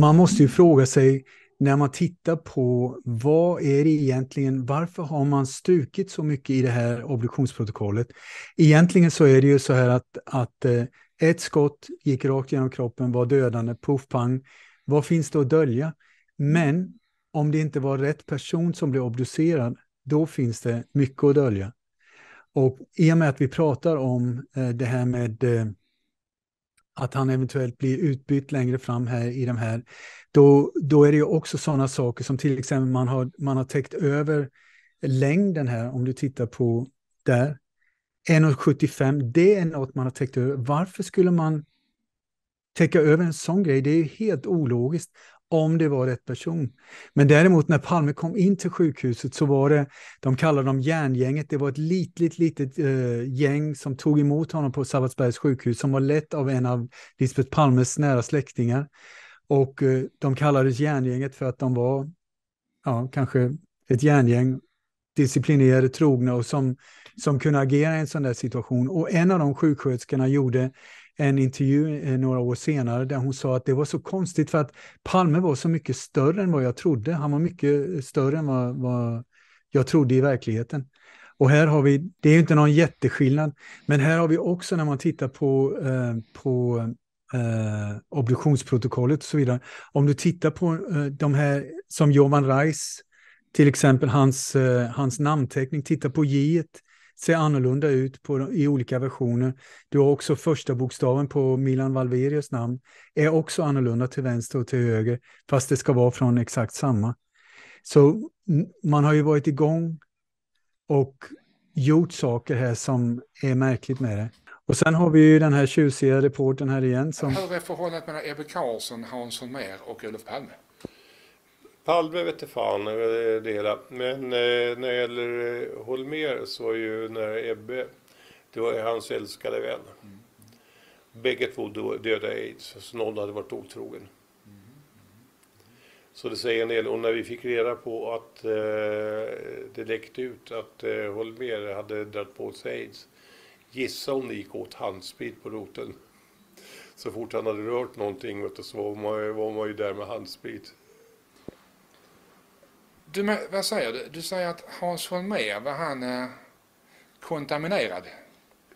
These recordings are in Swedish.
man måste ju fråga sig när man tittar på vad är det egentligen, varför har man strukit så mycket i det här obduktionsprotokollet? Egentligen så är det ju så här att, att eh, ett skott gick rakt genom kroppen, var dödande, poff pang. Vad finns det att dölja? Men om det inte var rätt person som blev obducerad, då finns det mycket att dölja. Och i och med att vi pratar om eh, det här med eh, att han eventuellt blir utbytt längre fram här i de här, då, då är det ju också sådana saker som till exempel man har, man har täckt över längden här, om du tittar på där. 1,75, det är något man har täckt över. Varför skulle man täcka över en sån grej? Det är ju helt ologiskt om det var rätt person. Men däremot när Palme kom in till sjukhuset så var det, de kallade dem järngänget, det var ett litet, litet, eh, gäng som tog emot honom på Sabbatsbergs sjukhus som var lett av en av Lisbeth Palmes nära släktingar. Och eh, de kallades järngänget för att de var ja, kanske ett järngäng, disciplinerade, trogna och som, som kunde agera i en sån där situation. Och en av de sjuksköterskorna gjorde en intervju eh, några år senare där hon sa att det var så konstigt för att Palme var så mycket större än vad jag trodde. Han var mycket eh, större än vad, vad jag trodde i verkligheten. Och här har vi, det är ju inte någon jätteskillnad, men här har vi också när man tittar på, eh, på eh, obduktionsprotokollet och så vidare. Om du tittar på eh, de här som Jovan Reis, till exempel hans, eh, hans namnteckning, titta på J et ser annorlunda ut på, i olika versioner. Du har också första bokstaven på Milan Valverius namn, är också annorlunda till vänster och till höger, fast det ska vara från exakt samma. Så man har ju varit igång och gjort saker här som är märkligt med det. Och sen har vi ju den här tjusiga reporten här igen. Som... Hur är förhållandet mellan Ebbe Carlsson, Hans Holmér och Olof Palme? Palme vet fan det hela. Men eh, när det gäller eh, Holmer så är ju när Ebbe, det var hans älskade vän. Mm. Bägge två döda i aids, så någon hade varit otrogen. Mm. Så det säger en del. Och när vi fick reda på att eh, det läckte ut att eh, Holmer hade dragit på sig aids. Gissa om det gick åt handsprit på roten. Så fort han hade rört någonting så var man, var man ju där med handsprit. Du, vad säger du? Du säger att Hans Holmér, var han eh, kontaminerad?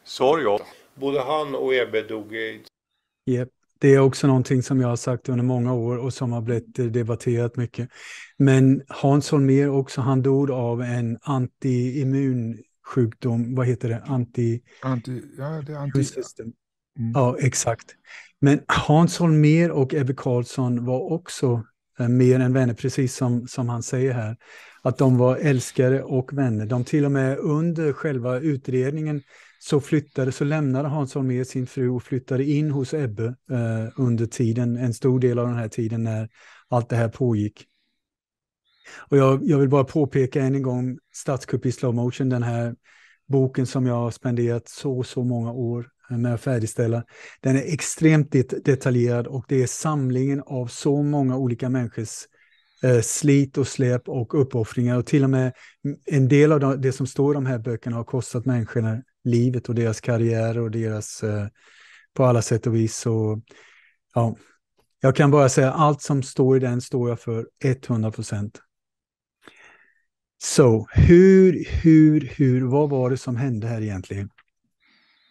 Sorg ja. Både han och Ebbe dog i aids. Yep. Det är också någonting som jag har sagt under många år och som har blivit debatterat mycket. Men Hans Holmér också, han dog av en antiimmun sjukdom, vad heter det, anti... anti ja, det är anti... Mm. Ja, exakt. Men Hans Holmér och Ebbe Karlsson var också Eh, mer än vänner, precis som, som han säger här. Att de var älskare och vänner. De till och med under själva utredningen så flyttade, så lämnade Hans Holmér sin fru och flyttade in hos Ebbe eh, under tiden, en stor del av den här tiden när allt det här pågick. Och jag, jag vill bara påpeka än en gång, Statskupp i slow motion, den här boken som jag har spenderat så, så många år med att färdigställa. Den är extremt detaljerad och det är samlingen av så många olika människors eh, slit och släp och uppoffringar. Och till och med en del av det som står i de här böckerna har kostat människorna livet och deras karriär och deras eh, på alla sätt och vis. Så, ja. Jag kan bara säga allt som står i den står jag för 100 Så hur, hur, hur, vad var det som hände här egentligen?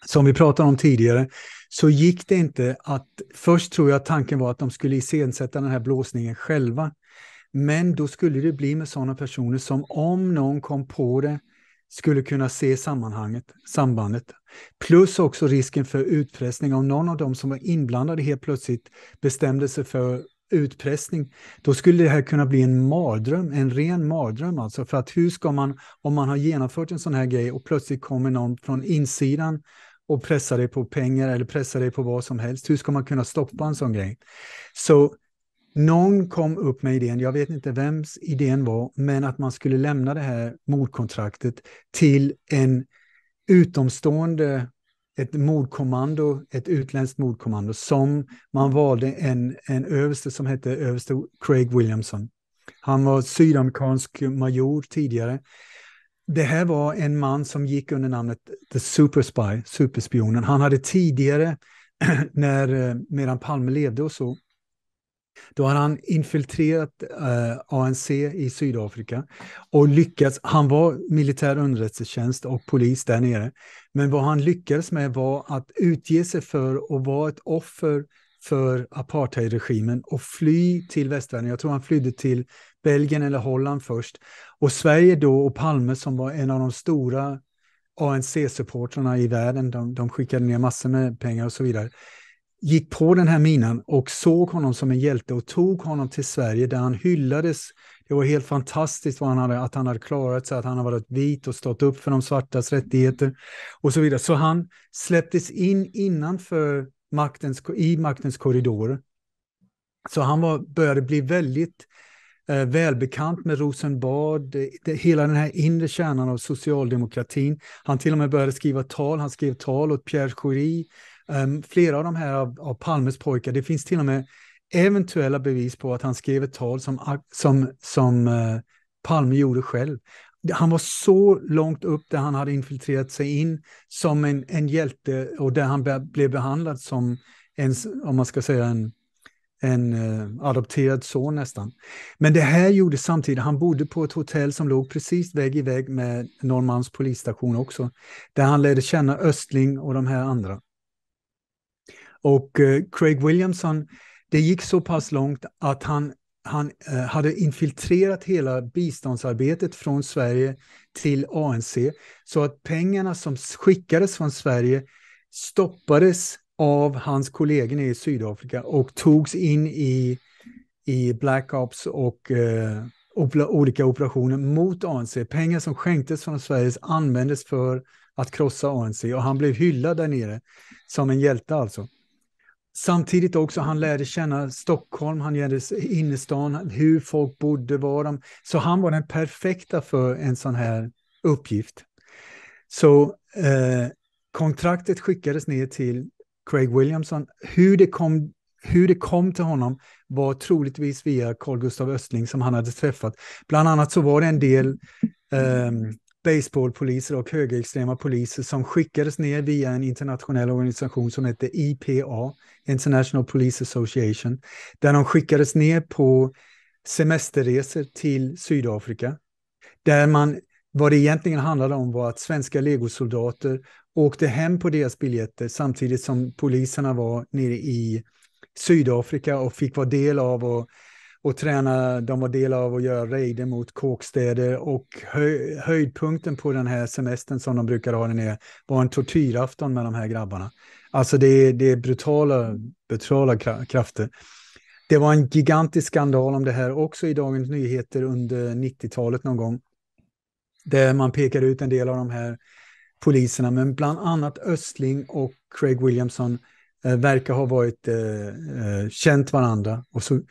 som vi pratade om tidigare, så gick det inte att... Först tror jag tanken var att de skulle iscensätta den här blåsningen själva. Men då skulle det bli med sådana personer som om någon kom på det skulle kunna se sammanhanget, sambandet. Plus också risken för utpressning. Om någon av dem som var inblandade helt plötsligt bestämde sig för utpressning, då skulle det här kunna bli en mardröm, en ren mardröm alltså. För att hur ska man, om man har genomfört en sån här grej och plötsligt kommer någon från insidan och pressa dig på pengar eller pressa dig på vad som helst. Hur ska man kunna stoppa en sån grej? Så någon kom upp med idén, jag vet inte vems idén var, men att man skulle lämna det här mordkontraktet till en utomstående, ett mordkommando, ett utländskt mordkommando som man valde en, en överste som hette överste Craig Williamson. Han var sydamerikansk major tidigare det här var en man som gick under namnet The Super Spy, superspionen. Han hade tidigare, när, eh, medan Palme levde och så, då hade han infiltrerat eh, ANC i Sydafrika och lyckats. Han var militär underrättelsetjänst och polis där nere. Men vad han lyckades med var att utge sig för att vara ett offer för apartheidregimen och fly till västvärlden. Jag tror han flydde till Belgien eller Holland först. Och Sverige då och Palme som var en av de stora ANC-supportrarna i världen, de, de, skickade ner massor med pengar och så vidare, gick på den här minan och såg honom som en hjälte och tog honom till Sverige där han hyllades. Det var helt fantastiskt vad han hade, att han hade klarat sig, att han hade varit vit och stått upp för de svartas rättigheter och så vidare. Så han släpptes in innanför maktens, i maktens korridorer. Så han var, började bli väldigt Eh, välbekant med Rosenbad, eh, hela den här inre kärnan av socialdemokratin. Han till och med började skriva tal, han skrev tal åt Pierre Schori. Ehm, flera av de här av, av Palmes pojkar, det finns till och med eventuella bevis på att han skrev ett tal som, som, som eh, Palme gjorde själv. Han var så långt upp där han hade infiltrerat sig in som en, en hjälte och där han be, blev behandlad som en, om man ska säga en en eh, adopterad son nästan. Men det här gjorde samtidigt, han bodde på ett hotell som låg precis vägg i vägg med Norrmalms polisstation också, där han lärde känna Östling och de här andra. Och eh, Craig Williamson, det gick så pass långt att han, han eh, hade infiltrerat hela biståndsarbetet från Sverige till ANC, så att pengarna som skickades från Sverige stoppades av hans kollegor i Sydafrika och togs in i, i Black Ops och eh, olika operationer mot ANC. Pengar som skänktes från Sverige användes för att krossa ANC och han blev hyllad där nere som en hjälte alltså. Samtidigt också, han lärde känna Stockholm, han lärde innerstan, hur folk bodde, var de... Så han var den perfekta för en sån här uppgift. Så eh, kontraktet skickades ner till Craig Williamson. Hur det kom, hur det kom till honom var troligtvis via Carl Gustav Östling som han hade träffat. Bland annat så var det en del eh, baseballpoliser och högerextrema poliser som skickades ner via en internationell organisation som hette IPA, International Police Association, där de skickades ner på semesterresor till Sydafrika, där man vad det egentligen handlade om var att svenska legosoldater åkte hem på deras biljetter samtidigt som poliserna var nere i Sydafrika och fick vara del av och, och träna, de var del av att göra raider mot kåkstäder och höj, höjdpunkten på den här semestern som de brukar ha den är var en tortyrafton med de här grabbarna. Alltså det, det är brutala, brutala krafter. Det var en gigantisk skandal om det här också i Dagens Nyheter under 90-talet någon gång. Där man pekar ut en del av de här poliserna, men bland annat Östling och Craig Williamson eh, verkar ha varit, eh, eh, känt varandra. Och så,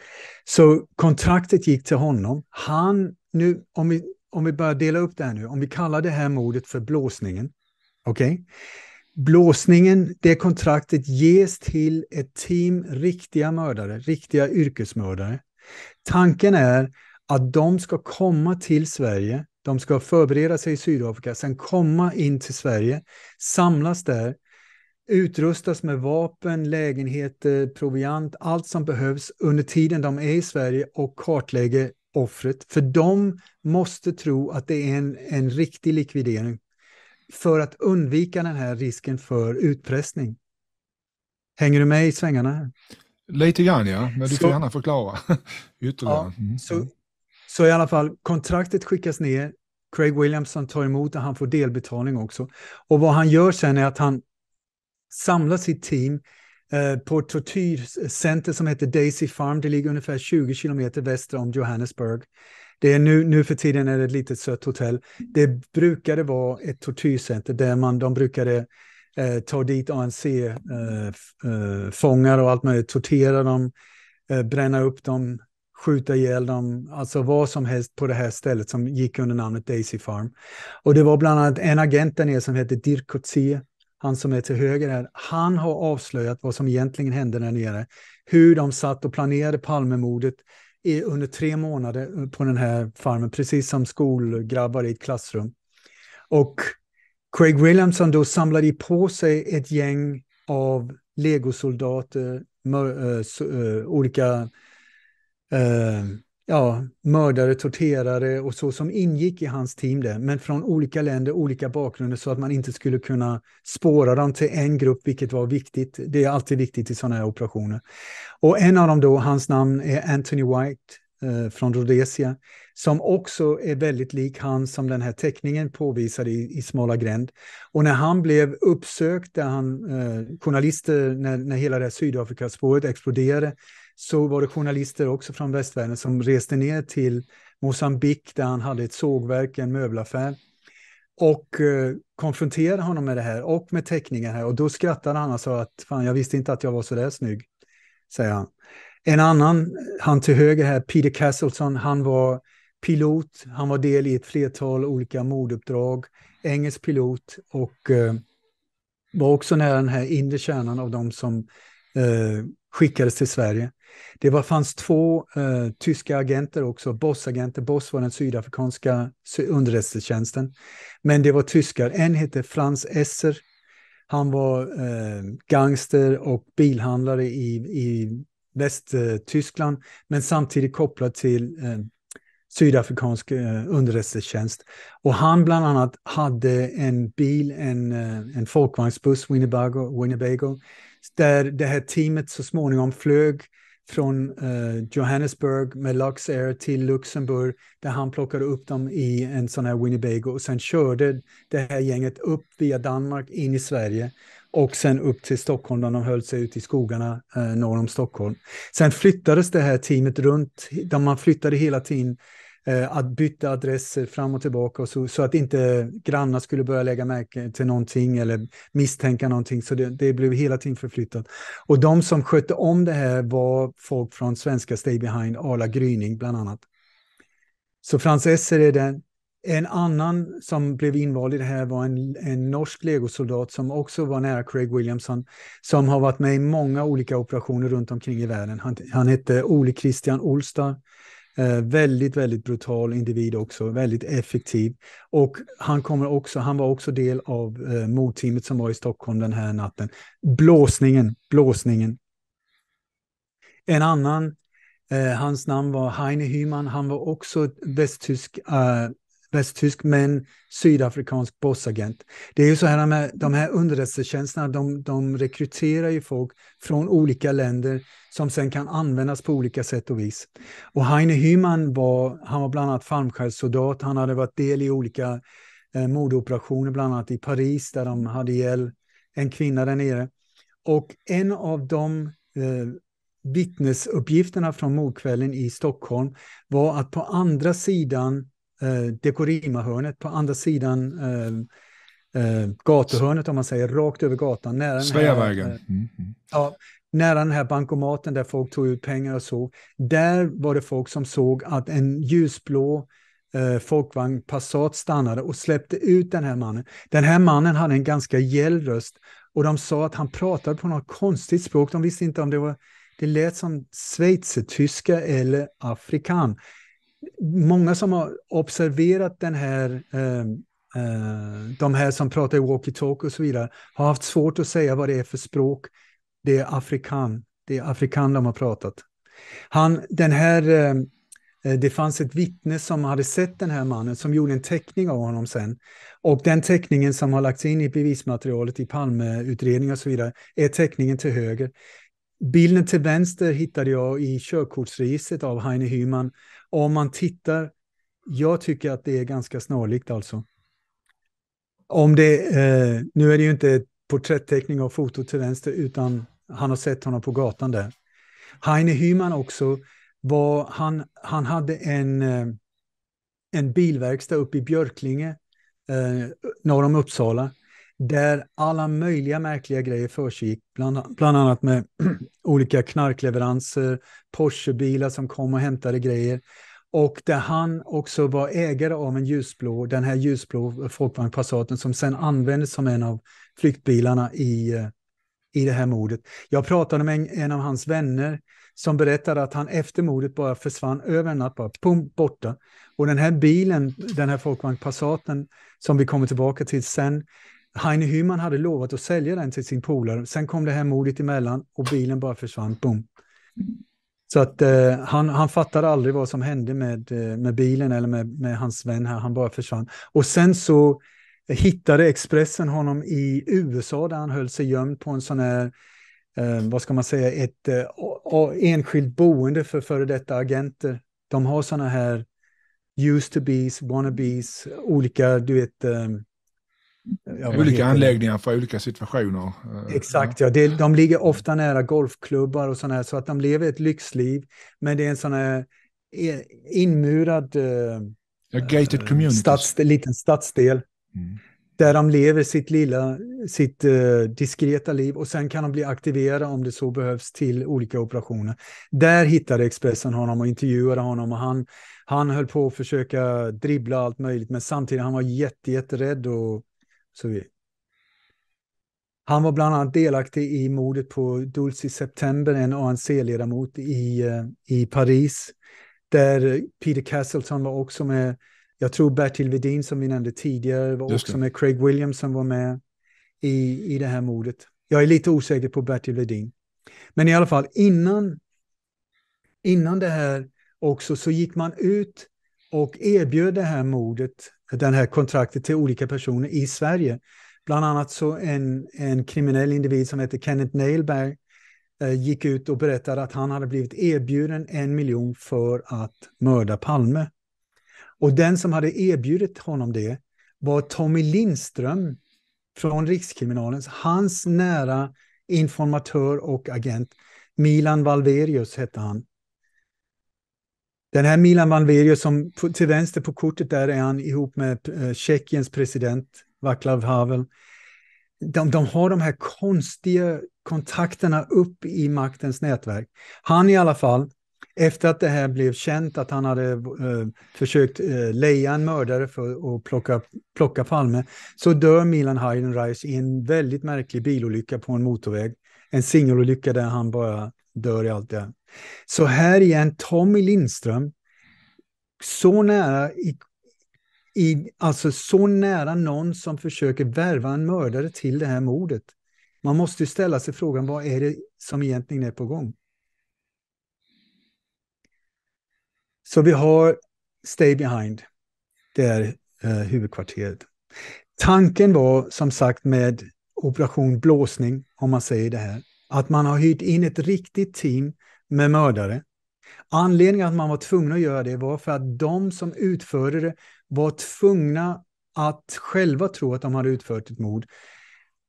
så kontraktet gick till honom. Han, nu, om, vi, om vi börjar dela upp det här nu, om vi kallar det här mordet för blåsningen, okej? Okay? Blåsningen, det kontraktet ges till ett team riktiga mördare, riktiga yrkesmördare. Tanken är att de ska komma till Sverige de ska förbereda sig i Sydafrika, sen komma in till Sverige, samlas där, utrustas med vapen, lägenheter, proviant, allt som behövs under tiden de är i Sverige och kartlägger offret. För de måste tro att det är en, en riktig likvidering för att undvika den här risken för utpressning. Hänger du med i svängarna? Här? Lite grann ja, men du får så, gärna förklara ytterligare. Ja, mm. så så i alla fall, kontraktet skickas ner. Craig Williamson tar emot och han får delbetalning också. Och vad han gör sen är att han samlar sitt team eh, på ett tortyrcenter som heter Daisy Farm. Det ligger ungefär 20 kilometer väster om Johannesburg. Det är nu, nu för tiden är det ett litet sött hotell. Det brukade vara ett tortyrcenter där man, de brukade eh, ta dit ANC-fångar eh, eh och allt möjligt, tortera dem, eh, bränna upp dem, skjuta ihjäl dem, alltså vad som helst på det här stället som gick under namnet Daisy Farm. Och det var bland annat en agent där nere som hette Dirk Coetzee, han som är till höger här, han har avslöjat vad som egentligen hände där nere. Hur de satt och planerade Palmemordet under tre månader eh, på den här farmen, precis som skolgrabbar i ett klassrum. Och Craig Williamson då samlade på sig ett gäng av legosoldater, mör, äh, olika eh, ja, mördare, torterare och så som ingick i hans team där, men från olika länder, olika bakgrunder så att man inte skulle kunna spåra dem till en grupp, vilket var viktigt. Det är alltid viktigt i sådana här operationer. Och en av dem då, hans namn är Anthony White eh, från Rhodesia, som också är väldigt lik han som den här teckningen påvisade i, i Smala gränd. Och när han blev uppsökt, där han, eh, journalister, när, när hela det här Sydafrikaspåret exploderade, så var det journalister också från västvärlden som reste ner till Mosambik där han hade ett sågverk, en möbelaffär och eh, konfronterade honom med det här och med teckningen här och då skrattade han och sa att fan jag visste inte att jag var så där snygg, säger han. En annan, han till höger här, Peter Castleton, han var pilot, han var del i ett flertal olika morduppdrag, engelsk pilot och eh, var också nära den här inre kärnan av de som eh, skickades till Sverige. Det var, fanns två eh, tyska agenter också, Boss-agenter. Boss var den sydafrikanska underrättelsetjänsten. Men det var tyskar. En hette Franz Esser. Han var eh, gangster och bilhandlare i, i Västtyskland, eh, men samtidigt kopplad till eh, sydafrikansk eh, underrättelsetjänst. Och han bland annat hade en bil, en, eh, en folkvagnsbuss, Winnebago, Winnebago, där det här teamet så småningom flög från eh, Johannesburg med Luxair till Luxemburg där han plockade upp dem i en sån här Winnebago och sen körde det här gänget upp via Danmark in i Sverige och sen upp till Stockholm där de höll sig ute i skogarna eh, norr om Stockholm. Sen flyttades det här teamet runt, där man flyttade hela tiden Eh, att byta adresser fram och tillbaka och så, så, att inte grannar skulle börja lägga märke till någonting eller misstänka någonting. Så det, det, blev hela tiden förflyttat. Och de som skötte om det här var folk från svenska Stay Behind, Arla Gryning bland annat. Så Frans Esser är den. En annan som blev invald i det här var en, en norsk legosoldat som också var nära Craig Williamson, som har varit med i många olika operationer runt omkring i världen. Han, han hette Ole Christian Olstad Eh, väldigt, väldigt brutal individ också, väldigt effektiv. Och han, kommer också, han var också del av eh, mordteamet som var i Stockholm den här natten. Blåsningen, blåsningen. En annan, eh, hans namn var Heine Hyman, han var också västtysk eh, västtysk men sydafrikansk bossagent. Det är ju så här med de här underrättelsetjänsterna, de, de rekryterar ju folk från olika länder som sen kan användas på olika sätt och vis. Och Heine Hyman var, han var bland annat fallskärmssoldat, han hade varit del i olika eh, mordoperationer, bland annat i Paris där de hade ihjäl en kvinna där nere. Och en av de eh, vittnesuppgifterna från mordkvällen i Stockholm var att på andra sidan Eh, dekorima-hörnet på andra sidan eh, eh, gatuhörnet, om man säger, rakt över gatan. Nära Sveavägen. Här, eh, mm, mm. Ja, nära den här bankomaten där folk tog ut pengar och så. Där var det folk som såg att en ljusblå eh, folkvagn Passat stannade och släppte ut den här mannen. Den här mannen hade en ganska gäll röst och de sa att han pratade på något konstigt språk. De visste inte om det var det lät som schweizertyska eller afrikan många som har observerat den här, ehm, eh, de här som pratar i walkie-talkie och så vidare, har haft svårt att säga vad det är för språk. Det är afrikan, det är afrikan de har pratat. Han, den här, ehm, eh, det fanns ett vittne som hade sett den här mannen som gjorde en teckning av honom sen. Och den teckningen som har lagts in i bevismaterialet i Palmeutredningen och så vidare är teckningen till höger. Bilden till vänster hittade jag i körkortsregistret av Heine Hyman om man tittar, jag tycker att det är ganska snarlikt alltså. Om det, eh, nu är det ju inte porträttteckning av fotot till vänster utan han har sett honom på gatan där. Heine Hyman också, var, han, han hade en, eh, en bilverkstad uppe i Björklinge eh, norr om Uppsala där alla möjliga märkliga grejer försiggick, bland, bland annat med olika knarkleveranser, Porschebilar som kom och hämtade grejer. Och där han också var ägare av en ljusblå, den här ljusblå Folkvagn Passaten som sen användes som en av flyktbilarna i, eh, i det här mordet. Jag pratade med en, en av hans vänner som berättade att han efter mordet bara försvann över en natt, bara pum, borta. Och den här bilen, den här Folkvagn Passaten som vi kommer tillbaka till sen, Heine Hyman hade lovat att sälja den till sin polare. Sen kom det här mordet emellan och bilen bara försvann. Boom. Så att eh, han, han fattade aldrig vad som hände med, eh, med bilen eller med, med hans vän här. Han bara försvann. Och sen så hittade Expressen honom i USA där han höll sig gömd på en sån här eh, vad ska man säga, ett eh, enskilt boende för före detta agenter. De har såna här used to bees, wannabes, olika, du vet, eh, olika anläggningar för olika situationer. Eh, Exakt, ja. Det, de ligger ofta nära golfklubbar och sådana här, så att de lever ett lyxliv. Men det är en sån här inmurad eh, ja, gated eh, community. Stads, liten stadsdel. Mm. Där de lever sitt lilla, sitt uh, diskreta liv och sen kan de bli aktiverade om det så behövs till olika operationer. Där hittade Expressen honom och intervjuade honom och han, han höll på att försöka dribbla allt möjligt men samtidigt han var jätte, jätterädd och Sovjet. Han var bland annat delaktig i mordet på Dulce i September, en ANC-ledamot i, eh, i Paris. Där Peter Castleton var också med. Jag tror Bertil Vedin som vi nämnde tidigare var också med. Craig Williams som var med i, i det här mordet. Jag är lite osäker på Bertil Vedin. Men i alla fall innan, innan det här också så gick man ut och erbjöd det här mordet den här kontraktet till olika personer i Sverige. Bland annat så en, en kriminell individ som heter Kenneth Nailberg eh, gick ut och berättade att han hade blivit erbjuden en miljon för att mörda Palme. Och den som hade erbjudit honom det var Tommy Lindström från Rikskriminalen. Hans nära informatör och agent, Milan Valverius hette han. Den här Milan Valverius som till vänster på kortet där är han ihop med eh, Tjeckiens president Vaclav Havel. De, de har de här konstiga kontakterna upp i maktens nätverk. Han i alla fall, efter att det här blev känt att han hade eh, försökt eh, leja en mördare för att plocka, plocka Palme, så dör Milan Heidenreich i en väldigt märklig bilolycka på en motorväg. En singelolycka där han bara dör i allt det. Så här igen, Tommy Lindström, så nära, i, i, alltså så nära någon som försöker värva en mördare till det här mordet. Man måste ju ställa sig frågan, vad är det som egentligen är på gång? Så vi har Stay Behind, det är eh, huvudkvarteret. Tanken var som sagt med operation blåsning, om man säger det här, att man har hyrt in ett riktigt team med mördare. Anledningen att man var tvungen att göra det var för att de som utförde det var tvungna att själva tro att de hade utfört ett mord.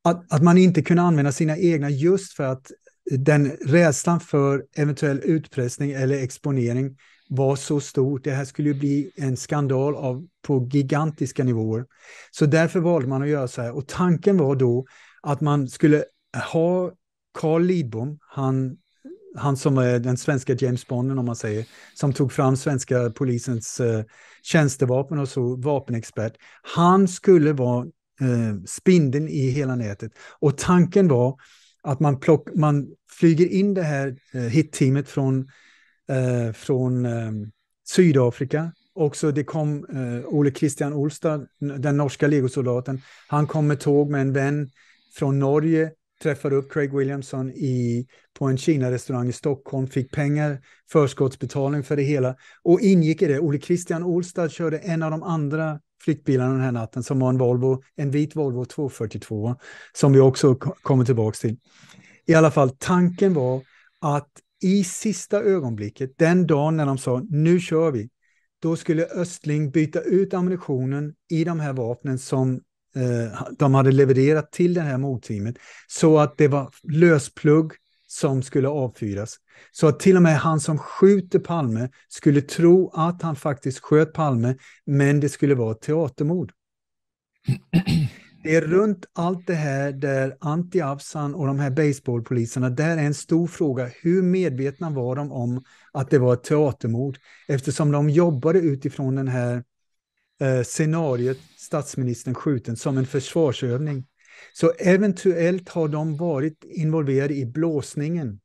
Att, att man inte kunde använda sina egna just för att den rädslan för eventuell utpressning eller exponering var så stor. Det här skulle ju bli en skandal av, på gigantiska nivåer. Så därför valde man att göra så här. Och tanken var då att man skulle ha Carl Lidbom, han han som är den svenska James Bonden om man säger, som tog fram svenska polisens eh, tjänstevapen och så, vapenexpert. Han skulle vara eh, spindeln i hela nätet och tanken var att man, plock, man flyger in det här eh, teamet från, eh, från eh, Sydafrika. Också det kom eh, Ole Christian Olstad, den norska legosoldaten. Han kom med tåg med en vän från Norge träffade upp Craig Williamson i, på en Kina-restaurang i Stockholm, fick pengar, förskottsbetalning för det hela och ingick i det. Ole Christian Olstad körde en av de andra flyktbilarna den här natten som var en Volvo, en vit Volvo 242 som vi också kommer tillbaka till. I alla fall, tanken var att i sista ögonblicket, den dagen när de sa nu kör vi, då skulle Östling byta ut ammunitionen i de här vapnen som Eh, de hade levererat till det här mordteamet så att det var lösplugg som skulle avfyras. Så att till och med han som skjuter Palme skulle tro att han faktiskt sköt Palme, men det skulle vara ett teatermord. Det är runt allt det här där Antti Avsan och de här baseballpoliserna, där är en stor fråga. Hur medvetna var de om att det var ett teatermord? Eftersom de jobbade utifrån den här eh, scenariet statsministern skjuten som en försvarsövning. Så eventuellt har de varit involverade i blåsningen.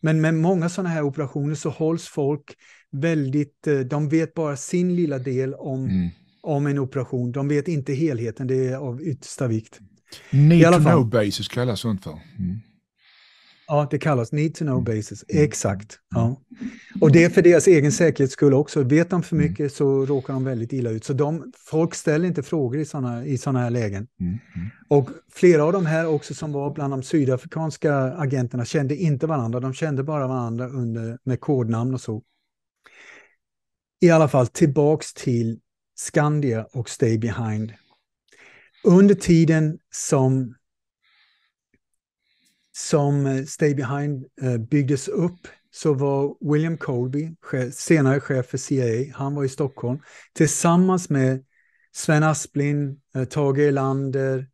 Men med många sådana här operationer så hålls folk väldigt, eh, de vet bara sin lilla del om, mm. om en operation. De vet inte helheten, det är av yttersta vikt. Need to know basis kallas sånt för. Mm. Ja, det kallas need to know mm. basis. Mm. Exakt. Ja. Mm. Och det är för deras egen säkerhets skull också. Vet de för mycket så råkar de väldigt illa ut. Så de, folk ställer inte frågor i sådana i såna här lägen. Och flera av de här också som var bland de sydafrikanska agenterna kände inte varandra. De kände bara varandra under, med kodnamn och så. I alla fall tillbaks till Skandia och Stay Behind. Under tiden som som eh, Stay Behind eh, byggdes upp så var William Colby, senare chef för CIA, han var i Stockholm, tillsammans med Sven Asplin, eh, Tage Erlander,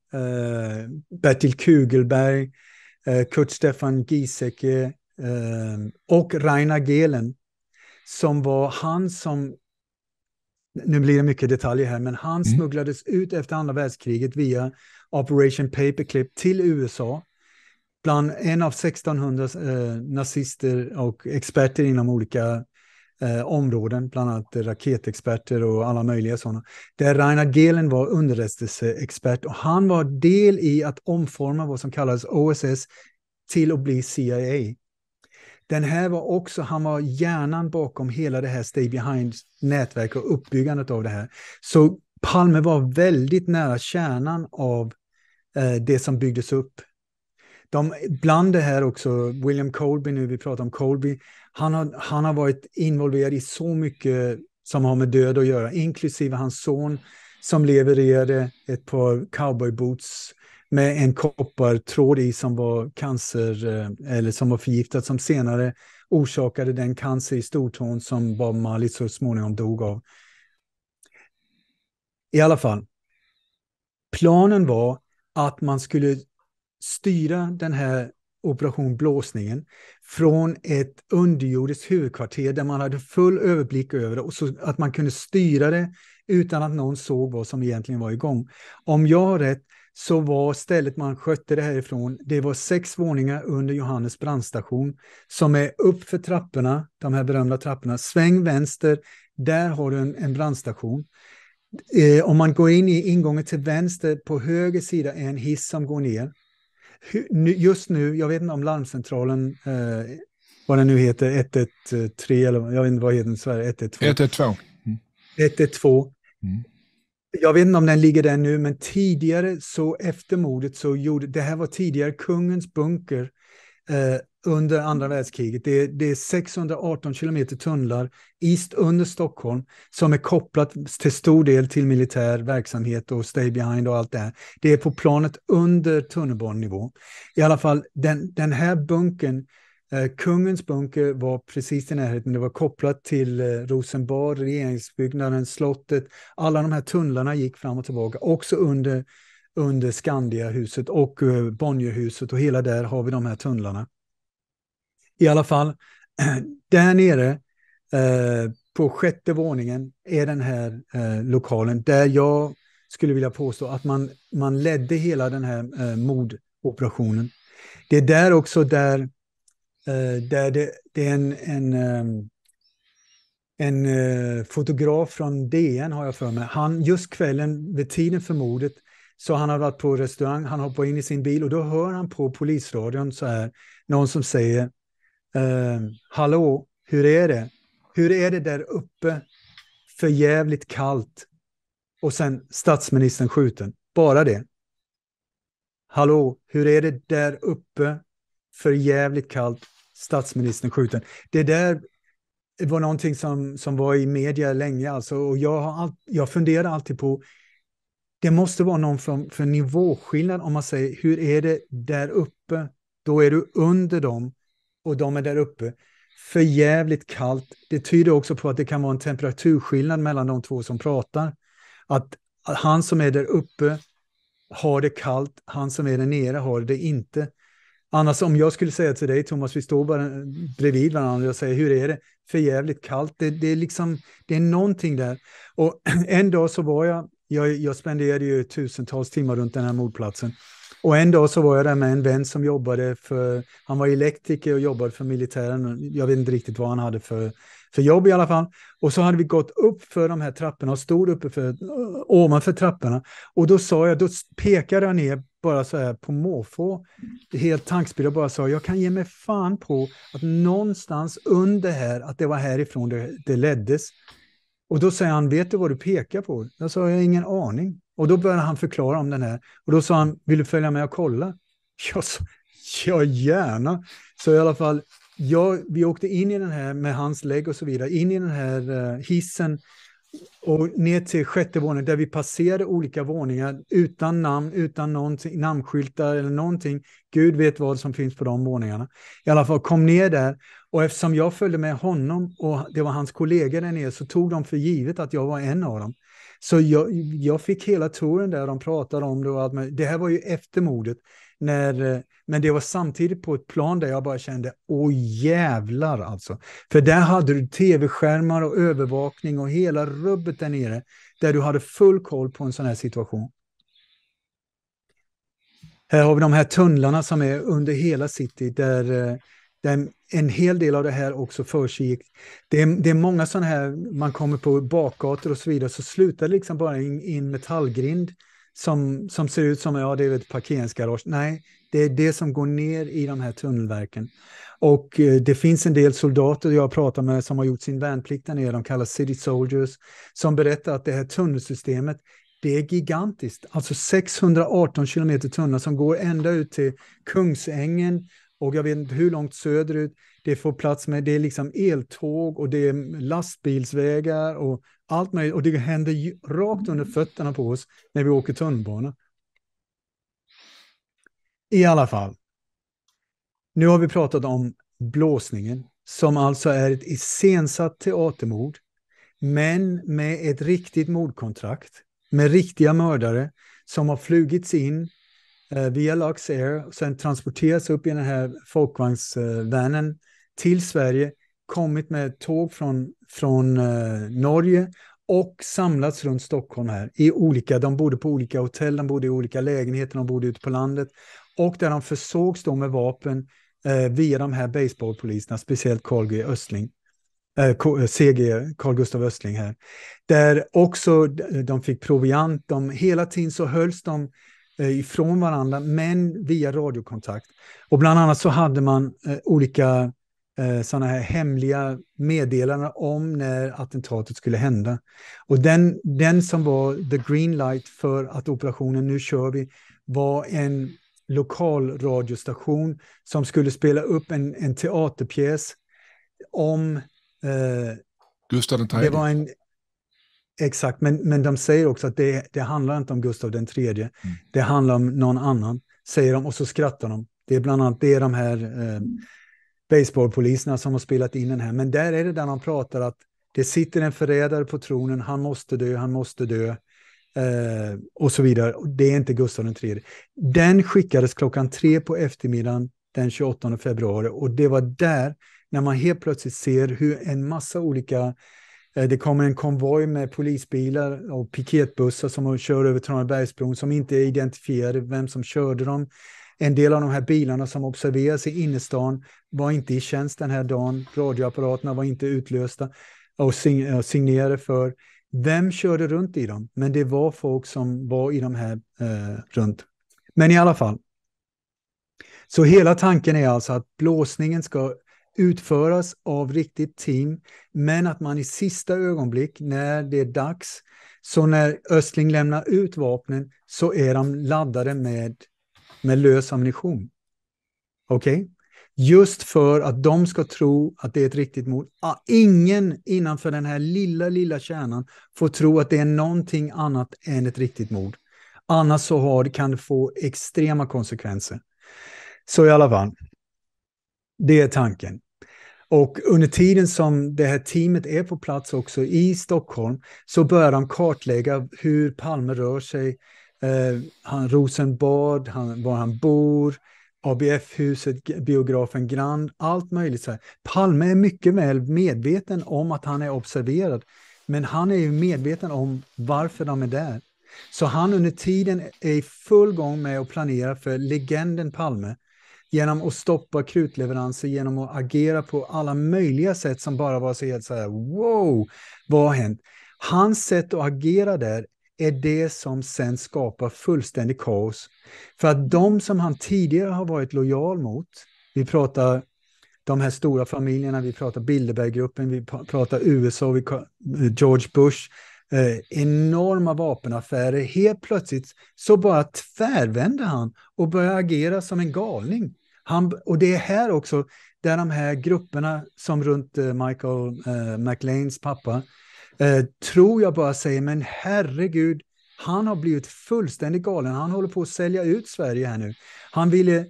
Bertil Kugelberg, Kurt Stefan Giesecke och Rainer Gehlen, som var han som nu blir det mycket detaljer här, men han mm. smugglades ut efter andra världskriget via Operation Paperclip till USA bland en av 1600 eh, nazister och experter inom olika eh, områden, bland annat raketexperter och alla möjliga sådana, där Reinhard Gehlen var underrättelseexpert och han var del i att omforma vad som kallades OSS till att bli CIA. Den här var också, han var hjärnan bakom hela det här Stay Behind-nätverket och uppbyggandet av det här. Så Palme var väldigt nära kärnan av eh, det som byggdes upp de, bland det här också, William Colby nu, vi pratar om Colby, han har, han har varit involverad i så mycket som har med död att göra, inklusive hans son som levererade ett par cowboyboots med en koppartråd i som var cancer eh, eller som var förgiftad, som senare orsakade den cancer i stortån som Bob Marley så småningom dog av. I alla fall, planen var att man skulle styra den här operation Blåsningen från ett underjordiskt huvudkvarter där man hade full överblick över det och så att man kunde styra det utan att någon såg vad som egentligen var igång. Om jag har rätt så var stället man skötte det härifrån, det var sex våningar under Johannes brandstation som är upp för trapporna, de här berömda trapporna, sväng vänster, där har du en, en brandstation. Eh, om man går in i ingången till vänster, på höger sida är en hiss som går ner just nu, jag vet inte om larmcentralen, eh, vad den nu heter, 113 eller jag vet inte vad heter den i Sverige, 112. 112. Mm. 112. Mm. Jag vet inte om den ligger där nu, men tidigare så efter mordet så gjorde, det här var tidigare kungens bunker, eh, under andra världskriget. Det är, det är 618 kilometer tunnlar East under Stockholm som är kopplat till stor del till militär verksamhet och stay behind och allt det här. Det är på planet under tunnelbanenivå. I alla fall den, den här bunkern eh, Kungens bunker var precis i närheten, det var kopplat till eh, Rosenbad, regeringsbyggnaden, slottet. Alla de här tunnlarna gick fram och tillbaka, också under, under Skandiahuset och eh, Bonnierhuset och hela där har vi de här tunnlarna. I alla fall, där nere eh, på sjätte våningen är den här eh, lokalen där jag skulle vilja påstå att man, man ledde hela den här eh, mordoperationen. Det är där också där, eh, där det, det, är en, en, eh, en, en eh, fotograf från DN har jag för mig. Han, just kvällen vid tiden för mordet så han har varit på restaurang, han hoppar in i sin bil och då hör han på polisradion så här, någon som säger Eh, hallå, hur är det? Hur är det där uppe? För jävligt kallt. Och sen statsministern skjuten. Bara det. Hallå, hur är det där uppe? För jävligt kallt. Statsministern skjuten. Det där var någonting som, som var i media länge alltså. Och jag, har all, jag funderar alltid på det måste vara någon form för nivåskillnad om man säger hur är det där uppe? Då är du under dem och de är där uppe. För jävligt kallt. Det tyder också på att det kan vara en temperaturskillnad mellan de två som pratar. Att han som är där uppe har det kallt, han som är där nere har det inte. Annars om jag skulle säga till dig Thomas, vi står bara bredvid varandra och säger hur är det? För jävligt kallt. Det, det, är liksom, det är någonting där. Och en dag så var jag, jag, jag spenderade ju tusentals timmar runt den här mordplatsen. Och en dag så var jag där med en vän som jobbade för, han var elektriker och jobbade för militären. Jag vet inte riktigt vad han hade för, för jobb i alla fall. Och så hade vi gått upp för de här trapporna och stod uppe för, ovanför trapporna. Och då sa jag, då pekade jag ner bara så här på måfå, helt tankspel och bara sa jag kan ge mig fan på att någonstans under här, att det var härifrån det, det leddes. Och då säger han, vet du vad du pekar på? Jag sa, jag har ingen aning. Och då började han förklara om den här. Och då sa han, vill du följa med och kolla? Jag sa, ja gärna. Så i alla fall, jag, vi åkte in i den här med hans lägg och så vidare, in i den här eh, hissen och ner till sjätte våningen där vi passerade olika våningar utan namn, utan någonting, namnskyltar eller någonting. Gud vet vad som finns på de våningarna. I alla fall kom ner där och eftersom jag följde med honom och det var hans kollegor där nere så tog de för givet att jag var en av dem. Så jag, jag fick hela touren där de pratade om det och allt men Det här var ju efter mordet när, men det var samtidigt på ett plan där jag bara kände, åh jävlar alltså. För där hade du tv-skärmar och övervakning och hela rubbet där nere, där du hade full koll på en sån här situation. Här har vi de här tunnlarna som är under hela city, där där en hel del av det här också försiggick. Det, det är, många sådana här, man kommer på bakgator och så vidare, så slutar liksom bara i en metallgrind som, som ser ut som ja, det är ett parkeringsgarage. Nej, det är det som går ner i de här tunnelverken. Och eh, det finns en del soldater jag pratar med som har gjort sin värnplikt där nere, de kallas City Soldiers, som berättar att det här tunnelsystemet, det är gigantiskt. Alltså 618 kilometer tunnlar som går ända ut till Kungsängen och jag vet inte hur långt söderut det får plats med. Det är liksom eltåg och det är lastbilsvägar och allt möjligt. Och det händer rakt under mm. fötterna på oss när vi åker tunnelbana. I alla fall. Nu har vi pratat om blåsningen som alltså är ett iscensatt teatermord men med ett riktigt mordkontrakt med riktiga mördare som har flugits in Eh, via Lux Air och sen transporterats upp i den här folkvagnsvännen till Sverige, kommit med tåg från, från eh, Norge och samlats runt Stockholm här. I olika, de bodde på olika hotell, de bodde i olika lägenheter, de bodde ute på landet och där de försågs då med vapen eh, via de här baseballpoliserna, speciellt Carl G. Östling. Eh, eh CG, Carl Gustav Östling här. Där också de fick proviant, de, hela tiden så hölls de Eh, ifrån varandra, men via radiokontakt. Och bland annat så hade man eh, olika eh, sådana här hemliga meddelanden om när attentatet skulle hända. Och den, den som var the green light för att operationen Nu kör vi var en lokal radiostation som skulle spela upp en, en teaterpjäs om... Eh, Gustav III. Det var en, Exakt, men, men de säger också att det, det handlar inte om Gustav den tredje. Mm. Det handlar om någon annan, säger de och så skrattar de. Det är bland annat det är de här eh, mm. baseballpoliserna som har spelat in den här. Men där är det där de pratar att det sitter en förrädare på tronen, han måste dö, han måste dö. Eh, och så vidare. Det är inte Gustav III. Den skickades klockan tre på eftermiddagen den 28 februari och det var där när man helt plötsligt ser hur en massa olika Eh, det kommer en konvoj med polisbilar och piketbussar som kör över Tranebergsbron som inte är identifierade vem som körde dem. En del av de här bilarna som observeras i innerstan var inte i tjänst den här dagen. Radioapparaterna var inte utlösta och eh, signerade för. Vem körde runt i dem? Men det var folk som var i de här eh, runt. Men i alla fall. Så hela tanken är alltså att blåsningen ska utföras av riktigt team, men att man i sista ögonblick när det är dags, så när Östling lämnar ut vapnen så är de laddade med, med lös ammunition. Okej? Okay? Just för att de ska tro att det är ett riktigt mord. Ah, ingen innanför den här lilla, lilla kärnan får tro att det är någonting annat än ett riktigt mord. Annars så har, kan det få extrema konsekvenser. Så i alla fall, det är tanken. Och under tiden som det här teamet är på plats också i Stockholm så börjar de kartlägga hur Palme rör sig, eh, han, Rosenbad, han, var han bor, ABF-huset, biografen Grand, allt möjligt. Så här. Palme är mycket väl medveten om att han är observerad, men han är ju medveten om varför de är där. Så han under tiden är i full gång med att planera för legenden Palme genom att stoppa krutleveranser, genom att agera på alla möjliga sätt som bara var så helt så här, wow, vad har hänt? Hans sätt att agera där är det som sen skapar fullständig kaos. För att de som han tidigare har varit lojal mot, vi pratar de här stora familjerna, vi pratar Bilderberggruppen, vi pratar USA, vi George Bush, eh, enorma vapenaffärer. Helt plötsligt så bara tvärvände han och började agera som en galning. Han, och det är här också, där de här grupperna som runt eh, Michael eh, McLeans pappa, eh, tror jag bara säger, men herregud, han har blivit fullständigt galen. Han håller på att sälja ut Sverige här nu. Han ville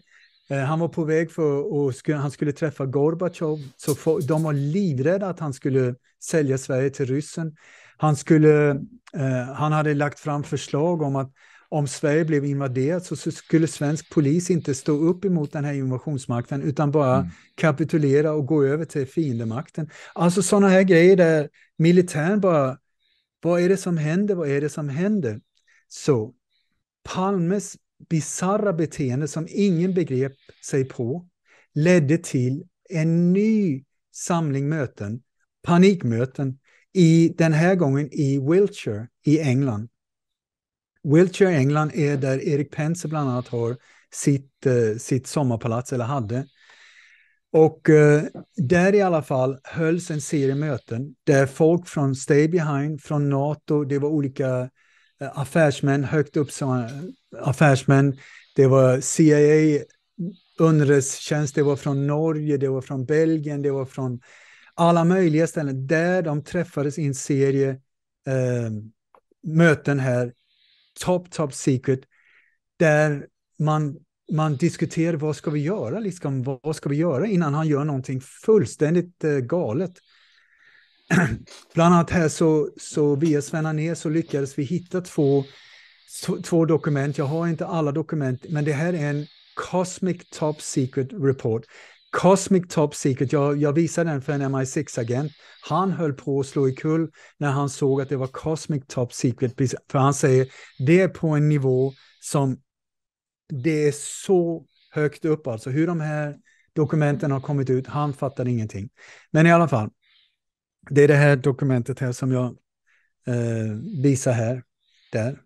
eh, han var på väg för att skulle, han skulle träffa Gorbatjov. Så för, de var livrädda att han skulle sälja Sverige till ryssen. Han, skulle, eh, han hade lagt fram förslag om att om Sverige blev invaderat så skulle svensk polis inte stå upp emot den här invasionsmakten utan bara mm. kapitulera och gå över till fiendemakten. Alltså sådana här grejer där militären bara, vad är det som händer, vad är det som händer? Så Palmes bizarra beteende som ingen begrep sig på ledde till en ny samling möten, panikmöten, i, den här gången i Wiltshire i England. Wiltshire, England, är där Erik Penser bland annat har sitt, eh, sitt sommarpalats, eller hade. Och eh, där i alla fall hölls en serie möten där folk från Stay Behind, från NATO, det var olika eh, affärsmän, högt uppsatta eh, affärsmän, det var CIA, underrättelsetjänst, det var från Norge, det var från Belgien, det var från alla möjliga ställen där de träffades i en serie eh, möten här top, top secret, där man, man diskuterar vad ska vi göra, liksom, vad ska vi göra innan han gör någonting fullständigt eh, galet. Bland annat här så, så via Sven Anér så lyckades vi hitta två, två dokument, jag har inte alla dokument, men det här är en Cosmic Top Secret Report. Cosmic Top Secret, jag, jag visade den för en MI6-agent. Han höll på att slå i kull när han såg att det var Cosmic Top Secret. För han säger, det är på en nivå som det är så högt upp alltså. Hur de här dokumenten har kommit ut, han fattar ingenting. Men i alla fall, det är det här dokumentet här som jag eh, visar här. Där.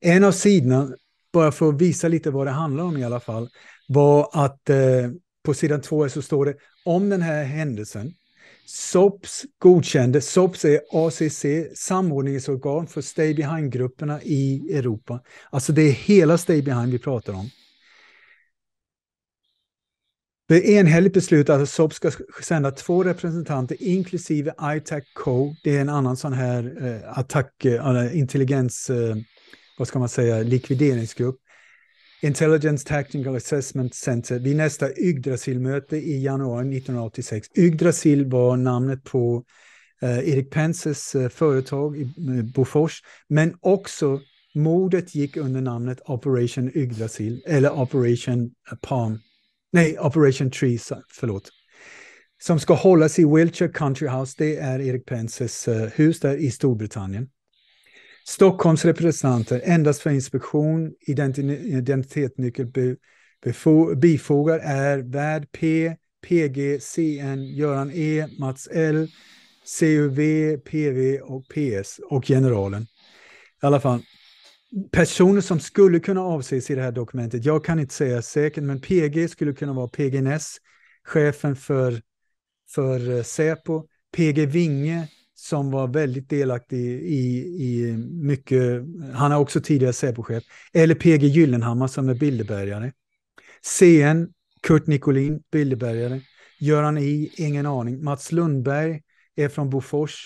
En av sidorna, bara för att visa lite vad det handlar om i alla fall, var att eh, på sidan 2 så står det om den här händelsen. SOPS godkände, SOPS är ACC, samordningsorgan för Stay Behind-grupperna i Europa. Alltså det är hela Stay Behind vi pratar om. Det är enhälligt beslutat att SOPS ska sända två representanter inklusive ITAC Co. Det är en annan sån här eh, attack, eh, intelligens, eh, vad ska man säga, likvideringsgrupp Intelligence Tactical Assessment Center vid nästa Yggdrasil-möte i januari 1986. Yggdrasil var namnet på eh, Erik Penses eh, företag i eh, Bofors, men också mordet gick under namnet Operation Yggdrasil eller Operation eh, Palm. Nej, Operation Tree, förlåt. Som ska hållas i Wiltshire Country House. Det är Erik Penses hus där i Storbritannien. Stockholms representanter endast för inspektion, identitetsnyckel bifogar är värd P, PG, CN, Göran E, Mats L, CUV, PV och PS och generalen. I alla fall, personer som skulle kunna avses i det här dokumentet, jag kan inte säga säkert, men PG skulle kunna vara PGNS, chefen för, för eh, Säpo, PG Vinge, som var väldigt delaktig i, i mycket, han är också tidigare Säpochef, eller PG Gyllenhammar som är bilderbergare. CN, Kurt Nicolin, bilderbergare. Göran I, ingen aning. Mats Lundberg är från Bofors.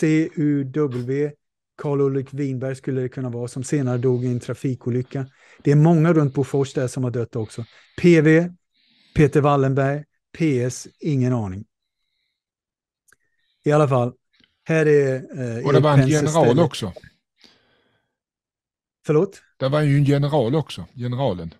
CUW, Carl Ulrik Winberg skulle det kunna vara, som senare dog i en trafikolycka. Det är många runt Bofors där som har dött också. PV, Peter Wallenberg, PS, ingen aning. I alla fall, här är... Eh, och det var en general ställe. också. Förlåt? Det var ju en general också, generalen.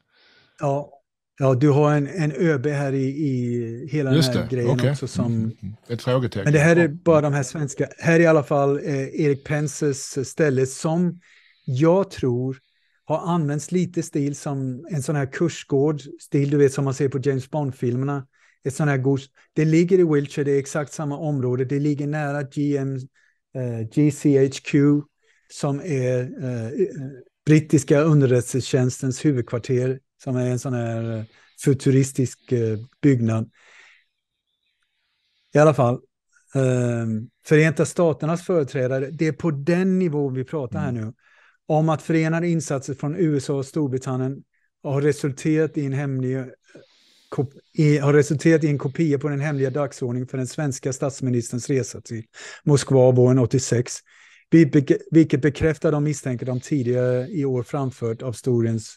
Ja, ja du har en, en ÖB här i, i hela Just den här det. grejen okay. också. Som, mm, mm, mm. Ett frågetecken. Men det här är bara de här svenska. Här är i alla fall eh, Erik Penses ställe som jag tror har använts lite stil som en sån här kursgård, stil du vet som man ser på James Bond-filmerna ett sånt här gods. Det ligger i Wiltshire, det är exakt samma område. Det ligger nära GM, eh, GCHQ som är eh, brittiska underrättelsetjänstens huvudkvarter som är en sån här eh, futuristisk eh, byggnad. I alla fall, eh, Förenta Staternas företrädare, det är på den nivån vi pratar här mm. nu, om att förenade insatser från USA och Storbritannien har resulterat i en hemlig har resulterat i en kopia på den hemliga dagsordningen för den svenska statsministerns resa till Moskva våren 86, vilket bekräftar de misstänker de tidigare i år framfört av Storiens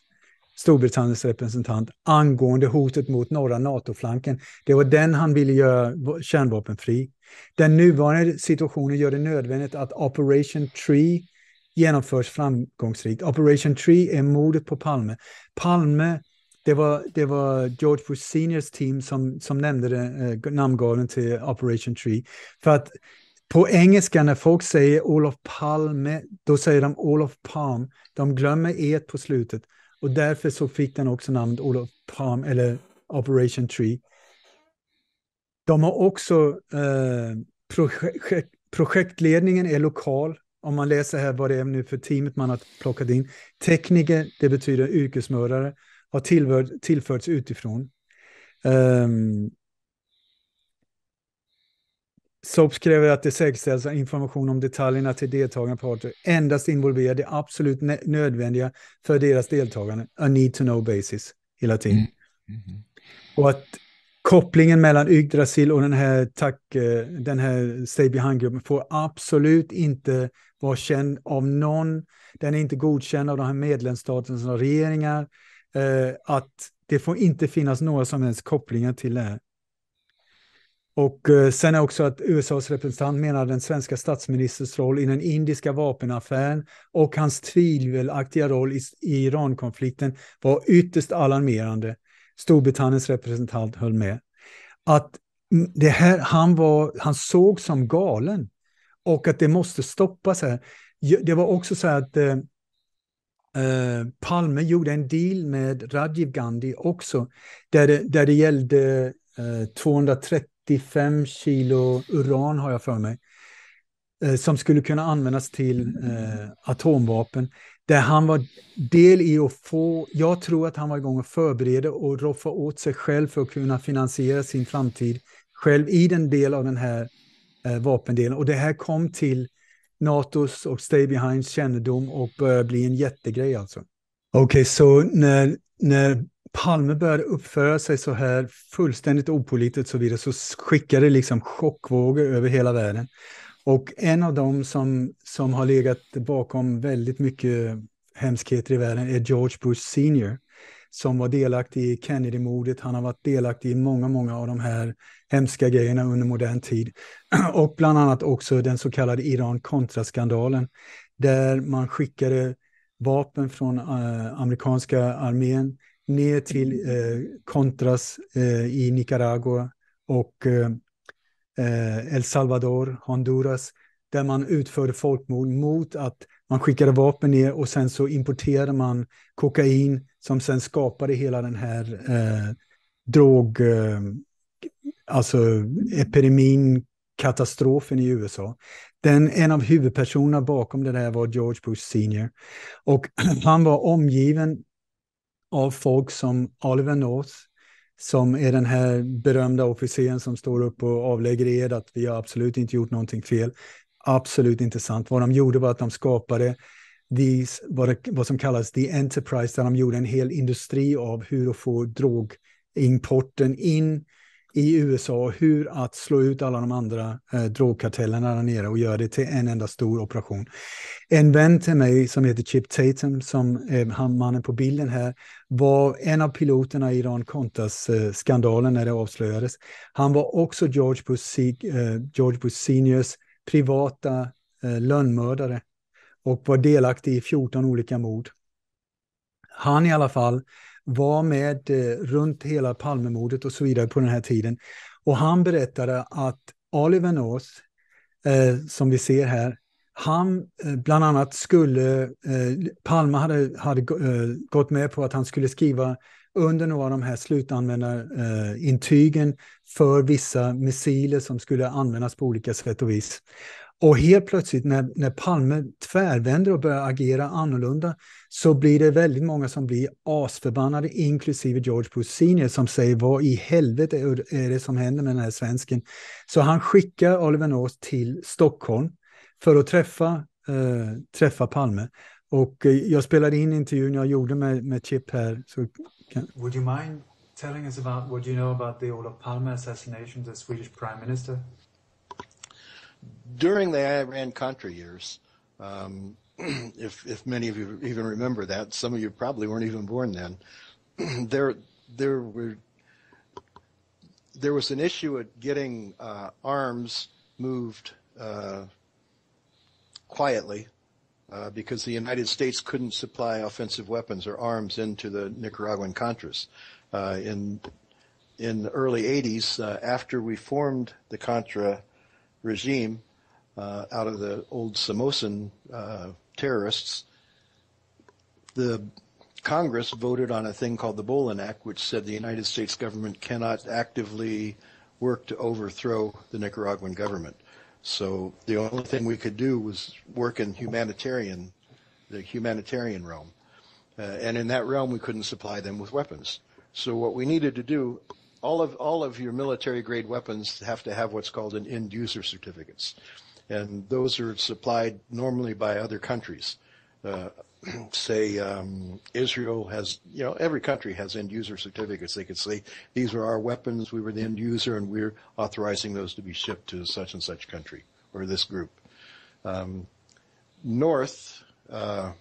Storbritanniens representant angående hotet mot norra NATO-flanken. Det var den han ville göra kärnvapenfri. Den nuvarande situationen gör det nödvändigt att Operation Tree genomförs framgångsrikt. Operation Tree är mordet på Palme. Palme det var, det var George Bush Seniors team som, som nämnde det, eh, namngalen till Operation Tree. För att på engelska när folk säger Olof Palme, då säger de Olof Palm. De glömmer et på slutet. Och därför så fick den också namnet Olof Palm, eller Operation Tree. De har också eh, projek projektledningen är lokal. Om man läser här vad det är nu för teamet man har plockat in. Tekniker, det betyder yrkesmördare har tillför, tillförts utifrån. Um, ehm, SOPS kräver att det säkerställs information om detaljerna till deltagande parter endast involverar det absolut nödvändiga för deras deltagande, a need to know basis i latin. Mm. Mm. Och att kopplingen mellan Yggdrasil och den här, tack, eh, den här Stay Behind-gruppen får absolut inte vara känd av någon. Den är inte godkänd av de här medlemsstaterna medlemsstaternas regeringar eh, att det får inte finnas några som helst kopplingar till det här. Och eh, sen är också att USAs representant menar den svenska statsministerns roll i den indiska vapenaffären och hans tvivelaktiga roll i, i konflikten var ytterst alarmerande. Storbritanniens representant höll med. Att det här, han, var, han såg som galen och att det måste stoppas här. Det var också så här att eh, Eh, Palme gjorde en deal med Rajiv Gandhi också, där det, där det gällde eh, 235 kilo uran, har jag för mig, eh, som skulle kunna användas till eh, atomvapen. Där han var del i att få, jag tror att han var igång och förberedde och roffa åt sig själv för att kunna finansiera sin framtid själv i den del av den här eh, vapendelen. Och det här kom till NATOs och Stay Behinds kännedom och börjar bli en jättegrej alltså. Okej, okay, så när, när Palme började uppföra sig så här fullständigt opolitiskt så vidare så skickade det liksom chockvågor över hela världen. Och en av dem som, som har legat bakom väldigt mycket hemskheter i världen är George Bush senior som var delaktig i Kennedy-mordet. Han har varit delaktig i många, många av de här hemska grejerna under modern tid. Och bland annat också den så kallade iran kontraskandalen där man skickade vapen från äh, amerikanska armén ner till äh, Contras äh, i Nicaragua och El Salvador, Honduras, där man utförde folkmord mot att man skickade vapen ner och sen så importerade man kokain som sen skapade hela den här eh, drog... Eh, alltså epidemin, katastrofen i USA. Den, en av huvudpersonerna bakom det där var George Bush senior. Och han var omgiven av folk som Oliver North, som är den här berömda officeren som står upp och avlägger ed att vi har absolut inte gjort någonting fel absolut intressant. Vad de gjorde var att de skapade these, vad, det, vad som kallas The Enterprise, där de gjorde en hel industri av hur att få drogimporten in i USA, och hur att slå ut alla de andra eh, drogkartellerna där nere och göra det till en enda stor operation. En vän till mig som heter Chip Tatum, som eh, han, mannen på bilden här, var en av piloterna i Iran Contas-skandalen eh, när det avslöjades. Han var också George Bush, eh, George Bush seniors privata eh, lönnmördare och var delaktig i 14 olika mord. Han i alla fall var med eh, runt hela Palmemordet och så vidare på den här tiden. Och han berättade att Oliver North, eh, som vi ser här, han eh, bland annat skulle, eh, Palma hade, hade eh, gått med på att han skulle skriva under några av de här slutanvändarintygen för vissa missiler som skulle användas på olika sätt och vis. Och helt plötsligt när, när Palme tvärvänder och börjar agera annorlunda så blir det väldigt många som blir asförbannade, inklusive George Bush senior som säger vad i helvete är det som händer med den här svensken? Så han skickar Oliver North till Stockholm för att träffa, äh, träffa Palme. Och eh, jag spelade in intervjun jag gjorde med, med Chip här, så Would you mind telling us about what you know about the Olaf Palme assassination, the Swedish prime minister? During the Iran-Contra years, um, if, if many of you even remember that, some of you probably weren't even born then, there, there, were, there was an issue at getting uh, arms moved uh, quietly uh, because the United States couldn't supply offensive weapons or arms into the Nicaraguan Contras. Uh, in in the early 80s, uh, after we formed the Contra regime uh, out of the old Somosan uh, terrorists, the Congress voted on a thing called the Bolin Act, which said the United States government cannot actively work to overthrow the Nicaraguan government. So the only thing we could do was work in humanitarian, the humanitarian realm. Uh, and in that realm, we couldn't supply them with weapons. So what we needed to do, all of all of your military grade weapons have to have what's called an end user certificates, and those are supplied normally by other countries. Uh, say um, Israel has, you know, every country has end user certificates. They could say these are our weapons. We were the end user, and we're authorizing those to be shipped to such and such country or this group. Um, North uh,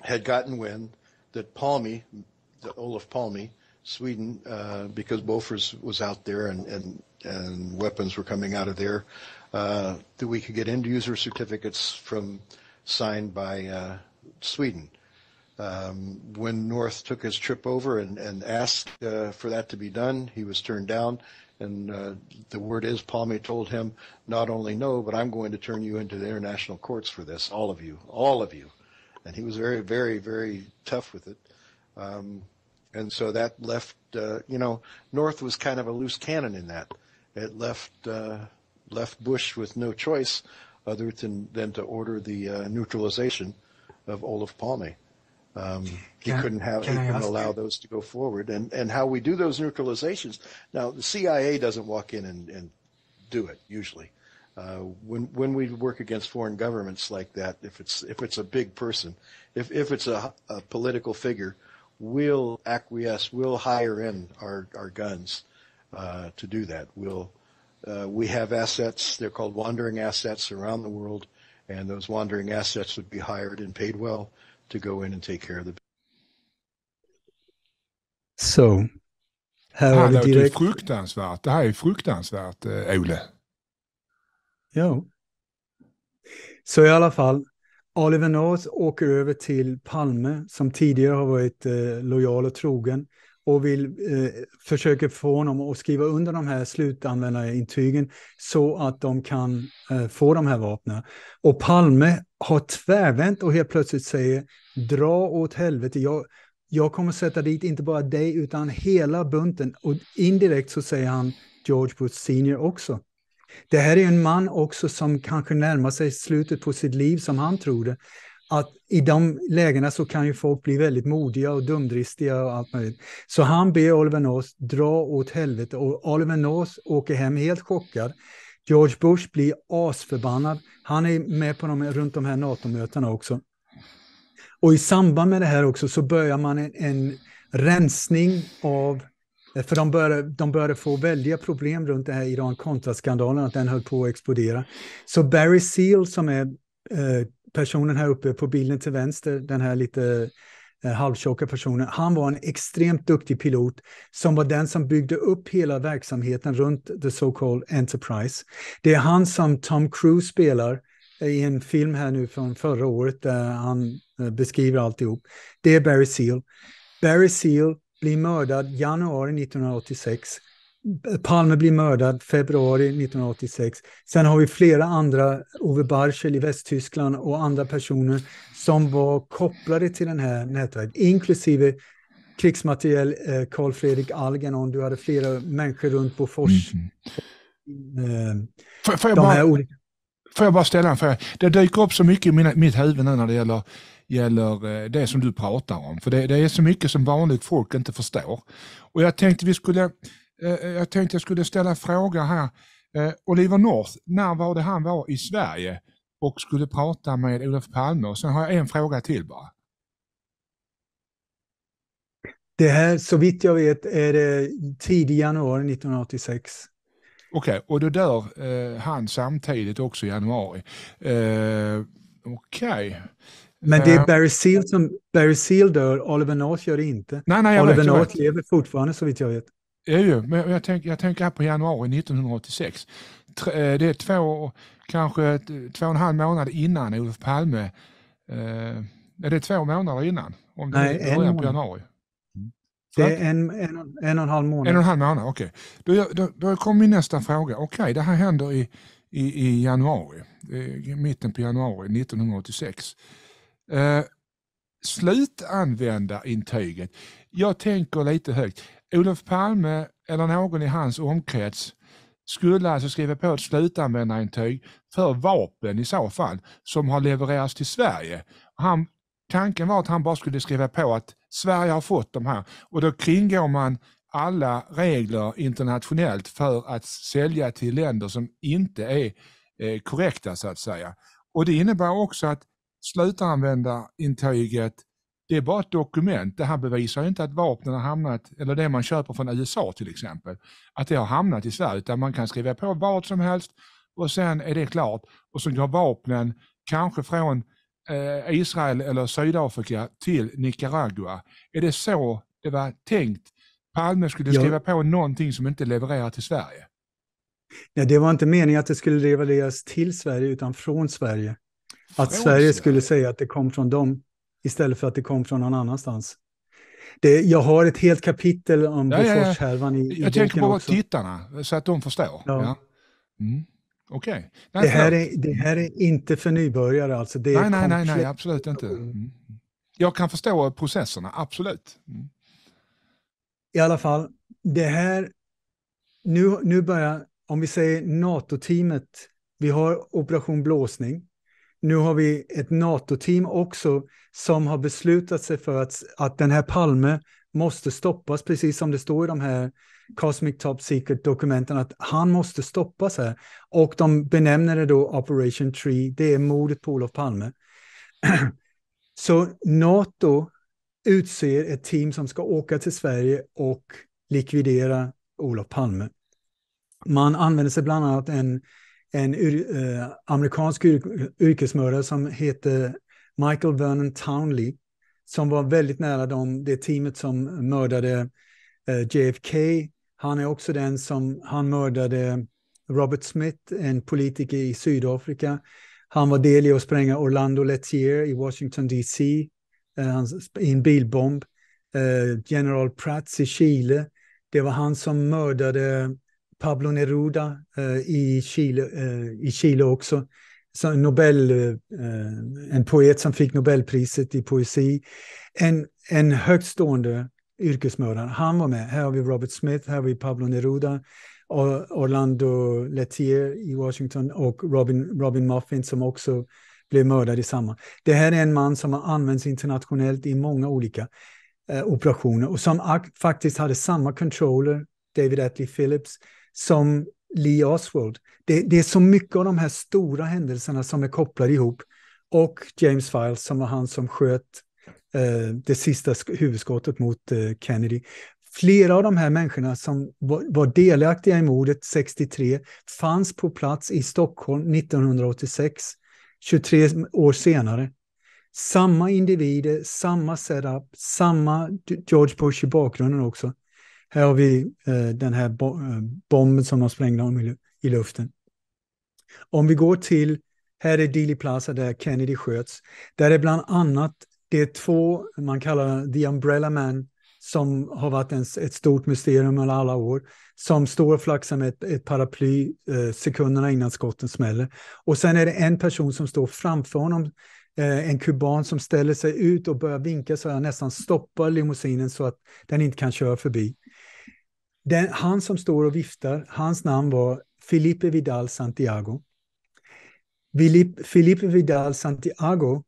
had gotten wind that Palmy, that Olaf Palmy, Sweden, uh, because Bofors was out there and, and and weapons were coming out of there, uh, that we could get end user certificates from signed by uh, Sweden. Um, when North took his trip over and, and asked uh, for that to be done, he was turned down. And uh, the word is, Palme told him, not only no, but I'm going to turn you into the international courts for this, all of you, all of you. And he was very, very, very tough with it. Um, and so that left, uh, you know, North was kind of a loose cannon in that. It left uh, left Bush with no choice other than, than to order the uh, neutralization of Olaf Palme. Um, he can, couldn't have, he couldn't allow you? those to go forward. And, and how we do those neutralizations. Now, the CIA doesn't walk in and, and do it usually. Uh, when when we work against foreign governments like that, if it's if it's a big person, if if it's a, a political figure, we'll acquiesce, we'll hire in our our guns uh, to do that. We'll uh, we have assets; they're called wandering assets around the world and those wandering assets would be hired and paid well to go in and take care of the. So, how har det, här, direkt... det är fruktansvärt. Det här är fruktansvärt, eh, Ole. Ja. Så i alla fall, Oliver North åker över till Palme som tidigare har varit eh, lojal och trogen. och vill, eh, försöker få honom att skriva under de här slutanvändarintygen så att de kan eh, få de här vapnen. Och Palme har tvärvänt och helt plötsligt säger dra åt helvete, jag, jag kommer sätta dit inte bara dig utan hela bunten. Och indirekt så säger han George Bush senior också. Det här är en man också som kanske närmar sig slutet på sitt liv som han trodde att i de lägena så kan ju folk bli väldigt modiga och dumdristiga och allt möjligt. Så han ber Oliver North dra åt helvete och Oliver North åker hem helt chockad. George Bush blir asförbannad. Han är med på de, runt de här NATO-mötena också. Och i samband med det här också så börjar man en, en rensning av eh, för de började, de började få väldiga problem runt det här iran kontraskandalen att den höll på att explodera. Så Barry Seal som är eh, personen här uppe på bilden till vänster, den här lite eh, halvtjocka personen, han var en extremt duktig pilot som var den som byggde upp hela verksamheten runt the so called Enterprise. Det är han som Tom Cruise spelar i en film här nu från förra året där han eh, beskriver alltihop. Det är Barry Seal. Barry Seal blir mördad januari 1986. Palme blir mördad februari 1986. Sen har vi flera andra, Ove Barschel i Västtyskland och andra personer som var kopplade till den här nätverket, inklusive krigsmateriel Karl eh, Fredrik Algernon. Du hade flera människor runt Bofors. Mm. Får, får, jag bara, får jag bara ställa en fråga? Det dyker upp så mycket i mina, mitt huvud nu när det gäller gäller eh, det som du pratar om. För det, det, är så mycket som vanligt folk inte förstår. Och jag tänkte vi skulle Eh, eh, jag tänkte jag skulle ställa en fråga här. Eh, Oliver North, när var det han var i Sverige och skulle prata med Olof Palme? Och sen har jag en fråga till bara. Det här, så vitt jag vet, är det tidig januari 1986. Okej, okay, och då dör eh, han samtidigt också i januari. Eh, Okej. Okay. Men det är Barry Seal som Barry Seal dör, Oliver North gör det inte. Nej, nej, Oliver vet, North vet. lever fortfarande så vitt jag vet. Jo, men jag, tänk, jag tänker här på januari 1986. Eh, det är två, kanske två och en halv månad innan Olof Palme. Eh, är det två månader innan? Om det Nej, är början på januari. Det är en, en, en och en halv månad. En och en halv månad, okej. Okay. Då, då, då kommer min nästa fråga. Okej, okay, det här händer i, i, i januari, eh, i mitten på januari 1986. Eh, slutanvändarintyget. Jag tänker lite högt. Olof Palme eller någon i hans omkrets skulle alltså skriva på ett slutanvändarintyg för vapen i så fall som har levererats till Sverige. Han, tanken var att han bara skulle skriva på att Sverige har fått de här och då kringgår man alla regler internationellt för att sälja till länder som inte är eh, korrekta så att säga. Och Det innebär också att slutanvändarintyget det är bara ett dokument. Det här bevisar inte att vapnen har hamnat, eller det man köper från USA till exempel, att det har hamnat i Sverige, utan man kan skriva på vad som helst och sen är det klart. Och så går vapnen kanske från eh, Israel eller Sydafrika till Nicaragua. Är det så det var tänkt? Palme skulle skriva på någonting som inte levererar till Sverige. Nej, det var inte meningen att det skulle levereras till Sverige, utan från Sverige. Att från Sverige skulle säga att det kom från dem istället för att det kom från någon annanstans. Det, jag har ett helt kapitel om ja, Boforshärvan ja, ja. i, i Jag tänker bara också. tittarna, så att de förstår. Ja. Ja. Mm. Okej. Okay. det, här är, det här är inte för nybörjare alltså. Det nej, nej, nej, nej, absolut inte. Mm. Jag kan förstå processerna, absolut. Mm. I alla fall, det här... Nu, nu börjar, om vi säger NATO-teamet, vi har operation blåsning nu har vi ett NATO-team också som har beslutat sig för att, att den här Palme måste stoppas, precis som det står i de här Cosmic Top Secret-dokumenten, att han måste stoppas här. Och de benämner det då Operation Tree, det är mordet på Olof Palme. Så NATO utser ett team som ska åka till Sverige och likvidera Olof Palme. Man använder sig bland annat en en uh, amerikansk yr yrkesmördare som heter Michael Vernon Townley som var väldigt nära dem, det teamet som mördade uh, eh, JFK. Han är också den som han mördade Robert Smith, en politiker i Sydafrika. Han var del i att spränga Orlando Letier i Washington DC uh, eh, i en bilbomb. General Prats i Chile. Det var han som mördade Pablo Neruda eh, i, Chile, eh, i Chile också. Nobel, eh, en poet som fick Nobelpriset i poesi. En, en högtstående yrkesmördare, han var med. Här har vi Robert Smith, här har vi Pablo Neruda, Orlando Letier i Washington och Robin, Robin Muffin som också blev mördad i samma. Det här är en man som har använts internationellt i många olika eh, operationer och som faktiskt hade samma controller, David Atlee Phillips, som Lee Oswald. Det, det, är så mycket av de här stora händelserna som är kopplade ihop. Och James Files som var han som sköt eh, det sista huvudskottet mot eh, Kennedy. Flera av de här människorna som var, var delaktiga i mordet 63 fanns på plats i Stockholm 1986, 23 år senare. Samma individer, samma setup, samma George Bush i bakgrunden också. Här har vi eh, den här eh, bomben som de sprängde om i luften. Om vi går till, här är Dealey Plaza där Kennedy sköts. Där är bland annat det två, man kallar The Umbrella Man, som har varit en, ett stort mysterium under alla år, som står och flaxar med ett, ett paraply eh, sekunderna innan skotten smäller. Och sen är det en person som står framför honom, eh, en kuban som ställer sig ut och börjar vinka så här, nästan stoppar limousinen så att den inte kan köra förbi. Den, han som står och viftar, hans namn var Filipe Vidal Santiago. Filipe Vidal Santiago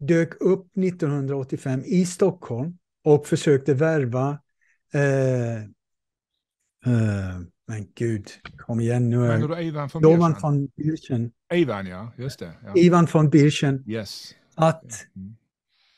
dök upp 1985 i Stockholm och försökte värva eh, eh, men gud, kom igen nu. Är Ivan von Birchen? Von Birchen. Ivan, ja. Just det. Ja. Ivan von Birchen. Yes. Att mm.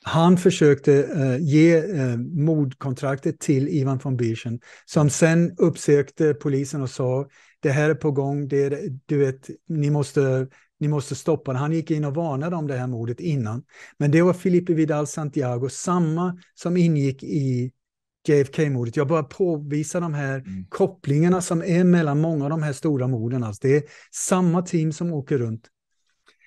Han försökte eh, ge eh, mordkontraktet till Ivan von Birchen som sen uppsökte polisen och sa det här är på gång, det är, du vet, ni måste, ni måste stoppa det. Han gick in och varnade om det här mordet innan. Men det var Filipe Vidal Santiago, samma som ingick i JFK-mordet. Jag bara påvisar de här mm. kopplingarna som är mellan många av de här stora morden. Alltså det är samma team som åker runt.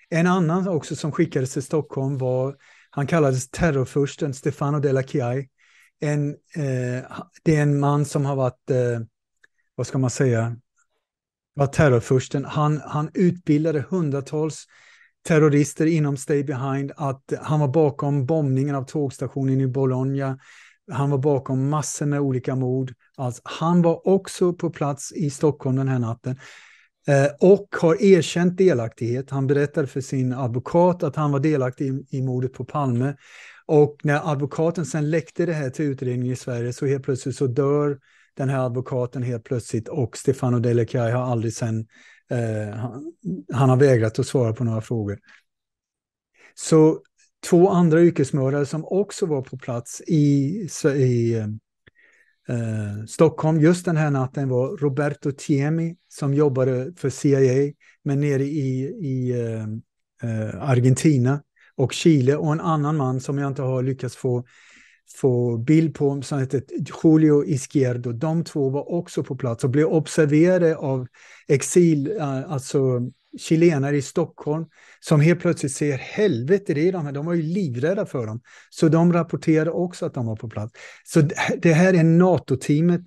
En annan också som skickades till Stockholm var han kallades terrorfursten Stefano della Chiai. En, eh, det är en man som har varit, eh, vad ska man säga, var terrorfursten. Han, han utbildade hundratals terrorister inom Stay Behind. Att han var bakom bombningen av tågstationen i Bologna. Han var bakom massor med olika mord. Alltså, han var också på plats i Stockholm den här natten. Eh, och har erkänt delaktighet. Han berättade för sin advokat att han var delaktig i, mordet på Palme. Och när advokaten sen läckte det här till utredningen i Sverige så helt plötsligt så dör den här advokaten helt plötsligt och Stefano Delekai har aldrig sen, eh, han, han, har vägrat att svara på några frågor. Så två andra yrkesmördare som också var på plats i, i eh, eh, Stockholm just den här natten var Roberto Tiemi som jobbade för CIA, men nere i, i eh, eh, Argentina och Chile och en annan man som jag inte har lyckats få, få bild på som heter Julio Izquierdo. De två var också på plats och blev observerade av exil, eh, alltså chilenare i Stockholm som helt plötsligt ser helvete i de De var ju livrädda för dem. Så de rapporterade också att de var på plats. Så det här är NATO-teamet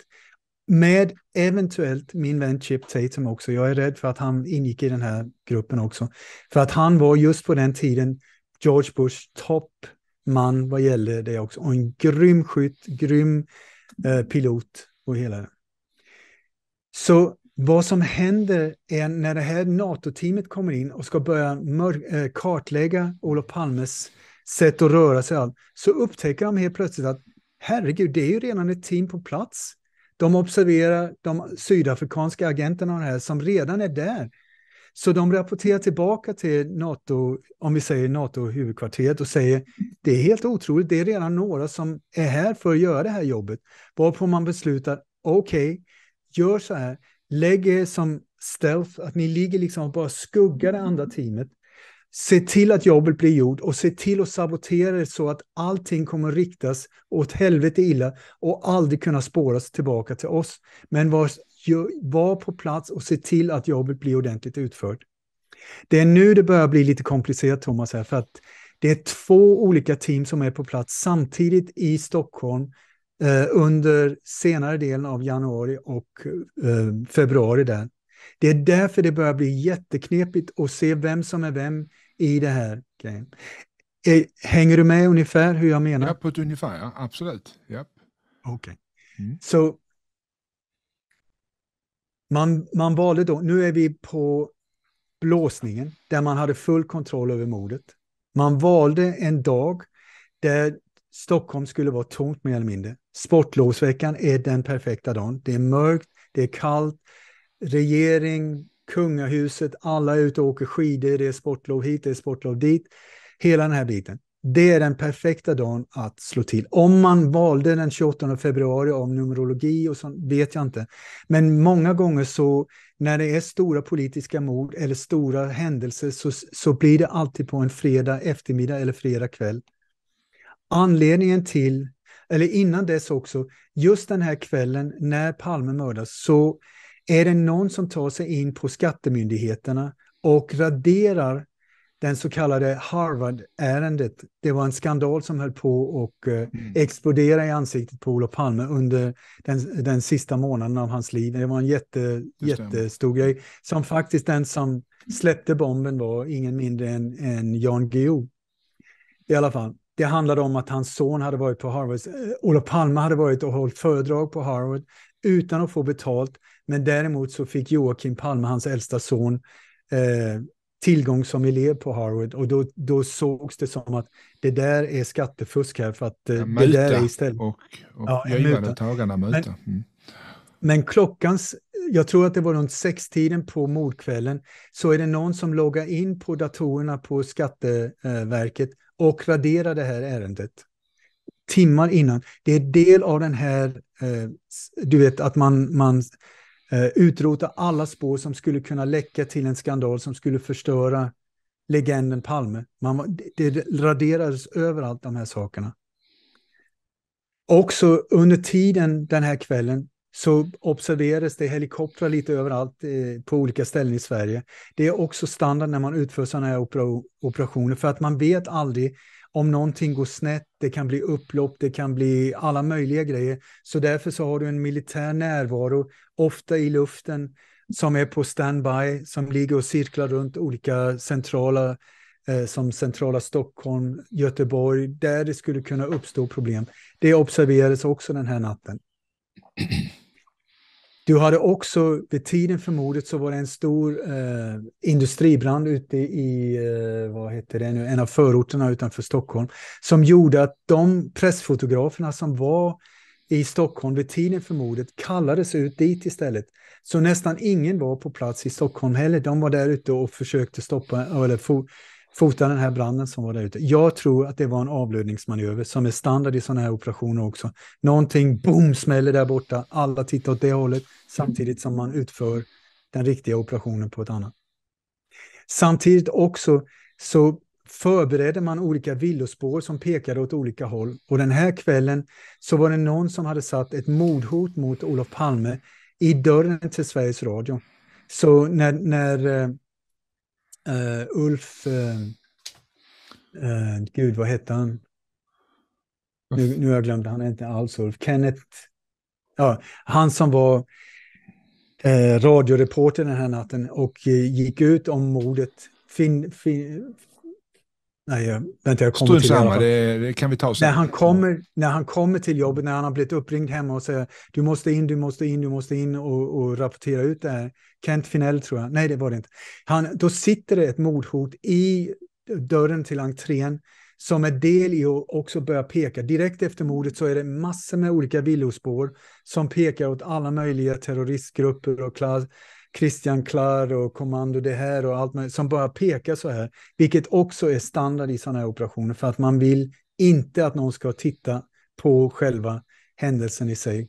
med eventuellt min vän Chip Tatum också. Jag är rädd för att han ingick i den här gruppen också. För att han var just på den tiden George Bushs toppman vad gällde det också. Och en grym skytt, grym eh, pilot och hela det. Så vad som händer är när det här NATO-teamet kommer in och ska börja eh, kartlägga Olof Palmes sätt att röra sig, allt, så upptäcker de helt plötsligt att herregud, det är ju redan ett team på plats. De observerar de sydafrikanska agenterna här som redan är där. Så de rapporterar tillbaka till NATO, om vi säger NATO-huvudkvarteret och säger det är helt otroligt, det är redan några som är här för att göra det här jobbet. Varpå man beslutar, okej, okay, gör så här, Lägg er som stealth, att ni ligger liksom och bara skuggar det andra teamet. Se till att jobbet blir gjort och se till att sabotera det så att allting kommer riktas åt helvete illa och aldrig kunna spåras tillbaka till oss. Men var, var på plats och se till att jobbet blir ordentligt utfört. Det är nu det börjar bli lite komplicerat, Thomas, här, för att det är två olika team som är på plats samtidigt i Stockholm Eh, under senare delen av januari och eh, februari där. Det är därför det börjar bli jätteknepigt att se vem som är vem i det här. Eh, hänger du med ungefär hur jag menar? Ja, på ett ungefär, ja. absolut. Ja. Okej. Okay. Mm. Så man, man valde då, nu är vi på blåsningen där man hade full kontroll över mordet. Man valde en dag där Stockholm skulle vara tomt mer eller mindre sportlovsveckan är den perfekta dagen. Det är mörkt, det är kallt, regering, kungahuset, alla är ute och åker skidor, det är sportlov hit, det är sportlov dit. Hela den här biten. Det är den perfekta dagen att slå till. Om man valde den 28 februari av numerologi och sånt vet jag inte. Men många gånger så när det är stora politiska mord eller stora händelser så, så blir det alltid på en fredag eftermiddag eller fredag kväll. Anledningen till eller innan dess också, just den här kvällen när Palme mördas så är det någon som tar sig in på skattemyndigheterna och raderar den så kallade Harvard-ärendet. Det var en skandal som höll på att eh, mm. explodera i ansiktet på Olof Palme under den, den sista månaden av hans liv. Det var en jätte, jättestor grej som faktiskt den som släppte bomben var ingen mindre än, än Jan Guillou. I alla fall. Det handlade om att hans son hade varit på Harvard. Eh, Olof Palme hade varit och hållit föredrag på Harvard utan att få betalt. Men däremot så fick Joakim Palme, hans äldsta son, eh, tillgång som elev på Harvard och då, då sågs det som att det där är skattefusk här för att ja, eh, det muta där är istället... och, och ja, givaretagarna muta. muta. Men, mm. men klockans, jag tror att det var runt sextiden på mordkvällen, så är det någon som loggar in på datorerna på Skatteverket och radera det här ärendet timmar innan. Det är del av den här, eh, du vet att man, man eh, utrotar alla spår som skulle kunna läcka till en skandal som skulle förstöra legenden Palme. Man, det raderades överallt de här sakerna. Också under tiden den här kvällen så observeras det helikoptrar lite överallt eh, på olika ställen i Sverige. Det är också standard när man utför sådana här opera operationer för att man vet aldrig om någonting går snett, det kan bli upplopp, det kan bli alla möjliga grejer. Så därför så har du en militär närvaro, ofta i luften, som är på standby, som ligger och cirklar runt olika centrala, eh, som centrala Stockholm, Göteborg, där det skulle kunna uppstå problem. Det observerades också den här natten. Du hade också, vid tiden för mordet så var det en stor eh, industribrand ute i, eh, vad heter det nu, en av förorterna utanför Stockholm, som gjorde att de pressfotograferna som var i Stockholm vid tiden för mordet kallades ut dit istället. Så nästan ingen var på plats i Stockholm heller. De var där ute och försökte stoppa, eller fota den här branden som var där ute. Jag tror att det var en avlödningsmanöver som är standard i sådana här operationer också. Någonting, boom, smäller där borta. Alla tittar åt det hållet samtidigt som man utför den riktiga operationen på ett annat. Samtidigt också så förberedde man olika villospår som pekade åt olika håll. Och den här kvällen så var det någon som hade satt ett mordhot mot Olof Palme i dörren till Sveriges Radio. Så när, när eh, Uh, Ulf... Uh, uh, gud, vad hette han? Nu, nu har jag glömt, han är inte alls Ulf. Kenneth... Ja, han som var eh, radioreporter den här natten och gick ut om mordet. Fin, fin, Nej, jag, vänta, jag kommer Strunt samma, det, det, kan vi ta sen. När han, kommer, när han kommer till jobbet, när han har blivit uppringd hemma och säger du måste in, du måste in, du måste in och, och rapportera ut det här. Kent Finell tror jag, nej det var det inte. Han, då sitter det ett mordhot i dörren till entrén som är del i att också börja peka. Direkt efter mordet så är det massor med olika villospår som pekar åt alla möjliga terroristgrupper och klass, Christian Klar och Kommando det här och allt möjligt, som bara pekar så här, vilket också är standard i sådana här operationer för att man vill inte att någon ska titta på själva händelsen i sig.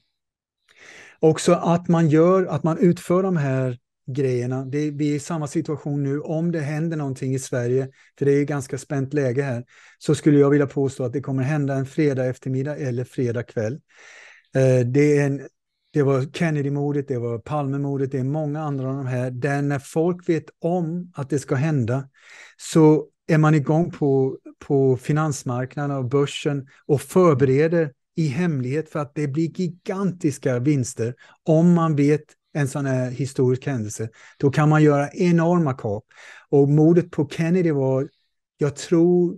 Också att man gör, att man utför de här grejerna. Det, vi är i samma situation nu. Om det händer någonting i Sverige, för det är ganska spänt läge här, så skulle jag vilja påstå att det kommer hända en fredag eftermiddag eller fredag kväll. Eh, det är en det var Kennedy-mordet, det var Palmemordet, det är många andra av de här, där när folk vet om att det ska hända så är man igång på, på finansmarknaden och börsen och förbereder i hemlighet för att det blir gigantiska vinster om man vet en sån här historisk händelse. Då kan man göra enorma kap. Och mordet på Kennedy var, jag tror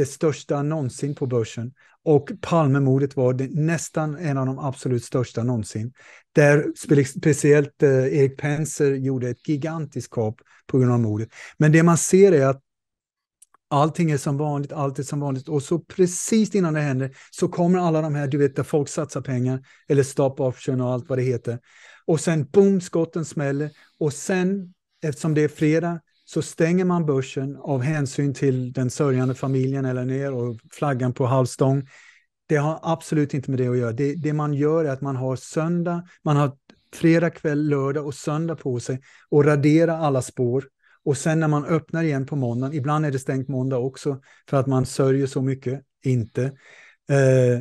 det största någonsin på börsen. Och Palmemordet var det, nästan en av de absolut största någonsin. Där speciellt eh, Erik Penser gjorde ett gigantiskt kap på grund av mordet. Men det man ser är att allting är som vanligt, allt är som vanligt. Och så precis innan det händer så kommer alla de här, du vet, där folk satsar pengar, eller stop option och allt vad det heter. Och sen boom, skotten smäller. Och sen, eftersom det är fredag, så stänger man börsen av hänsyn till den sörjande familjen eller ner och flaggan på halvstång. Det har absolut inte med det att göra. Det, det man gör är att man har söndag, man har fredag kväll, lördag och söndag på sig och radera alla spår. Och sen när man öppnar igen på måndagen, ibland är det stängt måndag också för att man sörjer så mycket, inte. Eh,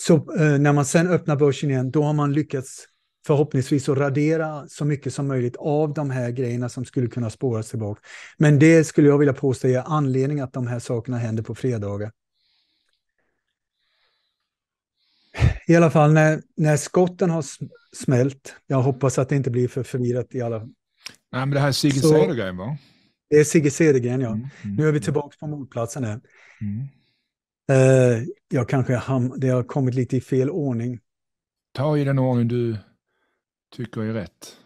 så eh, när man sen öppnar börsen igen, då har man lyckats förhoppningsvis att radera så mycket som möjligt av de här grejerna som skulle kunna spåras tillbaka. Men det skulle jag vilja påstå är anledningen att de här sakerna händer på fredagar. I alla fall när, när skotten har smält, jag hoppas att det inte blir för förvirrat i alla... Nej, men det här är Sigge Cedergren va? Det är Sigge Cedergren ja. Mm, mm, nu är vi mm. tillbaka på mordplatsen här. Mm. Uh, jag kanske ham- det har kommit lite i fel ordning. Ta i den ordning du tycker är rätt?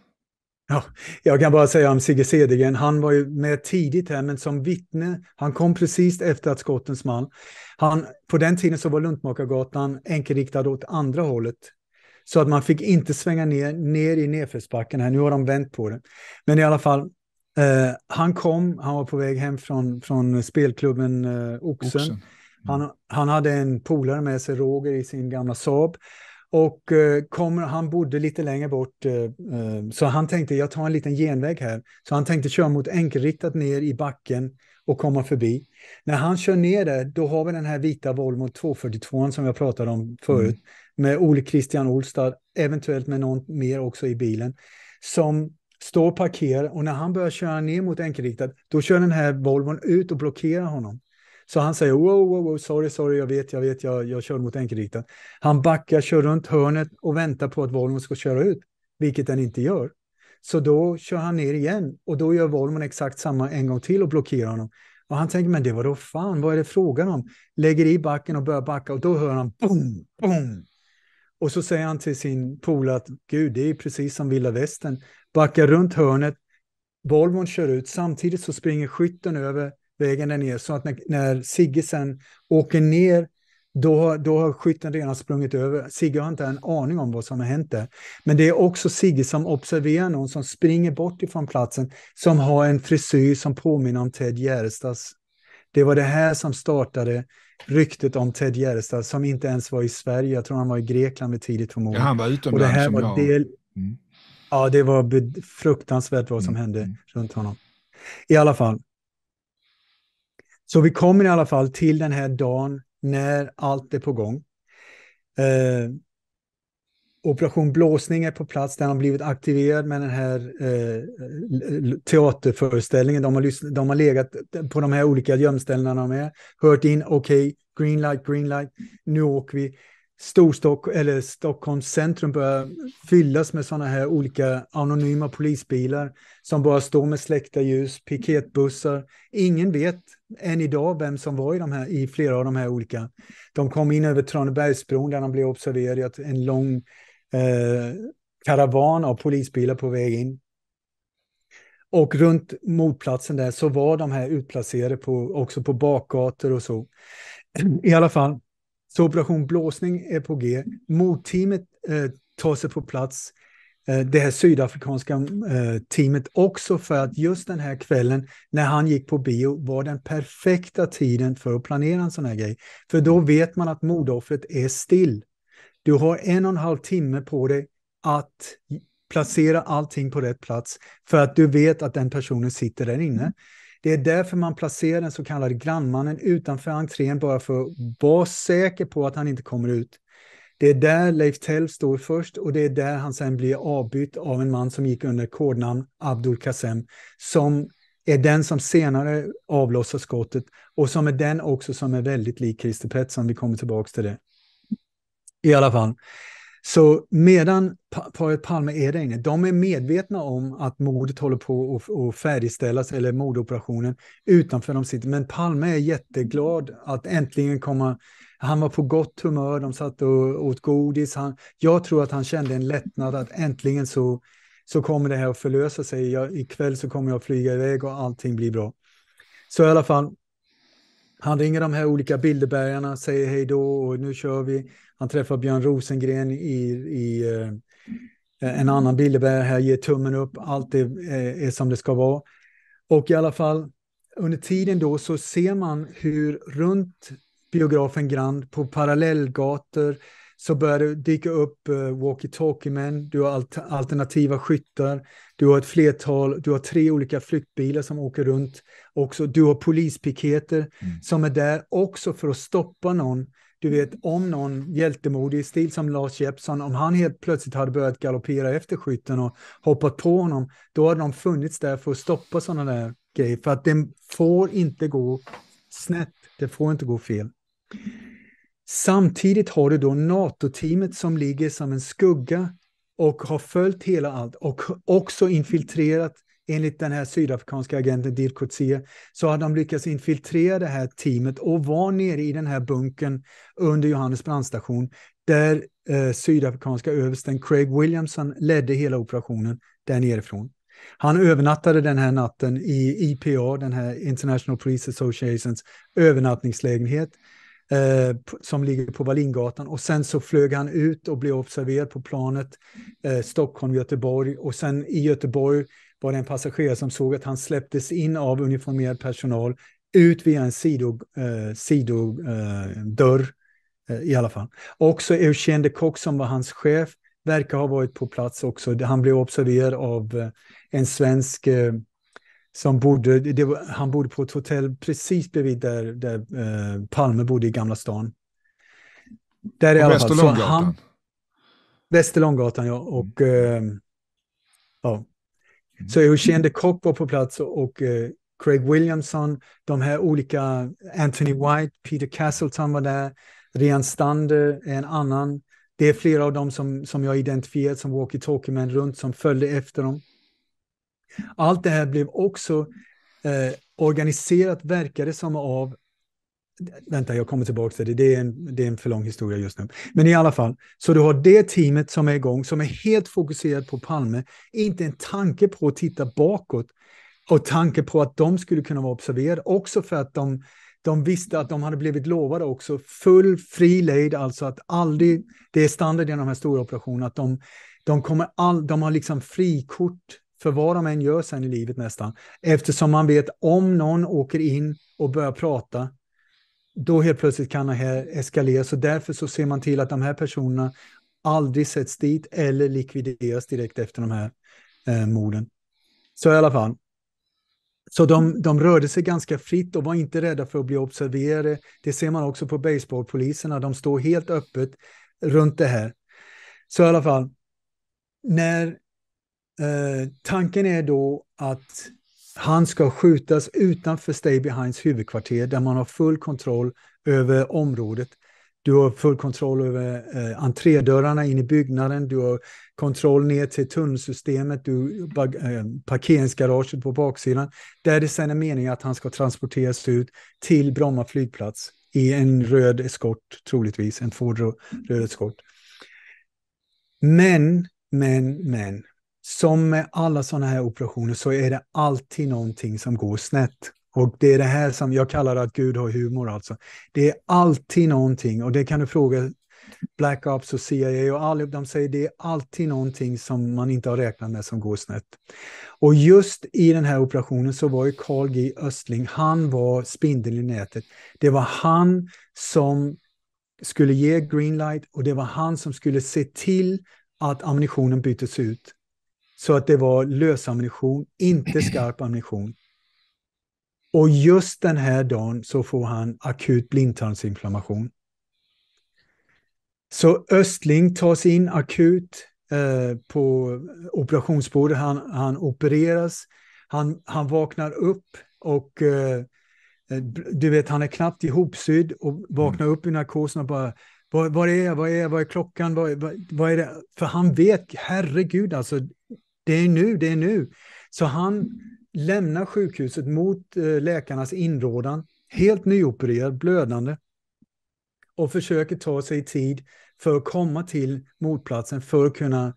Ja, jag kan bara säga om Sigge Cedergren, han var ju med tidigt här, men som vittne, han kom precis efter att skotten small. Han, på den tiden så var Luntmakargatan enkelriktad åt andra hållet, så att man fick inte svänga ner, ner i nedförsbacken här. Nu har de vänt på det. Men i alla fall, eh, han kom, han var på väg hem från, från spelklubben eh, Oxen. Oxen. Mm. Han, han hade en polare med sig, Roger, i sin gamla Saab. Och eh, kom, han bodde lite längre bort, eh, eh, så han tänkte jag tar en liten genväg här. Så han tänkte köra mot enkelriktat ner i backen och komma förbi. När han kör ner det, då har vi den här vita Volvo 242 som jag pratade om förut, mm. med Ole Christian Olstad, eventuellt med någon mer också i bilen, som står parkerad och när han börjar köra ner mot enkelriktat, då kör den här Volvon ut och blockerar honom. Så han säger wow, wow, wow, sorry, sorry, jag vet, jag vet, jag, jag kör mot enkelriktat. Han backar, kör runt hörnet och väntar på att Volvon ska köra ut, vilket den inte gör. Så då kör han ner igen och då gör Volvon exakt samma en gång till och blockerar honom. Och han tänker, men det var då fan, vad är det frågan om? Lägger i backen och börjar backa och då hör han boom, boom. Och så säger han till sin polare att gud, det är precis som vilda västern. Backar runt hörnet, Volvon kör ut, samtidigt så springer skytten över vägen där ner. Så att när, när Sigge sen åker ner, då har, då har skytten redan sprungit över. Sigge har inte en aning om vad som har hänt där. Men det är också Sigge som observerar någon som springer bort ifrån platsen, som har en frisyr som påminner om Ted Gärdestads. Det var det här som startade ryktet om Ted Gärdestad som inte ens var i Sverige. Jag tror han var i Grekland vid tidigt på Ja, han var utomlands. Och det här var jag... del... Mm. Ja, det var fruktansvärt vad som mm. hände mm. runt honom. I alla fall, så vi kommer i alla fall till den här dagen när allt är på gång. Eh, Operation Blåsning är på plats, den har blivit aktiverad med den här eh, teaterföreställningen. De har, de har legat på de här olika gömställena de är, hört in, okej, okay, green light, green light, nu åker vi. Storstock eller Stockholms centrum börjar fyllas med sådana här olika anonyma polisbilar som bara står med släckta ljus, piketbussar. Ingen vet än idag vem som var i, de här, i flera av de här olika. De kom in över Tranebergsbron där de blev observerade en lång eh, karavan av polisbilar på väg in. Och runt motplatsen där så var de här utplacerade på, också på bakgator och så. I alla fall så Operation Blåsning är på G. Motteamet eh, tar sig på plats. Eh, det här sydafrikanska eh, teamet också för att just den här kvällen när han gick på bio var den perfekta tiden för att planera en sån här grej. För då vet man att mordoffret är still. Du har en och en halv timme på dig att placera allting på rätt plats för att du vet att den personen sitter där inne. Det är därför man placerar den så kallade grannmannen utanför entrén bara för att vara säker på att han inte kommer ut. Det är där Leif Tell står först och det är där han sen blir avbytt av en man som gick under kodnamn Abdul Kassem som är den som senare avlossar skottet och som är den också som är väldigt lik Christer Pettersson. Vi kommer tillbaka till det. I alla fall. Så medan paret Palme är där inne, de är medvetna om att mordet håller på att färdigställas, eller mordoperationen, utanför de sitter. Men Palme är jätteglad att äntligen komma... Han var på gott humör, de satt och åt godis. Han, jag tror att han kände en lättnad att äntligen så, så kommer det här att förlösa sig. Jag, ikväll så kommer jag flyga iväg och allting blir bra. Så i alla fall, han ringer de här olika bilderbärgarna, säger hej då och nu kör vi. Han träffar Björn Rosengren i, i eh, en annan Billeberg här, ger tummen upp, allt är, eh, är som det ska vara. Och i alla fall, under tiden då så ser man hur runt biografen Grand på parallellgator så börjar det dyka upp eh, walkie-talkie-män, du har alt alternativa skyttar, du har ett flertal, du har tre olika flyktbilar som åker runt också, du har polispiketer mm. som är där också för att stoppa någon du vet, om någon hjältemodig stil som Lars Jeppsson, om han helt plötsligt hade börjat galoppera efter skytten och hoppat på honom, då hade de funnits där för att stoppa sådana där grejer. För att det får inte gå snett, det får inte gå fel. Samtidigt har du då NATO-teamet som ligger som en skugga och har följt hela allt och också infiltrerat enligt den här sydafrikanska agenten Dil så hade de lyckats infiltrera det här teamet och var nere i den här bunkern under Johannes brandstation där eh, sydafrikanska översten Craig Williamson ledde hela operationen där nerifrån. Han övernattade den här natten i IPA, den här International Police Associations övernattningslägenhet eh, som ligger på Wallingatan och sen så flög han ut och blev observerad på planet eh, Stockholm, Göteborg och sen i Göteborg var det en passagerare som såg att han släpptes in av uniformerad personal ut via en sidodörr eh, sido, eh, eh, i alla fall. Också Eugen de Kock som var hans chef verkar ha varit på plats också. Han blev observerad av eh, en svensk eh, som bodde, det var, han bodde på ett hotell precis bredvid där, där eh, Palme bodde i Gamla stan. Där i alla fall. Västerlånggatan. Västerlånggatan, ja. Och, ja. Så Eugen de Kock var på plats och, och eh, Craig Williamson, de här olika, Anthony White, Peter Castleton var där, Rian Stander är en annan. Det är flera av dem som, som jag identifierat som walkie-talkie-män runt som följde efter dem. Allt det här blev också eh, organiserat, verkade som, av Vänta, jag kommer tillbaka till det. Det är, en, det är en för lång historia just nu. Men i alla fall, så du har det teamet som är igång, som är helt fokuserat på Palme. Inte en tanke på att titta bakåt och tanke på att de skulle kunna vara observerade. Också för att de, de visste att de hade blivit lovade också full fri lejd, alltså att aldrig, det är standard i de här stora operationerna, att de, de, kommer all, de har liksom frikort för vad de än gör sen i livet nästan. Eftersom man vet om någon åker in och börjar prata då helt plötsligt kan det här eskalera. Så därför så ser man till att de här personerna aldrig sätts dit eller likvideras direkt efter de här eh, morden. Så i alla fall. Så de, de rörde sig ganska fritt och var inte rädda för att bli observerade. Det ser man också på baseballpoliserna. De står helt öppet runt det här. Så i alla fall, när eh, tanken är då att han ska skjutas utanför Stay Behinds huvudkvarter där man har full kontroll över området. Du har full kontroll över eh, entrédörrarna in i byggnaden, du har kontroll ner till tunnelsystemet, du, bag, eh, parkeringsgaraget på baksidan. Där det sen är meningen att han ska transporteras ut till Bromma flygplats i en röd eskort, troligtvis en Ford röd eskort. Men, men, men, som med alla sådana här operationer så är det alltid någonting som går snett. Och det är det här som jag kallar att Gud har humor alltså. Det är alltid någonting och det kan du fråga Black Ops och CIA och alla, de säger det är alltid någonting som man inte har räknat med som går snett. Och just i den här operationen så var ju Carl G Östling, han var spindeln i nätet. Det var han som skulle ge green light och det var han som skulle se till att ammunitionen byttes ut. Så att det var lös ammunition, inte skarp ammunition. Och just den här dagen så får han akut blindtarmsinflammation. Så Östling tas in akut eh, på operationsbordet. Han, han opereras. Han, han vaknar upp och eh, eh du vet, han är knappt ihopsydd och vaknar mm. upp i narkosen och bara Vad är jag? Vad är, vad är klockan? Vad, vad, vad, är det? För han vet, herregud alltså, det är nu, det är nu. Så han lämnar sjukhuset mot eh, läkarnas inrådan, helt nyopererad, blödande och försöker ta sig tid för att komma till mordplatsen för att kunna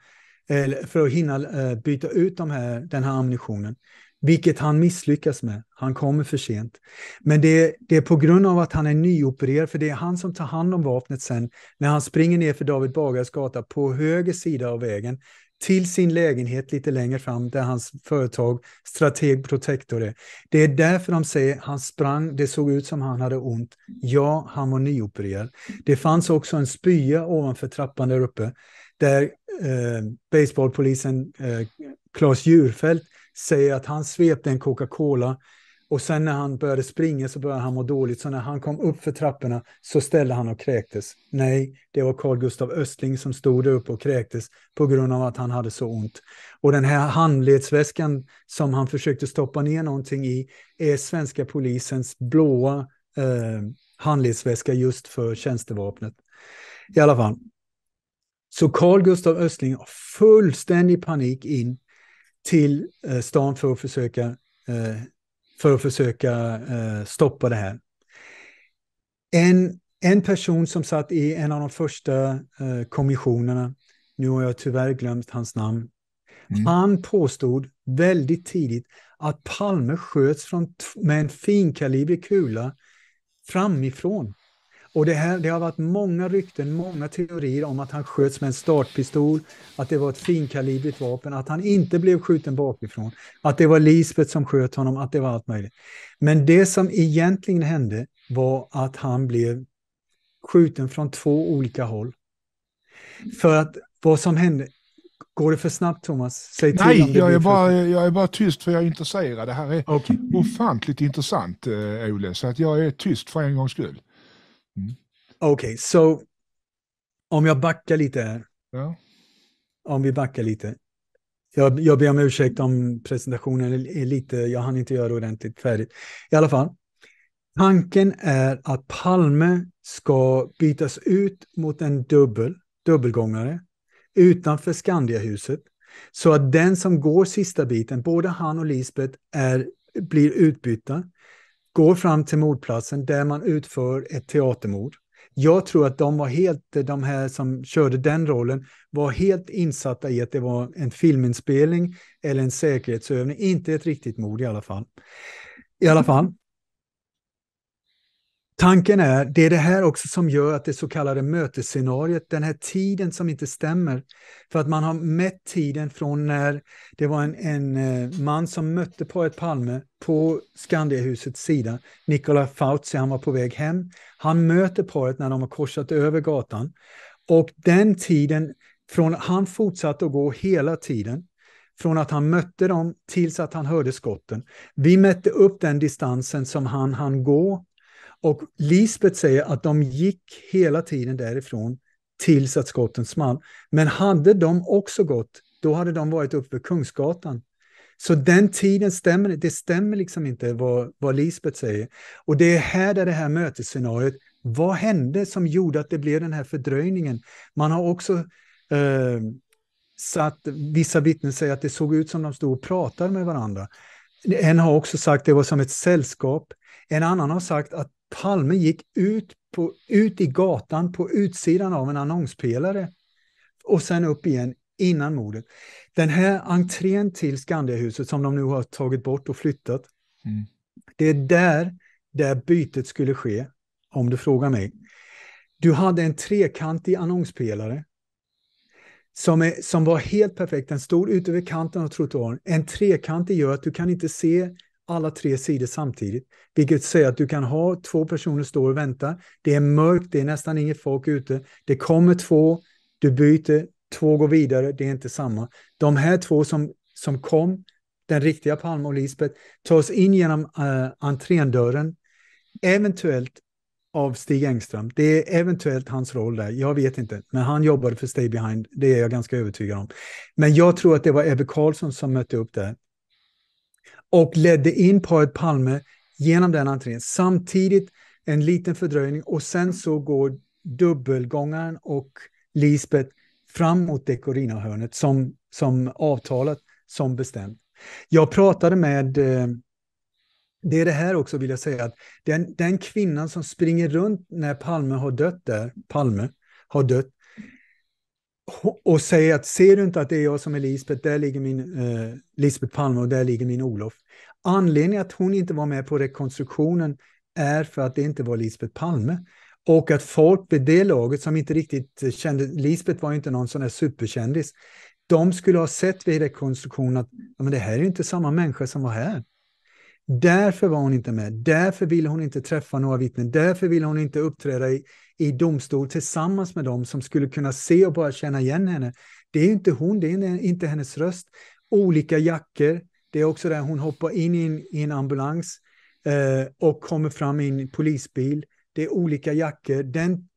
för att hinna eh, byta ut de här, den här ammunitionen. Vilket han misslyckas med. Han kommer för sent. Men det, det, är på grund av att han är nyopererad, för det är han som tar hand om vapnet sen när han springer ner för David Bagares gata på höger sida av vägen till sin lägenhet lite längre fram där hans företag Strateg Protector är. Det är därför de säger han sprang, det såg ut som han hade ont. Ja, han var nyopererad. Det fanns också en spya ovanför trappan där uppe där eh, baseballpolisen eh, Claes Djurfält säger att han svepte en Coca-Cola och sen när han började springa så började han må dåligt, så när han kom upp för trapporna så ställde han och kräktes. Nej, det var Carl Gustav Östling som stod där uppe och kräktes på grund av att han hade så ont. Och den här handledsväskan som han försökte stoppa ner någonting i är svenska polisens blåa eh, handledsväska just för tjänstevapnet. I alla fall. Så Carl Gustav Östling har fullständig panik in till eh, stan för att försöka eh, för att försöka eh, stoppa det här. En, en person som satt i en av de första eh, kommissionerna, nu har jag tyvärr glömt hans namn, mm. han påstod väldigt tidigt att Palme sköts från med en finkalibrig kula framifrån. Och det, här, det har varit många rykten, många teorier om att han sköts med en startpistol, att det var ett finkalibrigt vapen, att han inte blev skjuten bakifrån, att det var Lisbeth som sköt honom, att det var allt möjligt. Men det som egentligen hände var att han blev skjuten från två olika håll. För att vad som hände, Går det för snabbt Thomas? Säg till Nej, om jag, är bara, jag är bara tyst för jag är intresserad. Det här är okay. ofantligt intressant, eh, Ole, så att jag är tyst för en gångs skull. Mm. Okej, okay, så so, om jag backar lite här. Ja. Om vi backar lite. Jag, jag ber om ursäkt om presentationen är lite, jag hann inte göra ordentligt färdigt. I alla fall, tanken är att Palme ska bytas ut mot en dubbel, dubbelgångare utanför Skandiahuset. Så att den som går sista biten, både han och Lisbeth, är, blir utbytta går fram till mordplatsen där man utför ett teatermord. Jag tror att de var helt, de här som körde den rollen var helt insatta i att det var en filminspelning eller en säkerhetsövning, inte ett riktigt mord i alla fall. I alla fall, Tanken är, det är det här också som gör att det så kallade mötesscenariet, den här tiden som inte stämmer, för att man har mätt tiden från när det var en, en eh, man som mötte paret Palme på Skandiahusets sida, Nikola Fautsi, han var på väg hem. Han möter paret när de har korsat över gatan och den tiden, från han fortsatte att gå hela tiden, från att han mötte dem tills att han hörde skotten. Vi mätte upp den distansen som han hann gå och Lisbeth säger att de gick hela tiden därifrån tills att skotten small. Men hade de också gått, då hade de varit uppe vid Kungsgatan. Så den tiden stämmer det stämmer liksom inte vad, vad Lisbeth säger. Och det är här där det här mötesscenariot, vad hände som gjorde att det blev den här fördröjningen? Man har också eh, satt, vissa vittnen säger att det såg ut som de stod och pratade med varandra. En har också sagt att det var som ett sällskap. En annan har sagt att Palme gick ut, på, ut i gatan på utsidan av en annonspelare och sen upp igen innan mordet. Den här entrén till Skandiahuset som de nu har tagit bort och flyttat, mm. det är där, där bytet skulle ske, om du frågar mig. Du hade en trekantig annonspelare som, är, som var helt perfekt. Den stod ute vid kanten av trottoaren. En trekantig gör att du kan inte se alla tre sidor samtidigt. Vilket säger att du kan ha två personer stå och vänta. Det är mörkt, det är nästan inget folk ute. Det kommer två, du byter, två går vidare, det är inte samma. De här två som, som kom, den riktiga Palme och Lisbeth, tas in genom äh, eh, entréndörren, eventuellt av Stig Engström. Det är eventuellt hans roll där, jag vet inte. Men han jobbade för Stay Behind, det är jag ganska övertygad om. Men jag tror att det var Ebbe Karlsson som mötte upp där och ledde in paret Palme genom den entrén. Samtidigt en liten fördröjning och sen så går dubbelgångaren och Lisbeth fram mot Decorina-hörnet som, som avtalat, som bestämt. Jag pratade med, eh, det är det här också vill jag säga, att den, den kvinnan som springer runt när Palme har dött där, Palme har dött, och säger att ser du inte att det är jag som är Lisbeth, där ligger min eh, Lisbeth Palme och där ligger min Olof. Anledningen att hon inte var med på rekonstruktionen är för att det inte var Lisbeth Palme. Och att folk vid det laget som inte riktigt kände, Lisbeth var inte någon sån där superkändis, de skulle ha sett vid rekonstruktionen att men det här är inte samma människa som var här. Därför var hon inte med, därför ville hon inte träffa några vittnen, därför ville hon inte uppträda i, i domstol tillsammans med dem som skulle kunna se och bara känna igen henne. Det är inte hon, det är inte hennes röst. Olika jackor, det är också där hon hoppar in i en, i en ambulans eh, och kommer fram i en polisbil. Det är olika jackor. Den,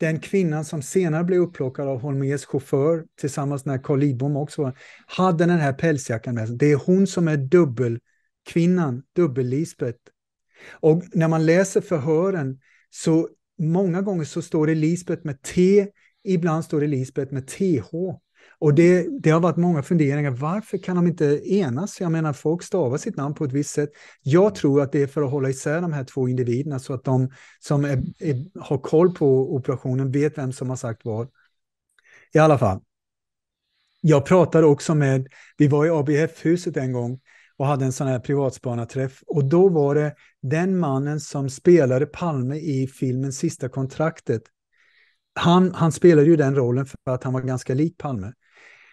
den kvinnan som senare blev upplockad av Holmérs chaufför tillsammans med Carl Lidbom också, hade den här pälsjackan med sig. Det är hon som är dubbelkvinnan, dubbel-Lisbeth. Och när man läser förhören så många gånger så står det Lisbeth med T, ibland står det Lisbeth med TH. Och det, det, har varit många funderingar, varför kan de inte enas? Jag menar, folk stavar sitt namn på ett visst sätt. Jag tror att det är för att hålla isär de här två individerna så att de som är, är, har koll på operationen vet vem som har sagt vad. I alla fall. Jag pratade också med, vi var i ABF-huset en gång, och hade en sån här privatspanarträff. Och då var det den mannen som spelade Palme i filmen Sista kontraktet. Han, han spelade ju den rollen för att han var ganska lik Palme.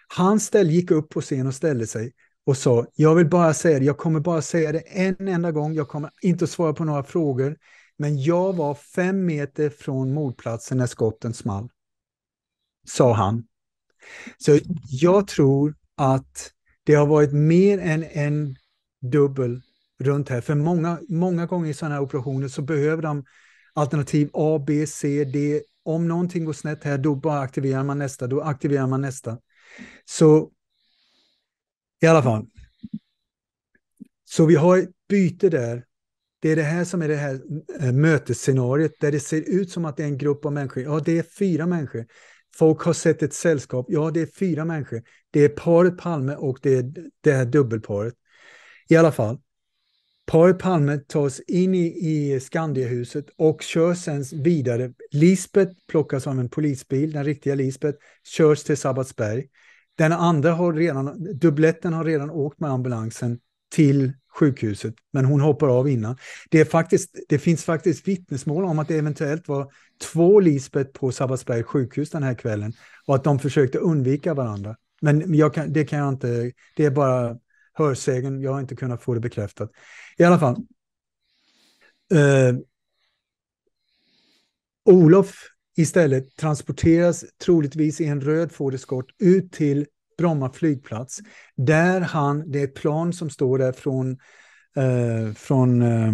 Han ställ, gick upp på scen och ställde sig och sa, jag vill bara säga det, jag kommer bara säga det en enda gång, jag kommer inte att svara på några frågor, men jag var fem meter från mordplatsen när skotten small. Sa han. Så jag tror att det har varit mer än en dubbel runt här. För många, många gånger i sådana här operationer så behöver de alternativ A, B, C, D. Om någonting går snett här, då bara aktiverar man nästa, då aktiverar man nästa. Så i alla fall. Så vi har ett byte där. Det är det här som är det här eh, mötesscenariot. där det ser ut som att det är en grupp av människor. Ja, det är fyra människor. Folk har sett ett sällskap. Ja, det är fyra människor. Det är paret Palme och det är det här dubbelparet. I alla fall. Paret Palme tas in i, i Skandiahuset och körs sen vidare. Lisbeth plockas av en polisbil, den riktiga Lisbeth, körs till Sabbatsberg. Den andra har redan, dubbletten har redan åkt med ambulansen till sjukhuset, men hon hoppar av innan. Det, är faktiskt, det finns faktiskt vittnesmål om att det eventuellt var två Lisbeth på Sabbatsbergs sjukhus den här kvällen och att de försökte undvika varandra. Men kan, det kan jag inte, det är bara hörsägen, jag har inte kunnat få det bekräftat. I alla fall. Eh, Olof istället transporteras troligtvis i en röd fåderskott ut till Bromma flygplats. Där han, det är ett plan som står där från, eh, från eh,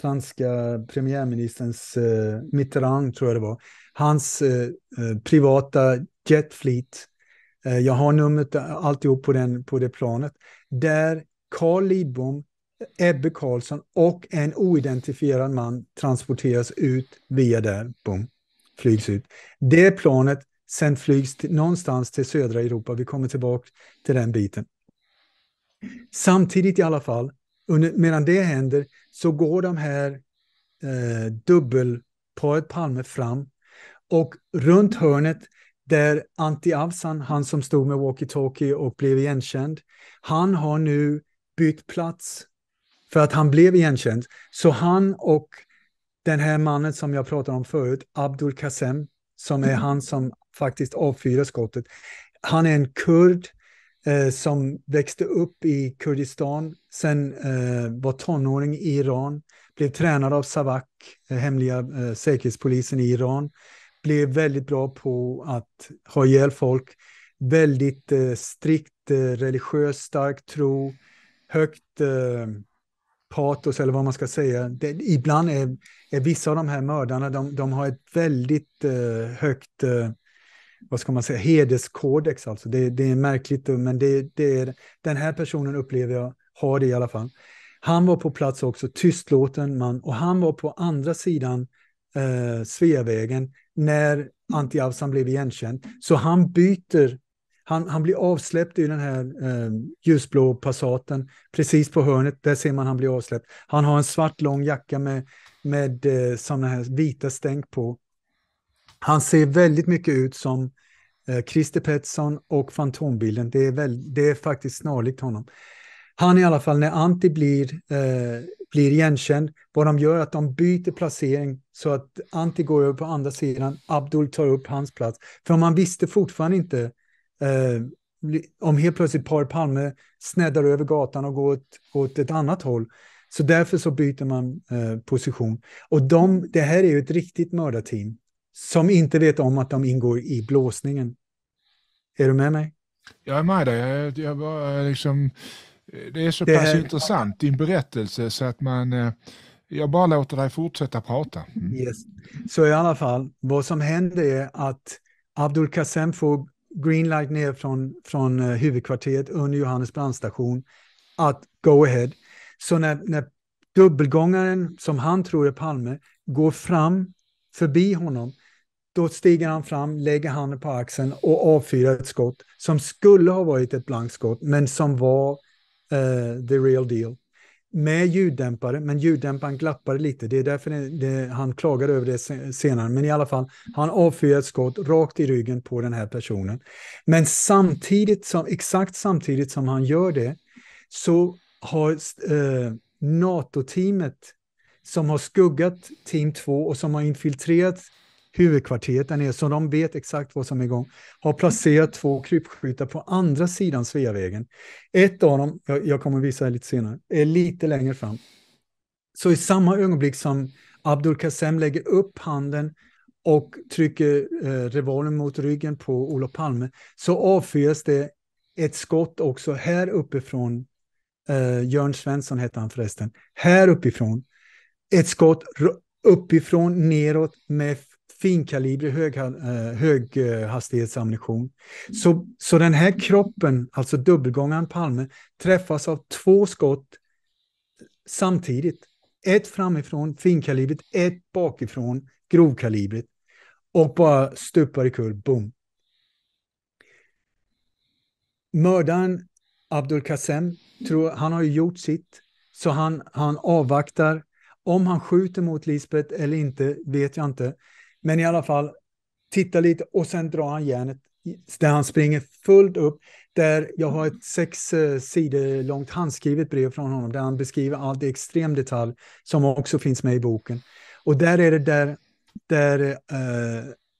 franska premiärministerns eh, Mitterrand, tror jag det var. Hans eh, eh, privata jetfleet. Eh, jag har numret, alltihop på, den, på det planet. Där Carl Lidbom, Ebbe Karlsson och en oidentifierad man transporteras ut via där. Boom flygs ut. Det planet sen flygs till, någonstans till södra Europa. Vi kommer tillbaka till den biten. Samtidigt i alla fall, under, medan det händer, så går de här eh, dubbelparet Palme fram och runt hörnet där Antti Avsan, han som stod med walkie-talkie och blev igenkänd, han har nu bytt plats för att han blev igenkänd. Så han och den här mannen som jag pratade om förut, Abdul Kassem, som är mm. han som faktiskt avfyra skottet. Han är en kurd eh, som växte upp i Kurdistan, sen eh, var tonåring i Iran, blev tränad av Savak, eh, hemliga eh, säkerhetspolisen i Iran, blev väldigt bra på att ha ihjäl folk, väldigt eh, strikt eh, religiös, stark tro, högt patos eller vad man ska säga. Det, ibland är, är vissa av de här mördarna, de, de har ett väldigt eh, högt eh, vad ska man säga, hederskodex alltså. Det, det är märkligt, men det, det är, den här personen upplever jag har det i alla fall. Han var på plats också, tystlåten man, och han var på andra sidan eh, Sveavägen när Antti Avsan blev igenkänd. Så han byter, han, han blir avsläppt i den här eh, ljusblå Passaten, precis på hörnet, där ser man han blir avsläppt. Han har en svart lång jacka med, med eh, sådana här vita stänk på han ser väldigt mycket ut som eh, Christer Pettersson och Fantombilden. Det är, väl, det är faktiskt snarlikt honom. Han i alla fall, när Antti blir, eh, blir igenkänd, vad de gör är att de byter placering så att Antti går över på andra sidan, Abdul tar upp hans plats. För man visste fortfarande inte eh, om helt plötsligt Par Palme sneddar över gatan och går åt, åt ett annat håll. Så därför så byter man eh, position. Och de, det här är ju ett riktigt mördarteam som inte vet om att de ingår i blåsningen. Är du med mig? Jag är med dig. Jag, jag var liksom, det är så det pass är... intressant, din berättelse, så att man... Eh, jag bara låter dig fortsätta prata. Mm. Yes. Så i alla fall, vad som hände är att Abdul Kassem får greenlight ner från, från eh, huvudkvarteret under Johannes brandstation att go ahead. Så när, när dubbelgångaren, som han tror är Palme, går fram förbi honom då stiger han fram, lägger handen på axeln och avfyrar ett skott som skulle ha varit ett blankskott, men som var uh, the real deal. Med ljuddämpare, men ljuddämparen glappade lite. Det är därför det, det, han klagade över det senare. Men i alla fall, han avfyrar ett skott rakt i ryggen på den här personen. Men samtidigt, som, exakt samtidigt som han gör det, så har uh, NATO-teamet som har skuggat team 2 och som har infiltrerat huvudkvarteret där nere, så de vet exakt vad som är igång, har placerat två krypskyttar på andra sidan Sveavägen. Ett av dem, jag, jag kommer visa det lite senare, är lite längre fram. Så i samma ögonblick som Abdul Kassem lägger upp handen och trycker eh, revolvern mot ryggen på Olof Palme så avfyras det ett skott också här uppifrån. Eh, Jörn Svensson hette han förresten. Här uppifrån. Ett skott uppifrån neråt med finkalibrig hög, eh, höghastighetsammunition. Eh, mm. Så, så den här kroppen, alltså dubbelgångaren Palme, träffas av två skott samtidigt. Ett framifrån, finkalibrigt, ett bakifrån, grovkalibrigt Och bara stupar i kurv, boom. Mördaren Abdul Qasem, tror, han har ju gjort sitt, så han, han avvaktar om han skjuter mot Lisbeth eller inte vet jag inte. Men i alla fall, titta lite och sen drar han järnet där han springer fullt upp. Där jag har ett sex eh, sidor långt handskrivet brev från honom där han beskriver allt i extrem detalj som också finns med i boken. Och där är det där, där eh,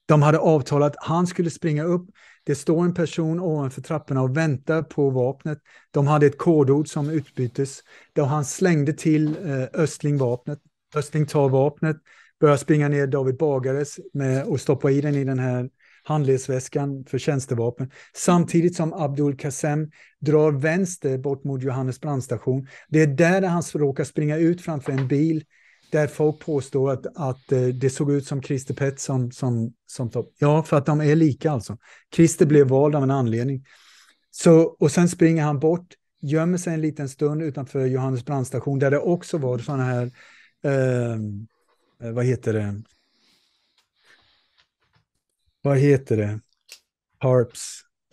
de hade avtalat att han skulle springa upp. Det står en person ovanför trapporna och väntar på vapnet. De hade ett kodord som utbyttes. Då han slängde till eh, Östling vapnet. Östling tar vapnet börjar springa ner David Bagares med, och stoppa i den i den här handledsväskan för tjänstevapen. Samtidigt som Abdul Kassem drar vänster bort mot Johannes brandstation. Det är där han råkar springa ut framför en bil där folk påstår att, att eh, det såg ut som Christer Pettersson som, som topp. Ja, för att de är lika alltså. Christer blev vald av en anledning. Så, och sen springer han bort, gömmer sig en liten stund utanför Johannes brandstation där det också var sådana här eh, Eh, vad heter det? Vad heter det? Harps.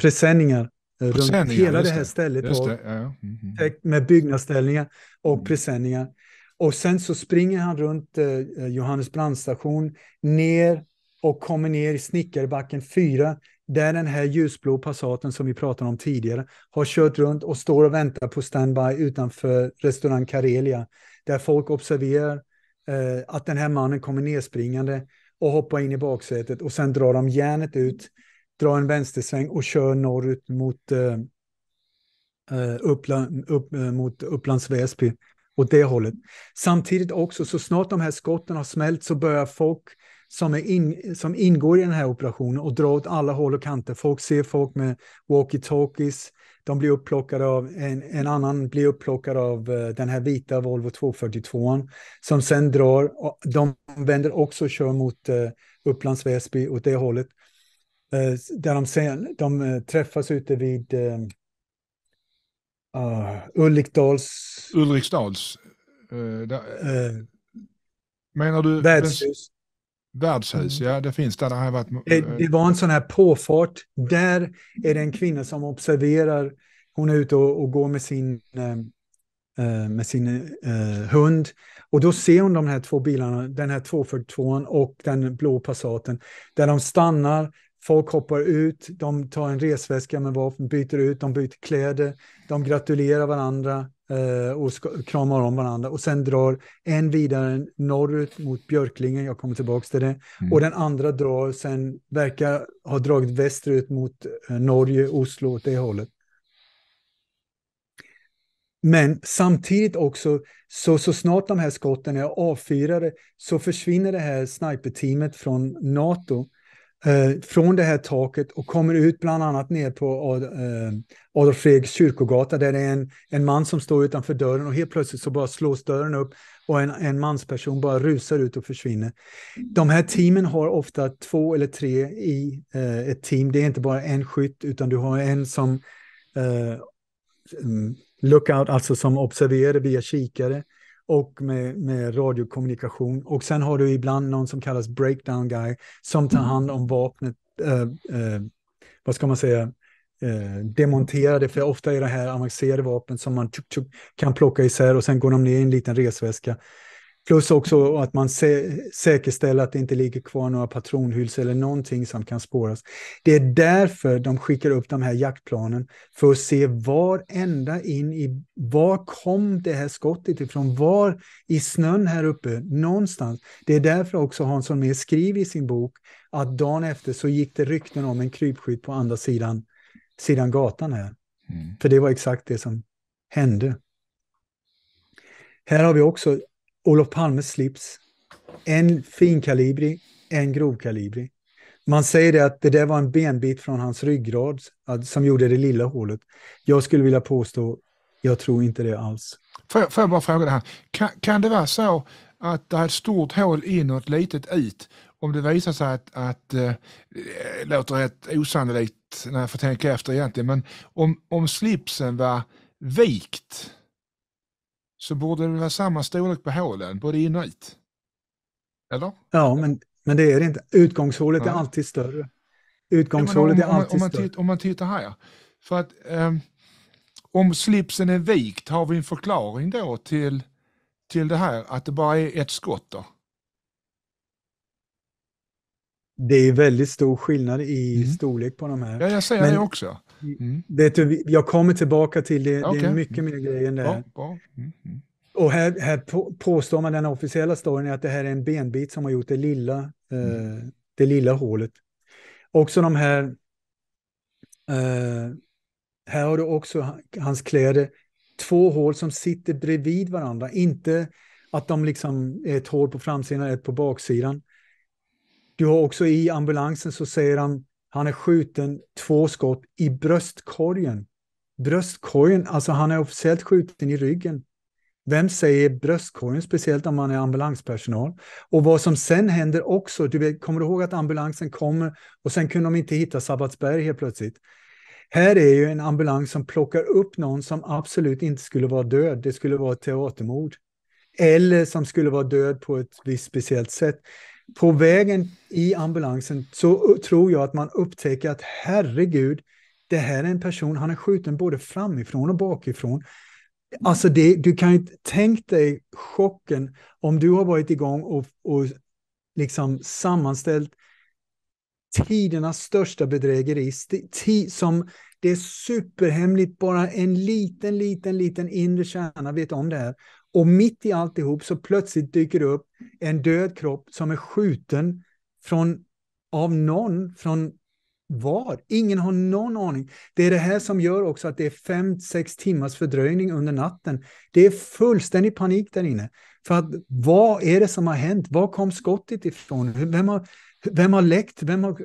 Presenningar. Eh, runt hela det här stället det, var, ja. mm -hmm. med byggnadsställningar och mm. presenningar. Och sen så springer han runt eh, eh Johannes brandstation ner och kommer ner i Snickarbacken 4 där den här ljusblå Passaten som vi pratade om tidigare har kört runt och står och väntar på standby utanför restaurang Karelia där folk observerar eh, att den här mannen kommer nerspringande och hoppar in i baksätet och sen drar de järnet ut, drar en vänstersväng och kör norrut mot, eh, eh, Uppland, upp, eh, mot Upplands Väsby åt det hållet. Samtidigt också, så snart de här skotten har smält så börjar folk som, är in, som ingår i den här operationen och dra åt alla håll och kanter. Folk ser folk med walkie-talkies, de blir upplockade av, en, en annan blir upplockad av eh, den här vita Volvo 242 som sen drar, de vänder också och kör mot eh, Upplands Väsby åt det hållet. Eh, där de sen, de träffas ute vid uh, Ulrikdals... Ah, Ulriksdals. Uh, där, uh, menar du... Värdshus. Värdshus, mm. ja det finns där. Det, har varit... Det, det, var en sån här påfart. Där är det en kvinna som observerar. Hon är ute och, och går med sin, eh, eh med sin eh, hund. Och då ser hon de här två bilarna, den här 242 och den blå Passaten. Där de stannar, folk hoppar ut, de tar en resväska med vapen, byter ut, de byter kläder, de gratulerar varandra. Eh, och kramar om varandra. Och sen drar en vidare norrut mot Björklingen, jag kommer tillbaka till det. Mm. Och den andra drar sen, verkar ha dragit västerut mot eh, Norge, Oslo, åt det hållet. Men samtidigt också, så, så snart de här skotten är avfyrade så försvinner det här sniperteamet från NATO Eh, från det här taket och kommer ut bland annat ner på eh, Adolf Fredriks kyrkogata där det är en, en man som står utanför dörren och helt plötsligt så bara slås dörren upp och en, en mansperson bara rusar ut och försvinner. De här teamen har ofta två eller tre i eh, ett team. Det är inte bara en skytt utan du har en som eh, mm, lookout, alltså som observerar via kikare och med, med radiokommunikation. Och sen har du ibland någon som kallas breakdown guy som tar mm. hand om vapnet, eh, eh, vad ska man säga, eh, demonterade, för ofta är det här avancerade vapen som man tuk -tuk kan plocka isär och sen går de ner i en liten resväska. Plus också att man sä säkerställer att det inte ligger kvar några patronhylsor eller någonting som kan spåras. Det är därför de skickar upp de här jaktplanen, för att se var ända in i, var kom det här skottet ifrån? Var i snön här uppe? Någonstans. Det är därför också Hans Holmér skriver i sin bok att dagen efter så gick det rykten om en krypskytt på andra sidan, sidan gatan här. Mm. För det var exakt det som hände. Här har vi också Olof Palmes slips. En finkalibrig, en grovkalibrig. Man säger det att det där var en benbit från hans ryggrad som gjorde det lilla hålet. Jag skulle vilja påstå, jag tror inte det alls. Får jag, får jag bara fråga det här, kan, kan, det vara så att det är ett stort hål inåt, litet ut om det visar sig att, att äh, låter rätt osannolikt när jag får tänka efter egentligen, men om, om slipsen var vikt så borde det vara samma storlek på hålen, både in och ut. Eller? Ja, men, men det är det inte. Utgångshålet ja. är alltid större. Utgångshålet ja, om, om, är alltid om man, större. Om man tittar här, för att um, om slipsen är vikt, har vi en förklaring då till, till det här att det bara är ett skott? Då? Det är väldigt stor skillnad i mm. storlek på de här. Ja, jag säger men, det också. Mm. Vet du, jag kommer tillbaka till det. Okay. Det är mycket mer grejer än det här. Oh, oh. Mm. Och här, här på, påstår man den officiella storyn att det här är en benbit som har gjort det lilla, eh, mm. eh, det lilla hålet. Också de här... Eh, här har du också hans kläder. Två hål som sitter bredvid varandra. Inte att de liksom är ett hål på framsidan och ett på baksidan. Du har också i ambulansen så säger han han är skjuten två skott i bröstkorgen. Bröstkorgen, alltså han är officiellt skjuten i ryggen. Vem säger bröstkorgen, speciellt om man är ambulanspersonal? Och vad som sen händer också, du vet, kommer du ihåg att ambulansen kommer och sen kunde de inte hitta Sabbatsberg helt plötsligt. Här är ju en ambulans som plockar upp någon som absolut inte skulle vara död, det skulle vara ett teatermord. Eller som skulle vara död på ett visst speciellt sätt på vägen i ambulansen så tror jag att man upptäcker att herregud, det här är en person, han är skjuten både framifrån och bakifrån. Alltså det, du kan ju tänka dig chocken om du har varit igång och, och liksom sammanställt tidernas största bedrägeri, som det är superhemligt, bara en liten, liten, liten inre kärna vet om det här. Och mitt i alltihop så plötsligt dyker det upp en död kropp som är skjuten från, av någon, från var? Ingen har någon aning. Det är det här som gör också att det är fem, sex timmars fördröjning under natten. Det är fullständig panik där inne. För att vad är det som har hänt? Var kom skottet ifrån? Vem har, vem har läckt? Vem har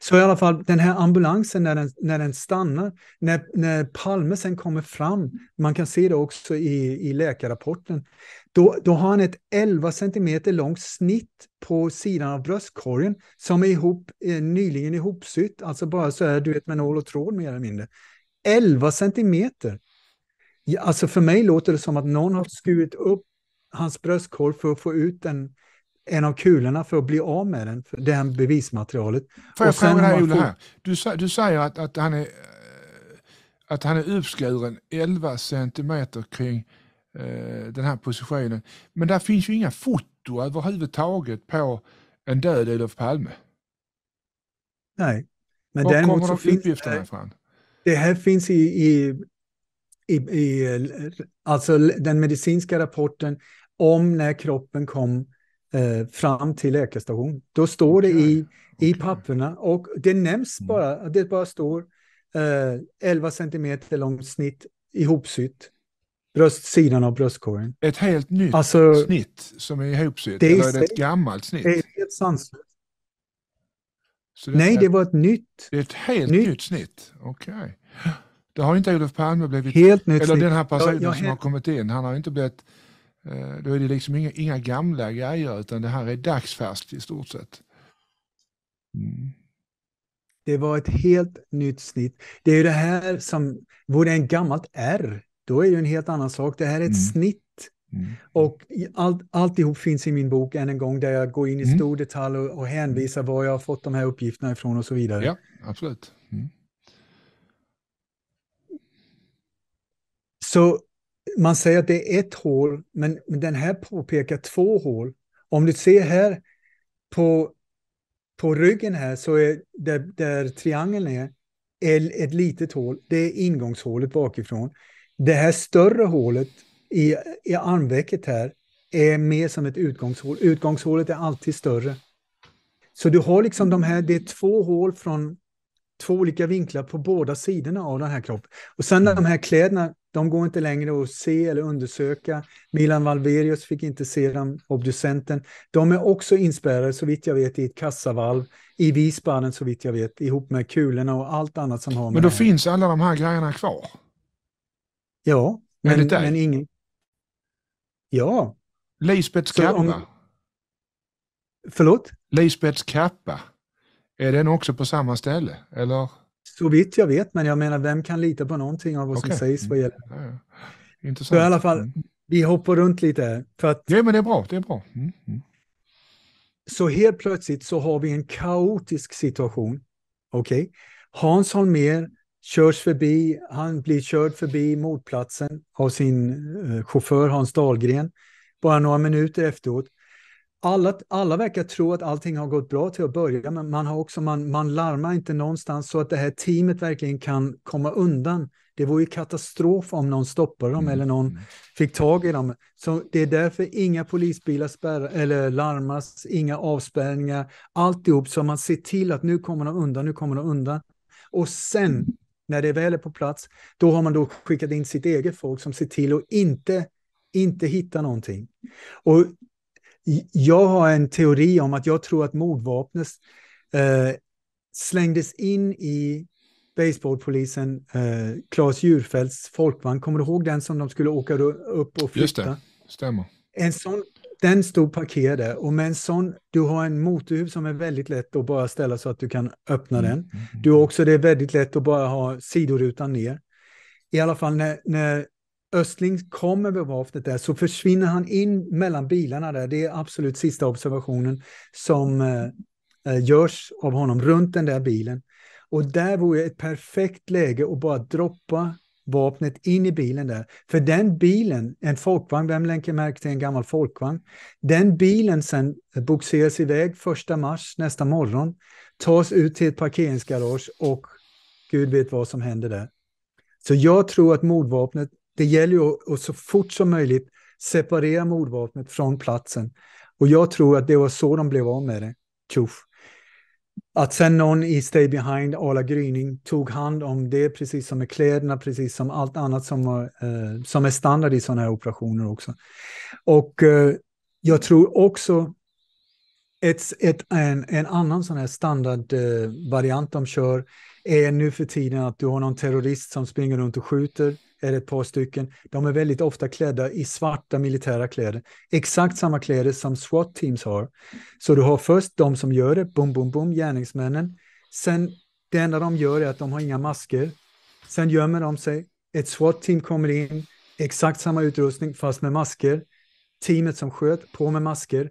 så i alla fall den här ambulansen när den, när den stannar, när, när Palme sen kommer fram, man kan se det också i, i läkarrapporten, då, då har han ett 11 cm långt snitt på sidan av bröstkorgen som är ihop, är eh, nyligen ihopsytt, alltså bara så här du vet med nål och tråd mer eller mindre. 11 cm! Alltså för mig låter det som att någon har skurit upp hans bröstkorg för att få ut den en av kulorna för att bli av med den, för det här bevismaterialet. Får jag fråga dig Olle Du, du säger att, att, han är, eh, att han är uppskuren 11 centimeter kring eh, den här positionen. Men där finns ju inga foto överhuvudtaget på en död Olof Palme. Nej. Men Var kommer de uppgifterna det, ifrån? Det här finns i, i, i, i alltså den medicinska rapporten om när kroppen kom eh, fram till läkarstation. Då står det i, i papperna och det nämns mm. bara, det bara står eh, 11 cm långt snitt ihopsytt. bröstsidan av bröstkorgen. Ett helt nytt alltså, snitt som är ihopsytt? Det är, eller är det ett gammalt snitt? Det är helt sanslöst. Det Nej, ett, det var ett nytt. Det är ett helt nytt, nytt snitt? Okej. Okay. Det har inte Olof Palme blivit... Helt nytt Eller snitt. den här personen ja, som helt... har kommit in, han har inte blivit Eh, då är det liksom inga, inga gamla grejer utan det här är dagsfärskt i stort sett. Mm. Det var ett helt nytt snitt. Det är ju det här som, vore det en gammalt R, då är det en helt annan sak. Det här är ett mm. snitt. Mm. Och all, alltihop finns i min bok än en gång där jag går in i mm. stor detalj och, och hänvisar var jag har fått de här uppgifterna ifrån och så vidare. Ja, absolut. Mm. Så man säger att det är ett hål, men den här påpekar två hål. Om du ser här på, på ryggen här, så är där, där triangeln är, är ett litet hål. Det är ingångshålet bakifrån. Det här större hålet i, i armvecket här är mer som ett utgångshål. Utgångshålet är alltid större. Så du har liksom de här, det är två hål från två olika vinklar på båda sidorna av den här kroppen. Och sen när de här kläderna de går inte längre att se eller undersöka. Milan Valverius fick inte se dem, obducenten. De är också inspärrade, så vitt jag vet, i ett kassavalv i vispannen, så vitt jag vet, ihop med kulorna och allt annat som har med... Men då det. finns alla de här grejerna kvar? Ja, men, men ingen... Ja. Lisbets kappa? Om... Förlåt? Lisbets kappa, är den också på samma ställe, eller? Så vitt jag vet, men jag menar, vem kan lita på någonting av vad okay. som sägs vad gäller... Ja, ja. Intressant. Så i alla fall, mm. vi hoppar runt lite. För att... Ja, men det är bra. Det är bra. Mm. mm. Så helt plötsligt så har vi en kaotisk situation. Okej? Okay? Hans Holmér körs förbi, han blir körd förbi motplatsen av sin eh, chaufför Hans Dahlgren. Bara några minuter efteråt alla, alla verkar tro att allting har gått bra till att börja men man, har också, man, man larmar inte någonstans så att det här teamet verkligen kan komma undan. Det vore ju katastrof om någon stoppade dem mm. eller någon mm. fick tag i dem. Så det är därför inga polisbilar spärra, eller larmas, inga avspärrningar, alltihop så man ser till att nu kommer de undan, nu kommer de undan. Och sen när det väl är på plats, då har man då skickat in sitt eget folk som ser till att inte, inte hitta någonting. Och jag har en teori om att jag tror att mordvapnet eh, slängdes in i baseballpolisen eh, Claes Djurfeldts folkvagn. Kommer du ihåg den som de skulle åka upp och flytta? Just det, stämmer. En sån, den stod parkerad och med en sån, du har en motorhuv som är väldigt lätt att bara ställa så att du kan öppna mm. den. Mm, du har mm. också det är väldigt lätt att bara ha sidorutan ner. I alla fall när, när Östling kommer med vapnet där, så försvinner han in mellan bilarna där. Det är absolut sista observationen som eh, eh, görs av honom runt den där bilen. Och där vore ett perfekt läge att bara droppa vapnet in i bilen där. För den bilen, en folkvagn, vem länkar märke till en gammal folkvagn? Den bilen sen eh, boxeras iväg första mars nästa morgon, tas ut till ett parkeringsgarage och gud vet vad som händer där. Så jag tror att mordvapnet det gäller ju att så fort som möjligt separera mordvapnet från platsen. Och jag tror att det var så de blev av med det, tjoff. Att sen någon i Stay Behind, Arla Gryning, tog hand om det precis som med kläderna, precis som allt annat som, var, eh, som är standard i sådana här operationer också. Och eh, jag tror också ett, ett, en, en annan sån här standardvariant eh, de kör är nu för tiden att du har någon terrorist som springer runt och skjuter är ett par stycken. De är väldigt ofta klädda i svarta militära kläder. Exakt samma kläder som SWAT-teams har. Så du har först de som gör det, bom, bom, bom, gärningsmännen. Sen det enda de gör är att de har inga masker. Sen gömmer de sig. Ett SWAT-team kommer in, exakt samma utrustning fast med masker. Teamet som sköt, på med masker.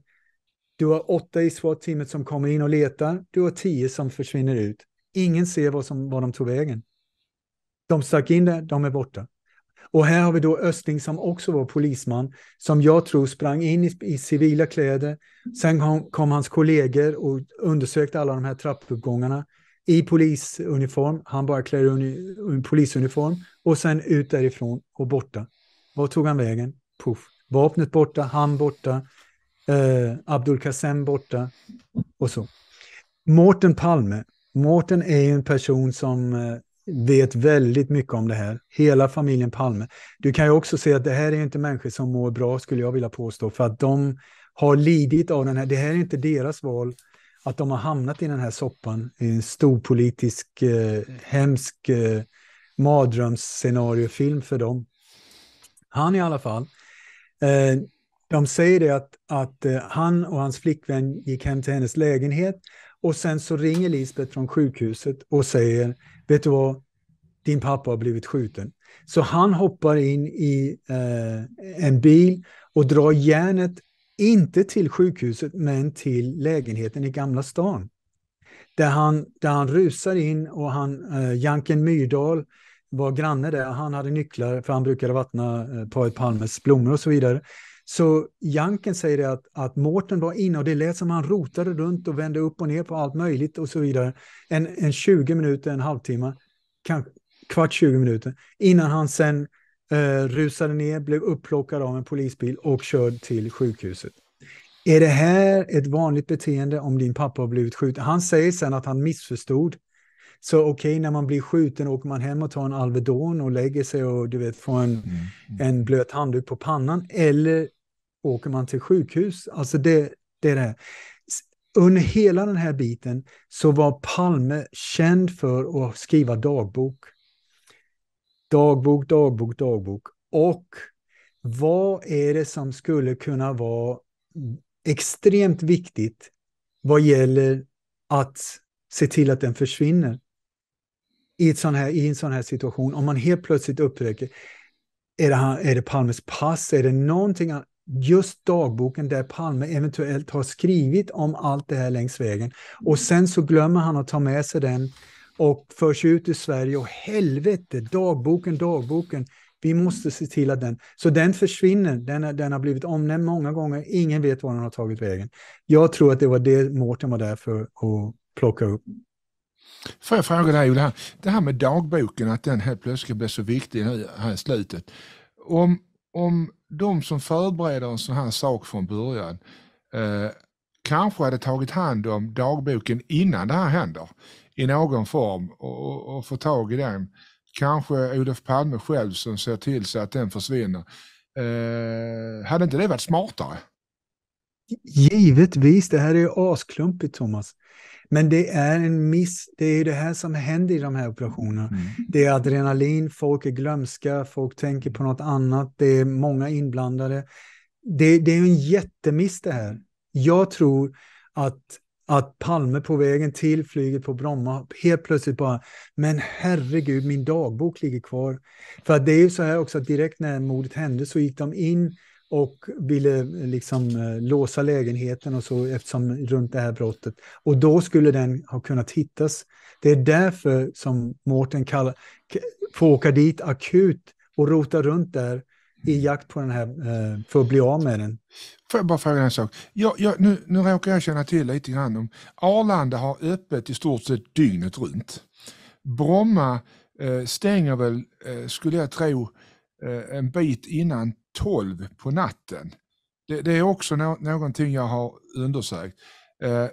Du har åtta i SWAT-teamet som kommer in och letar. Du har tio som försvinner ut. Ingen ser vad, som, vad de tog vägen. De stack in där, de är borta. Och här har vi då Östling som också var polisman, som jag tror sprang in i, i civila kläder. Sen kom, kom, hans kollegor och undersökte alla de här trappuppgångarna i polisuniform. Han bara klär uni, polisuniform och sen ut därifrån och borta. Var tog han vägen? Puff. Vapnet borta, han borta, eh, Abdul Kassem borta och så. Mårten Palme. Mårten är en person som eh, vet väldigt mycket om det här. Hela familjen Palme. Du kan ju också se att det här är inte människor som mår bra, skulle jag vilja påstå, för att de har lidit av den här. Det här är inte deras val att de har hamnat i den här soppan, i en storpolitisk, eh, hemsk eh, mardrömsscenariofilm för dem. Han i alla fall. Eh, de säger det att, att eh, han och hans flickvän gick hem till hennes lägenhet och sen så ringer Lisbeth från sjukhuset och säger, vet du vad, din pappa har blivit skjuten. Så han hoppar in i eh, en bil och drar järnet, inte till sjukhuset, men till lägenheten i Gamla stan. Där han, där han rusar in och han, eh, Janken Myrdal var granne där, han hade nycklar för han brukade vattna eh, paret Palmes blommor och så vidare. Så Janken säger att, att Mårten var inne och det lät som han rotade runt och vände upp och ner på allt möjligt och så vidare. En, en 20 minuter, en halvtimme, kvart 20 minuter, innan han sen eh, rusade ner, blev upplockad av en polisbil och körd till sjukhuset. Är det här ett vanligt beteende om din pappa har blivit skjuten? Han säger sen att han missförstod. Så okej, okay, när man blir skjuten åker man hem och tar en Alvedon och lägger sig och du vet får en, mm. Mm. en blöt handduk på pannan. Eller åker man till sjukhus. Alltså det, det är det. Under hela den här biten så var Palme känd för att skriva dagbok. Dagbok, dagbok, dagbok. Och vad är det som skulle kunna vara extremt viktigt vad gäller att se till att den försvinner i, ett sån här, i en sån här situation? Om man helt plötsligt upptäcker är det, är det Palmes pass? Är det någonting? just dagboken där Palme eventuellt har skrivit om allt det här längs vägen. Och mm. sen så glömmer han att ta med sig den och förs ut i Sverige och helvete, dagboken, dagboken. Vi måste se till att den... Så den försvinner, den, är, den har blivit omnämnd många gånger, ingen vet var den har tagit vägen. Jag tror att det var det Mårten var där för att plocka upp. Får jag fråga dig Ola, det här med dagboken, att den helt plötsligt blir så viktig nu här i slutet. Om om de som förbereder en sån här sak från början eh, kanske hade tagit hand om dagboken innan det här händer i någon form och, och få tag i den. Kanske Olof Palme själv som ser till så att den försvinner. Eh, hade inte det varit smartare? Givetvis, det här är ju asklumpigt Thomas. Men det är en miss, det är det här som händer i de här operationerna. Mm. Det är adrenalin, folk är glömska, folk tänker på något annat, det är många inblandade. Det, det är en jättemiss det här. Jag tror att, att Palme på vägen till flyget på Bromma helt plötsligt bara, men herregud, min dagbok ligger kvar. För det är ju så här också att direkt när mordet hände så gick de in och ville eh, liksom eh, låsa lägenheten och så eftersom runt det här brottet. Och då skulle den ha kunnat hittas. Det är därför som Mårten får åka dit akut och rota runt där i mm. jakt på den här, eh, för att bli av med den. Får jag bara fråga en sak? Jag, jag, nu, nu råkar jag känna till lite grann om Arlanda har öppet i stort sett dygnet runt. Bromma eh, stänger väl, eh, skulle jag tro, eh, en bit innan 12 på natten. Det, det är också no någonting jag har undersökt. Eh,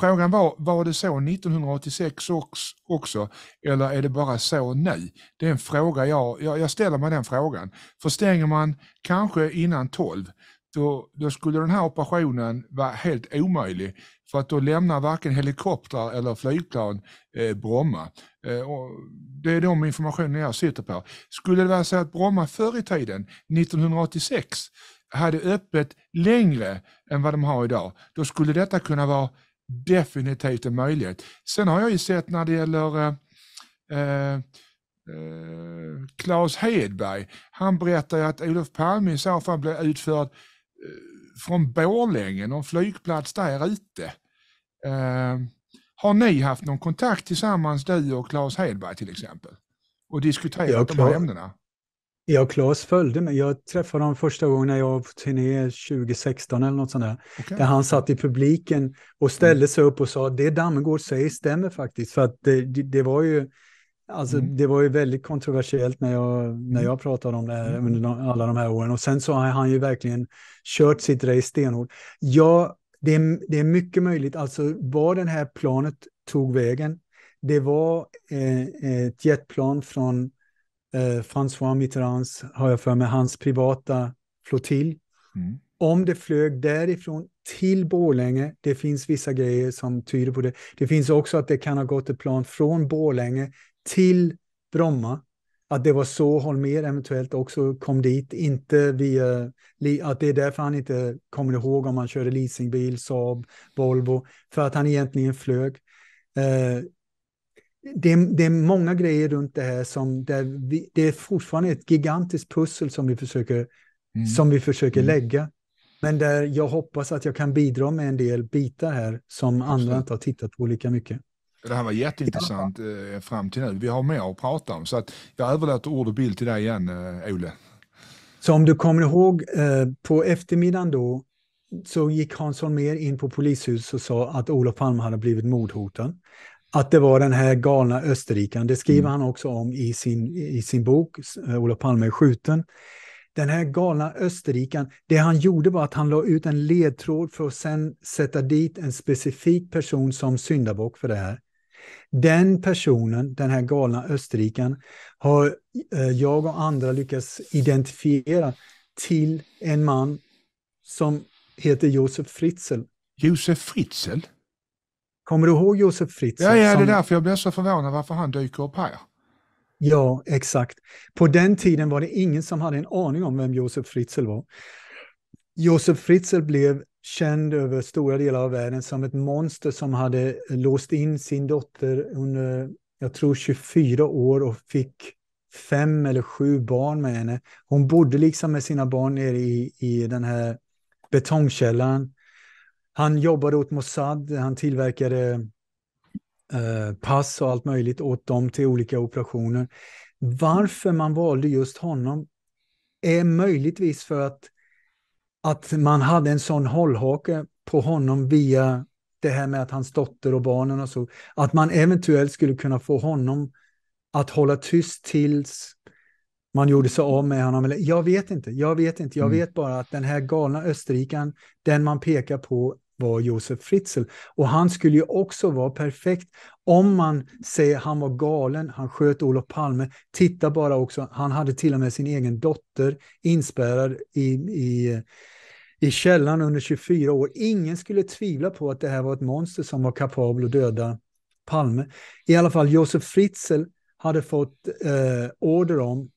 frågan var, var det så 1986 också eller är det bara så nu? Det är en fråga jag, jag, jag ställer mig den frågan. För stänger man kanske innan 12 då, då, skulle den här operationen vara helt omöjlig för att då lämnar varken helikoptrar eller flygplan eh, Bromma. Eh, det är de informationen jag sitter på. Skulle det vara så att Bromma förr i tiden, 1986, hade öppet längre än vad de har idag, då skulle detta kunna vara definitivt en möjlighet. Sen har jag ju sett när det gäller eh, eh, eh Claes Hedberg, han berättar ju att Olof Palme i så fall blev utförd eh, från Borlänge, någon flygplats där ute. Eh, har ni haft någon kontakt tillsammans, du och Claes Hedberg till exempel? Och diskuterat jag, de här ämnena? Ja, Claes följde mig. Jag träffade honom första gången när jag var på turné 2016 eller något sånt där. Okay. Där han satt i publiken och ställde sig upp och sa det Dammegård säger stämmer faktiskt. För att det, det, var ju... Alltså, mm. Det var ju väldigt kontroversiellt när jag, när jag pratade om det här mm. under alla de här åren. Och sen så har han ju verkligen kört sitt race stenhårt. Jag det är, det är mycket möjligt, alltså var den här planet tog vägen, det var eh, ett jetplan från eh, François Mitterrands, har jag för mig, hans privata flottilj. Mm. Om det flög därifrån till Borlänge, det finns vissa grejer som tyder på det. Det finns också att det kan ha gått ett plan från Borlänge till Bromma att det var så Holmer eventuellt också kom dit, inte via, att det är därför han inte kommer ihåg om han körde leasingbil, Saab, Volvo, för att han egentligen flög. Eh, det, det, är många grejer runt det här som, där vi, det är fortfarande ett gigantiskt pussel som vi försöker, mm. som vi försöker mm. lägga. Men där jag hoppas att jag kan bidra med en del bitar här som andra inte har tittat på lika mycket. Det här var jätteintressant ja. Eh, fram till nu. Vi har mer att prata om. Så att jag överlåter ord och bild till dig igen, eh, Ole. Så om du kommer ihåg, eh, på eftermiddagen då så gick Hans Holmér in på polishuset och sa att Olof Palme hade blivit mordhotad. Att det var den här galna österrikaren, det skriver mm. han också om i sin, i sin bok, Olof Palme är skjuten. Den här galna österrikaren, det han gjorde var att han la ut en ledtråd för att sen sätta dit en specifik person som syndabock för det här. Den personen, den här galna österrikaren, har eh, jag och andra lyckats identifiera till en man som heter Josef Fritzl. Josef Fritzl? Kommer du ihåg Josef Fritzl? Ja, ja det är därför jag blev så förvånad varför han dyker upp här. Ja, exakt. På den tiden var det ingen som hade en aning om vem Josef Fritzl var. Josef Fritzl blev känd över stora delar av världen som ett monster som hade låst in sin dotter under, jag tror 24 år och fick fem eller sju barn med henne. Hon bodde liksom med sina barn nere i, i den här betongkällan. Han jobbade åt Mossad, han tillverkade eh, pass och allt möjligt åt dem till olika operationer. Varför man valde just honom är möjligtvis för att att man hade en sån hållhake på honom via det här med att hans dotter och barnen och så, att man eventuellt skulle kunna få honom att hålla tyst tills man gjorde sig av med honom. Jag vet inte, jag vet inte, jag mm. vet bara att den här galna österrikaren, den man pekar på var Josef Fritzl. Och han skulle ju också vara perfekt om man säger han var galen, han sköt Olof Palme. Titta bara också, han hade till och med sin egen dotter inspärrad i, i, i källaren under 24 år. Ingen skulle tvivla på att det här var ett monster som var kapabel att döda Palme. I alla fall Josef Fritzl hade fått eh, order om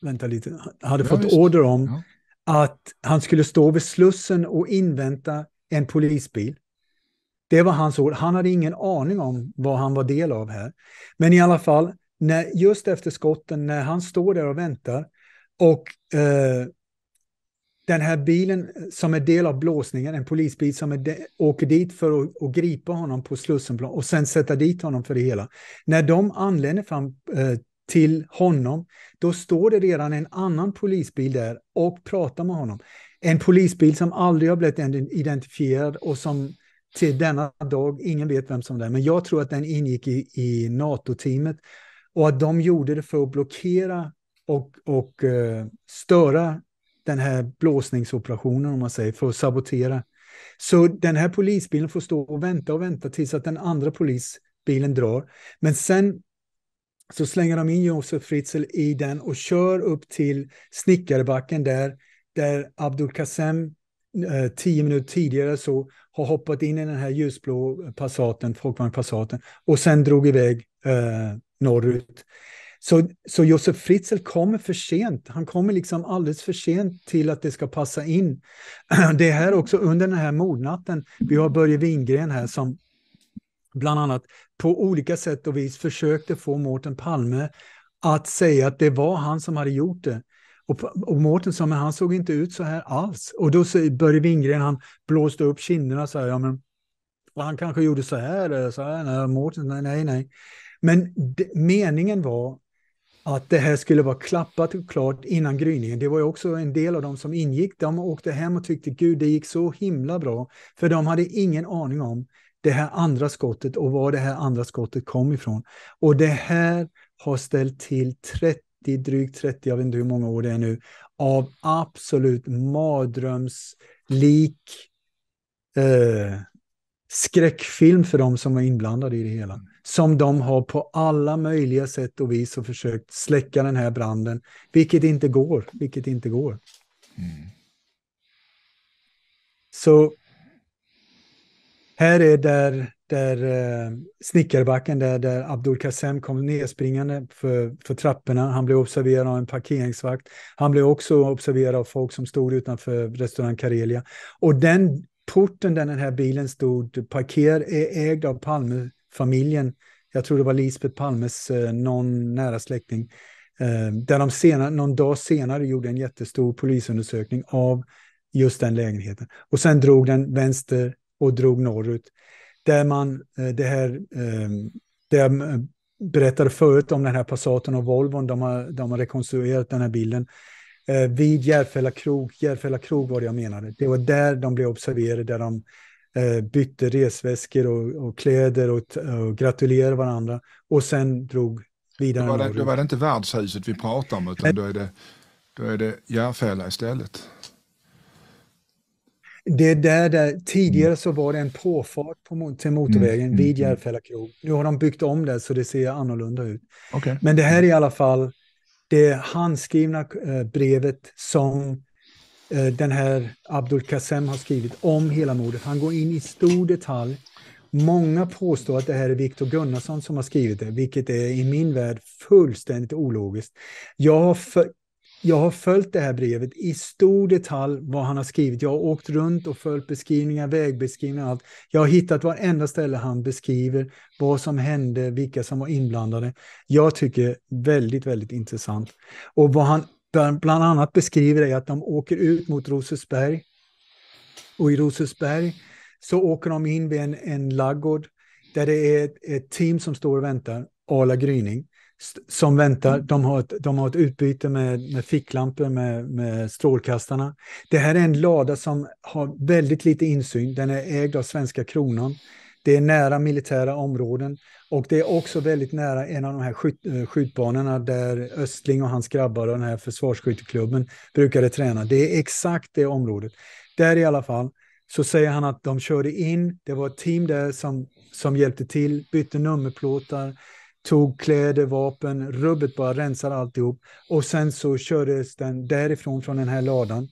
vänta lite, hade ja, fått visst. order om ja att han skulle stå vid Slussen och invänta en polisbil. Det var hans ord. Han hade ingen aning om vad han var del av här. Men i alla fall, när, just efter skotten, när han står där och väntar och eh, den här bilen som är del av blåsningen, en polisbil som är de, åker dit för att, att gripa honom på Slussenplan och sen sätta dit honom för det hela. När de anländer fram eh, till honom, då står det redan en annan polisbil där och pratar med honom. En polisbil som aldrig har blivit identifierad och som till denna dag, ingen vet vem som det är, men jag tror att den ingick i, i NATO-teamet och att de gjorde det för att blockera och, och uh, störa den här blåsningsoperationen, om man säger, för att sabotera. Så den här polisbilen får stå och vänta och vänta tills att den andra polisbilen drar. Men sen så slänger de in Josef Fritzl i den och kör upp till Snickarbacken där, där Abdul Kassem eh, tio minuter tidigare så har hoppat in i den här ljusblå Passaten, folkvagn Passaten, och sen drog iväg eh, norrut. Så, så Josef Fritzl kommer för sent. Han kommer liksom alldeles för sent till att det ska passa in. Det är här också under den här mordnatten. Vi har Börje Wingren här som bland annat på olika sätt och vis försökte få Mårten Palme att säga att det var han som hade gjort det. Och, och Mårten sa, men han såg inte ut så här alls. Och då säger Börje Wingren, han blåste upp kinderna så här, ja men han kanske gjorde så här, så här, nej, Mårten, nej, nej, nej. Men meningen var att det här skulle vara klappat och klart innan gryningen. Det var ju också en del av dem som ingick. De åkte hem och tyckte gud, det gick så himla bra. För de hade ingen aning om det här andra skottet och var det här andra skottet kom ifrån. Och det här har ställt till 30, drygt 30, jag vet inte hur många år det är nu, av absolut mardrömslik eh, skräckfilm för de som var inblandade i det hela. Mm. Som de har på alla möjliga sätt och vis och försökt släcka den här branden, vilket inte går. Vilket inte går. Mm. Så här är där, där eh, snickarbacken, där, där Abdul Kassem kom nedspringande för, för trapporna. Han blev observerad av en parkeringsvakt. Han blev också observerad av folk som stod utanför restaurang Karelia. Och den porten där den här bilen stod parkerad är ägd av Palmefamiljen. Jag tror det var Lisbeth Palmes eh, någon nära släkting. Eh, där de senare, någon dag senare gjorde en jättestor polisundersökning av just den lägenheten. Och sen drog den vänster och drog norrut. Där man, eh, det här, ehm, där eh, berättade förut om den här Passaten och Volvon, de har, de har rekonstruerat den här bilden. Eh, vid Järfälla krog, Järfälla krog var det jag menade, det var där de blev observerade, där de bytte resväskor och, och kläder och, och, gratulerade varandra och sen drog vidare. Då var det, då var det inte värdshuset vi pratar om, utan då är det, då är det Järfälla istället det är där, där, mm. tidigare så var det en påfart på, till motorvägen mm. vid mm. Mm. Järfälla krog. Nu har de byggt om det så det ser annorlunda ut. Okay. Men det här är i alla fall det handskrivna eh, brevet som eh, den här Abdul Kassem har skrivit om hela mordet. Han går in i stor detalj. Många påstår att det här är Viktor Gunnarsson som har skrivit det, vilket är i min värld fullständigt ologiskt. Jag har för, jag har följt det här brevet i stor detalj vad han har skrivit. Jag har åkt runt och följt beskrivningar, vägbeskrivningar och allt. Jag har hittat varenda ställe han beskriver, vad som hände, vilka som var inblandade. Jag tycker väldigt, väldigt intressant. Och vad han bland annat beskriver är att de åker ut mot Rosersberg. Och i Rosersberg så åker de in vid en, en laggård där det är ett, ett team som står och väntar, Arla Gryning som väntar. Mm. De har ett, de har ett utbyte med, med ficklampor med, med strålkastarna. Det här är en lada som har väldigt lite insyn. Den är ägd av svenska kronan. Det är nära militära områden och det är också väldigt nära en av de här skjut, eh, skjutbanorna där Östling och hans grabbar och den här försvarsskytteklubben brukade träna. Det är exakt det området. Där i alla fall så säger han att de körde in, det var ett team där som, som hjälpte till, bytte nummerplåtar, tog kläder, vapen, rubbet bara rensade alltihop. Och sen så kördes den därifrån, från den här ladan.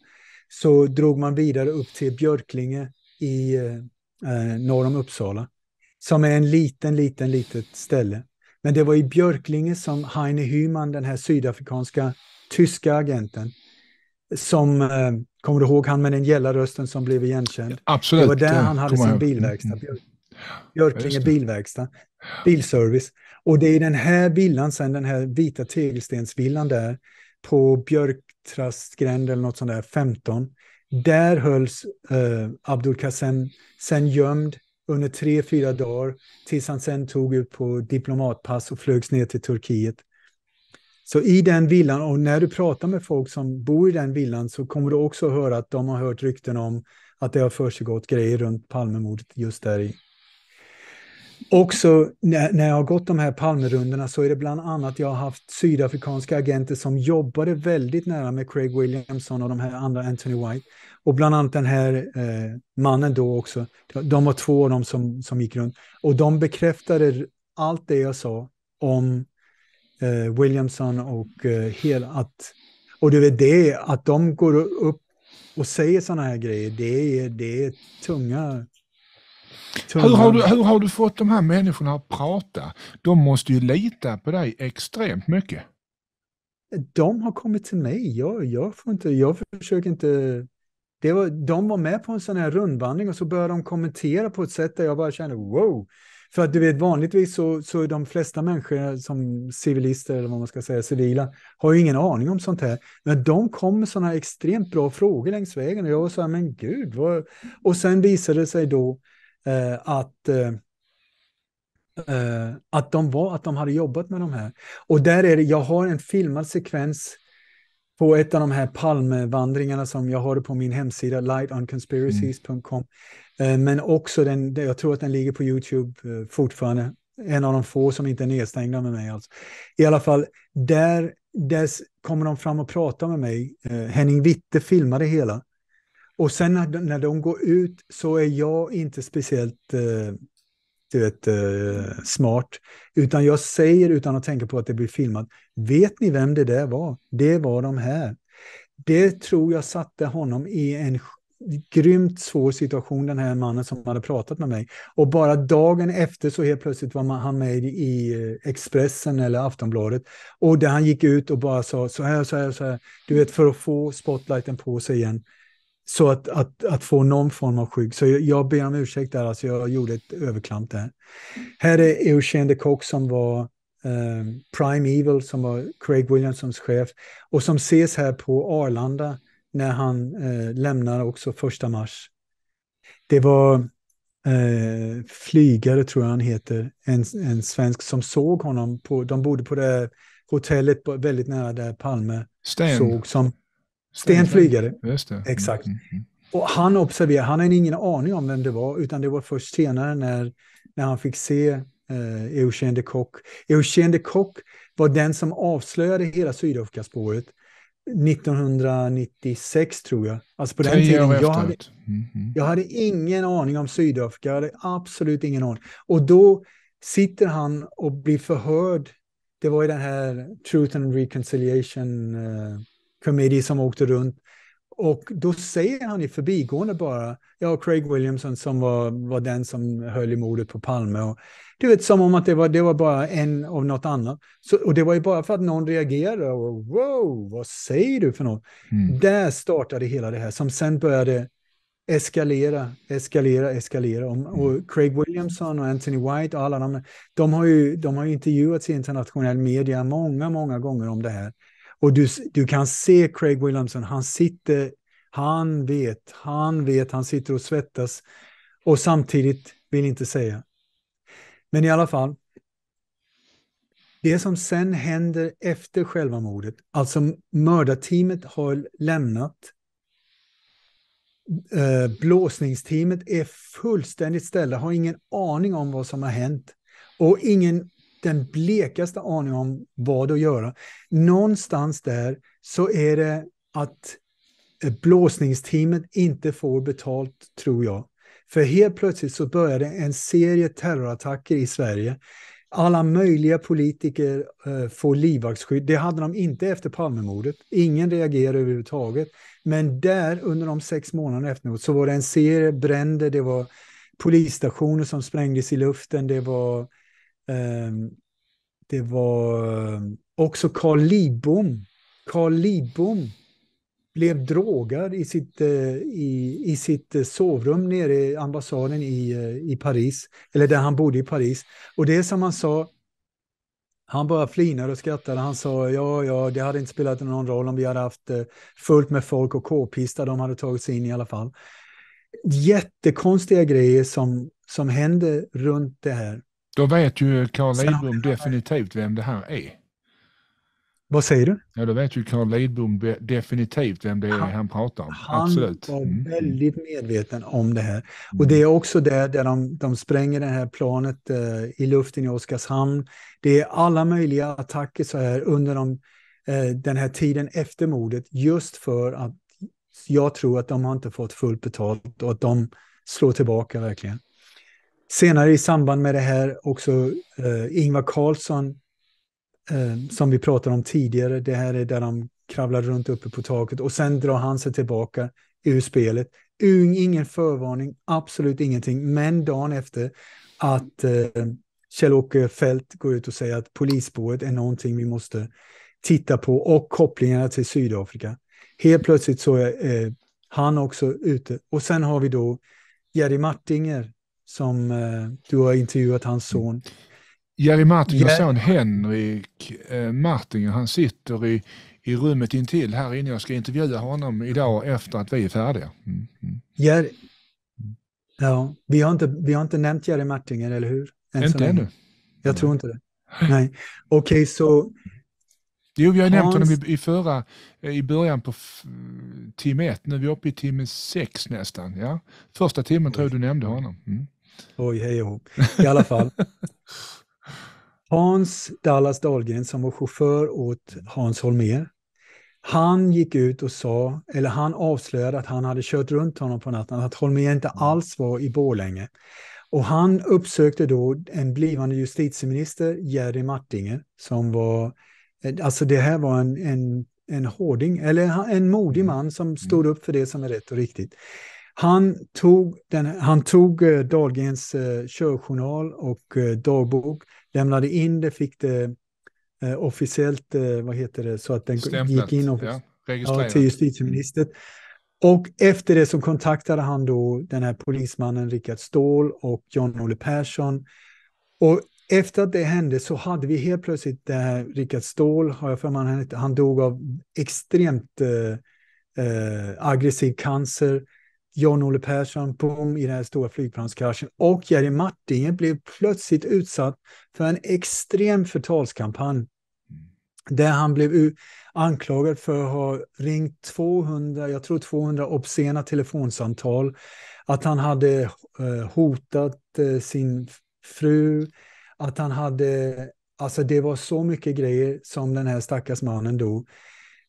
Så drog man vidare upp till Björklinge i eh, eh, norr om Uppsala. Som är en liten, liten, litet ställe. Men det var i Björklinge som Heine Hyman, den här sydafrikanska tyska agenten, som, eh, kommer du ihåg han med den gälla rösten som blev igenkänd? Absolut. Det var där han hade sin mm, bilverkstad. Mm. Björklinge bilverkstad, bilservice. Och det är den här villan, sen den här vita tegelstensvillan där på Björktrastgränd eller något sånt där, 15. Där hölls eh, Abdul Kassem sen gömd under tre, fyra dagar tills han sen tog ut på diplomatpass och flögs ner till Turkiet. Så i den villan, och när du pratar med folk som bor i den villan så kommer du också höra att de har hört rykten om att det har försiggått grejer runt Palmemordet just där i. Också när, när jag har gått de här Palmerundorna så är det bland annat jag har haft sydafrikanska agenter som jobbade väldigt nära med Craig Williamson och de här andra Anthony White. Och bland annat den här eh, mannen då också. De var två av dem som, som gick runt. Och de bekräftade allt det jag sa om eh, Williamson och eh, hela att... Och det är det att de går upp och säger sådana här grejer, det är, det är tunga hur har, du, hur har du fått de här människorna att prata? De måste ju lita på dig extremt mycket. De har kommit till mig. Jag, jag, får inte, jag försöker inte... Det var, de var med på en sån här rundvandring och så började de kommentera på ett sätt där jag bara kände wow. För att du vet, vanligtvis så, så är de flesta människor som civilister, eller vad man ska säga, civila, har ju ingen aning om sånt här. Men de kom med sådana extremt bra frågor längs vägen och jag var så här, men gud, vad... Och sen visade det sig då eh, att, eh, eh, att, de var, att de hade jobbat med de här. Och där är det, jag har en filmad sekvens på ett av de här Palmevandringarna som jag har på min hemsida lightonconspiracies.com. Mm. Eh, men också den, jag tror att den ligger på Youtube eh, fortfarande. En av de få som inte är nedstängda med mig alls. I alla fall, där kommer de fram och pratar med mig. Henning Witte filmade hela. Och sen när de, när de går ut så är jag inte speciellt eh, du vet, eh, smart. Utan jag säger utan att tänka på att det blir filmat. Vet ni vem det där var? Det var de här. Det tror jag satte honom i en grymt svår situation, den här mannen som hade pratat med mig. Och bara dagen efter så helt plötsligt var han med i eh, Expressen eller Aftonbladet. Och där han gick ut och bara sa så här, så här, så här. Du vet, för att få spotlighten på sig igen. Så att, att, att få någon form av skydd. Så jag, jag ber om ursäkt där, alltså jag gjorde ett överklamp där. Här är Eugene de Kock som var eh, Prime Evil, som var Craig Williamsons chef och som ses här på Arlanda när han eh, lämnar också första mars. Det var eh, Flygare, tror jag han heter, en, en svensk som såg honom. På, de bodde på det här hotellet väldigt nära där Palme Sten. såg. Som, Stenflygare. Just det. Exakt. Mm. mm, mm. Och han observerade, han hade ingen aning om vem det var, utan det var först senare när, när han fick se eh, Eugène de Kock. Eugène de Kock var den som avslöjade hela Sydafrikaspåret 1996 tror jag. Alltså på den tiden, jag hade, mm, mm. jag hade ingen aning om Sydafrika, jag hade absolut ingen aning. Och då sitter han och blir förhörd. Det var ju den här Truth and Reconciliation eh, committee som åkte runt. Och då säger han i förbigående bara, ja, Craig Williamson som var, var den som höll i mordet på Palme. Och, du vet, som om att det var, det var bara en av något annat. Så, och det var ju bara för att någon reagerade och wow, vad säger du för något? Mm. Där startade hela det här som sen började eskalera, eskalera, eskalera. Och mm. Craig Williamson och Anthony White och alla de, de har ju, de har ju intervjuats i internationell media många, många gånger om det här. Och du, du kan se Craig Williamson, han sitter, han vet, han vet, han sitter och svettas och samtidigt vill inte säga. Men i alla fall, det som sen händer efter själva mordet, alltså mördarteamet har lämnat, eh, blåsningsteamet är fullständigt ställda, har ingen aning om vad som har hänt och ingen den blekaste aning om vad att göra. Någonstans där så är det att blåsningsteamet inte får betalt, tror jag. För helt plötsligt så började en serie terrorattacker i Sverige. Alla möjliga politiker eh, får livvaktsskydd. Det hade de inte efter Palmemordet. Ingen reagerade överhuvudtaget. Men där, under de sex månaderna efteråt, så var det en serie bränder, det var polisstationer som sprängdes i luften, det var Ehm, det var eh, också Carl Lidbom. Carl Lidbom blev drogad i sitt, eh, i, i sitt eh, sovrum nere i ambassaden i, i Paris, eller där han bodde i Paris. Och det som han sa, han bara flinade och skrattade. Han sa ja, ja, det hade inte spelat någon roll om vi hade haft fullt med folk och k-pistar, de hade tagit sig in i alla fall. Jättekonstiga grejer som, som händer runt det här. Då vet ju Carl Lidbom definitivt vem det här är. Vad säger du? Ja, då vet ju Carl Lidbom definitivt vem det är han, han pratar om. Han Absolut. var mm. väldigt medveten om det här. Och mm. det är också det där de, de spränger det här planet eh, i luften i Oskarshamn. Det är alla möjliga attacker så här under de, eh, den här tiden efter mordet just för att jag tror att de har inte fått fullt betalt och att de slår tillbaka verkligen. Senare i samband med det här också eh, Ingvar Carlsson eh, som vi pratade om tidigare. Det här är där de kravlar runt uppe på taket och sen drar han sig tillbaka ur spelet. Ingen förvarning, absolut ingenting. Men dagen efter att eh, Kjell-Åke Fält går ut och säger att polisspåret är någonting vi måste titta på och kopplingarna till Sydafrika. Helt plötsligt så är eh, han också ute. Och sen har vi då Jerry Martinger som eh, du har intervjuat hans son. Jerry Martingers son Henrik eh, Martinger, han sitter i, i rummet intill här inne. Jag ska intervjua honom idag efter att vi är färdiga. Mm. mm. Jerry. Ja, vi har, inte, vi har inte nämnt Jerry Martinger, eller hur? Än inte ännu. Jag tror inte det. Nej, okej okay, så... Jo, vi har nämnt honom i, i, förra, eh, i början på eh, timme ett. Nu är vi uppe i timme sex nästan. Ja? Första timmen tror jag du nämnde honom. Mm. Oj, hej och I alla fall. Hans Dallas Dahlgren som var chaufför åt Hans Holmer. Han gick ut och sa, eller han avslöjade att han hade kört runt honom på natten, att Holmer inte mm. alls var i Borlänge. Och han uppsökte då en blivande justitieminister, Jerry Martinger, som var, eh, alltså det här var en, en, en hårding, eller en modig mm. man som mm. stod upp för det som är rätt och riktigt. Han tog, den, han tog eh, Dahlgrens eh, körjournal och eh, dagbok, lämnade in det, fick det eh, officiellt, eh, vad heter det, så att den Stämplet, gick in och, ja, ja, till justitieministern. Och efter det så kontaktade han då den här polismannen Rickard Ståhl och John-Olle Persson. Och efter att det hände så hade vi helt plötsligt det här Rickard Ståhl, har jag för mig han, han dog av extremt eh, eh aggressiv cancer. John-Olle Persson boom, i den här stora flygplanskraschen och Jerry Martinger blev plötsligt utsatt för en extrem förtalskampanj mm. där han blev anklagad för att ha ringt 200, jag tror 200 obscena telefonsamtal, att han hade eh, hotat eh, sin fru, att han hade, alltså det var så mycket grejer som den här stackars mannen dog.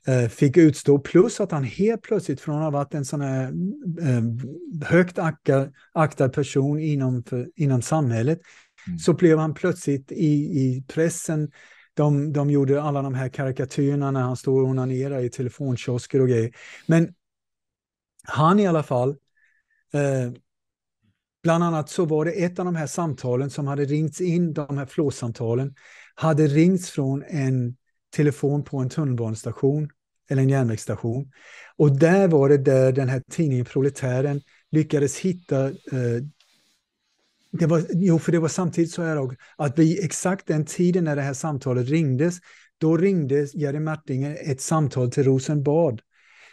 Eh, fick utstå, plus att han helt plötsligt från att ha varit en sån här eh, högt aktad, aktad person inom, för, inom samhället, mm. så blev han plötsligt i, i pressen, de, de gjorde alla de här karikatyrerna när han står och onanerar i telefonkiosker och grejer. Men han i alla fall, eh, bland annat så var det ett av de här samtalen som hade ringts in, de här flåssamtalen, hade ringts från en telefon på en tunnelbanestation eller en järnvägsstation. Och där var det där den här tidningen Proletären lyckades hitta eh, det var, jo, för det var samtidigt så här att vid exakt den tiden när det här samtalet ringdes, då ringde Jerry Martinger ett samtal till Rosenbad.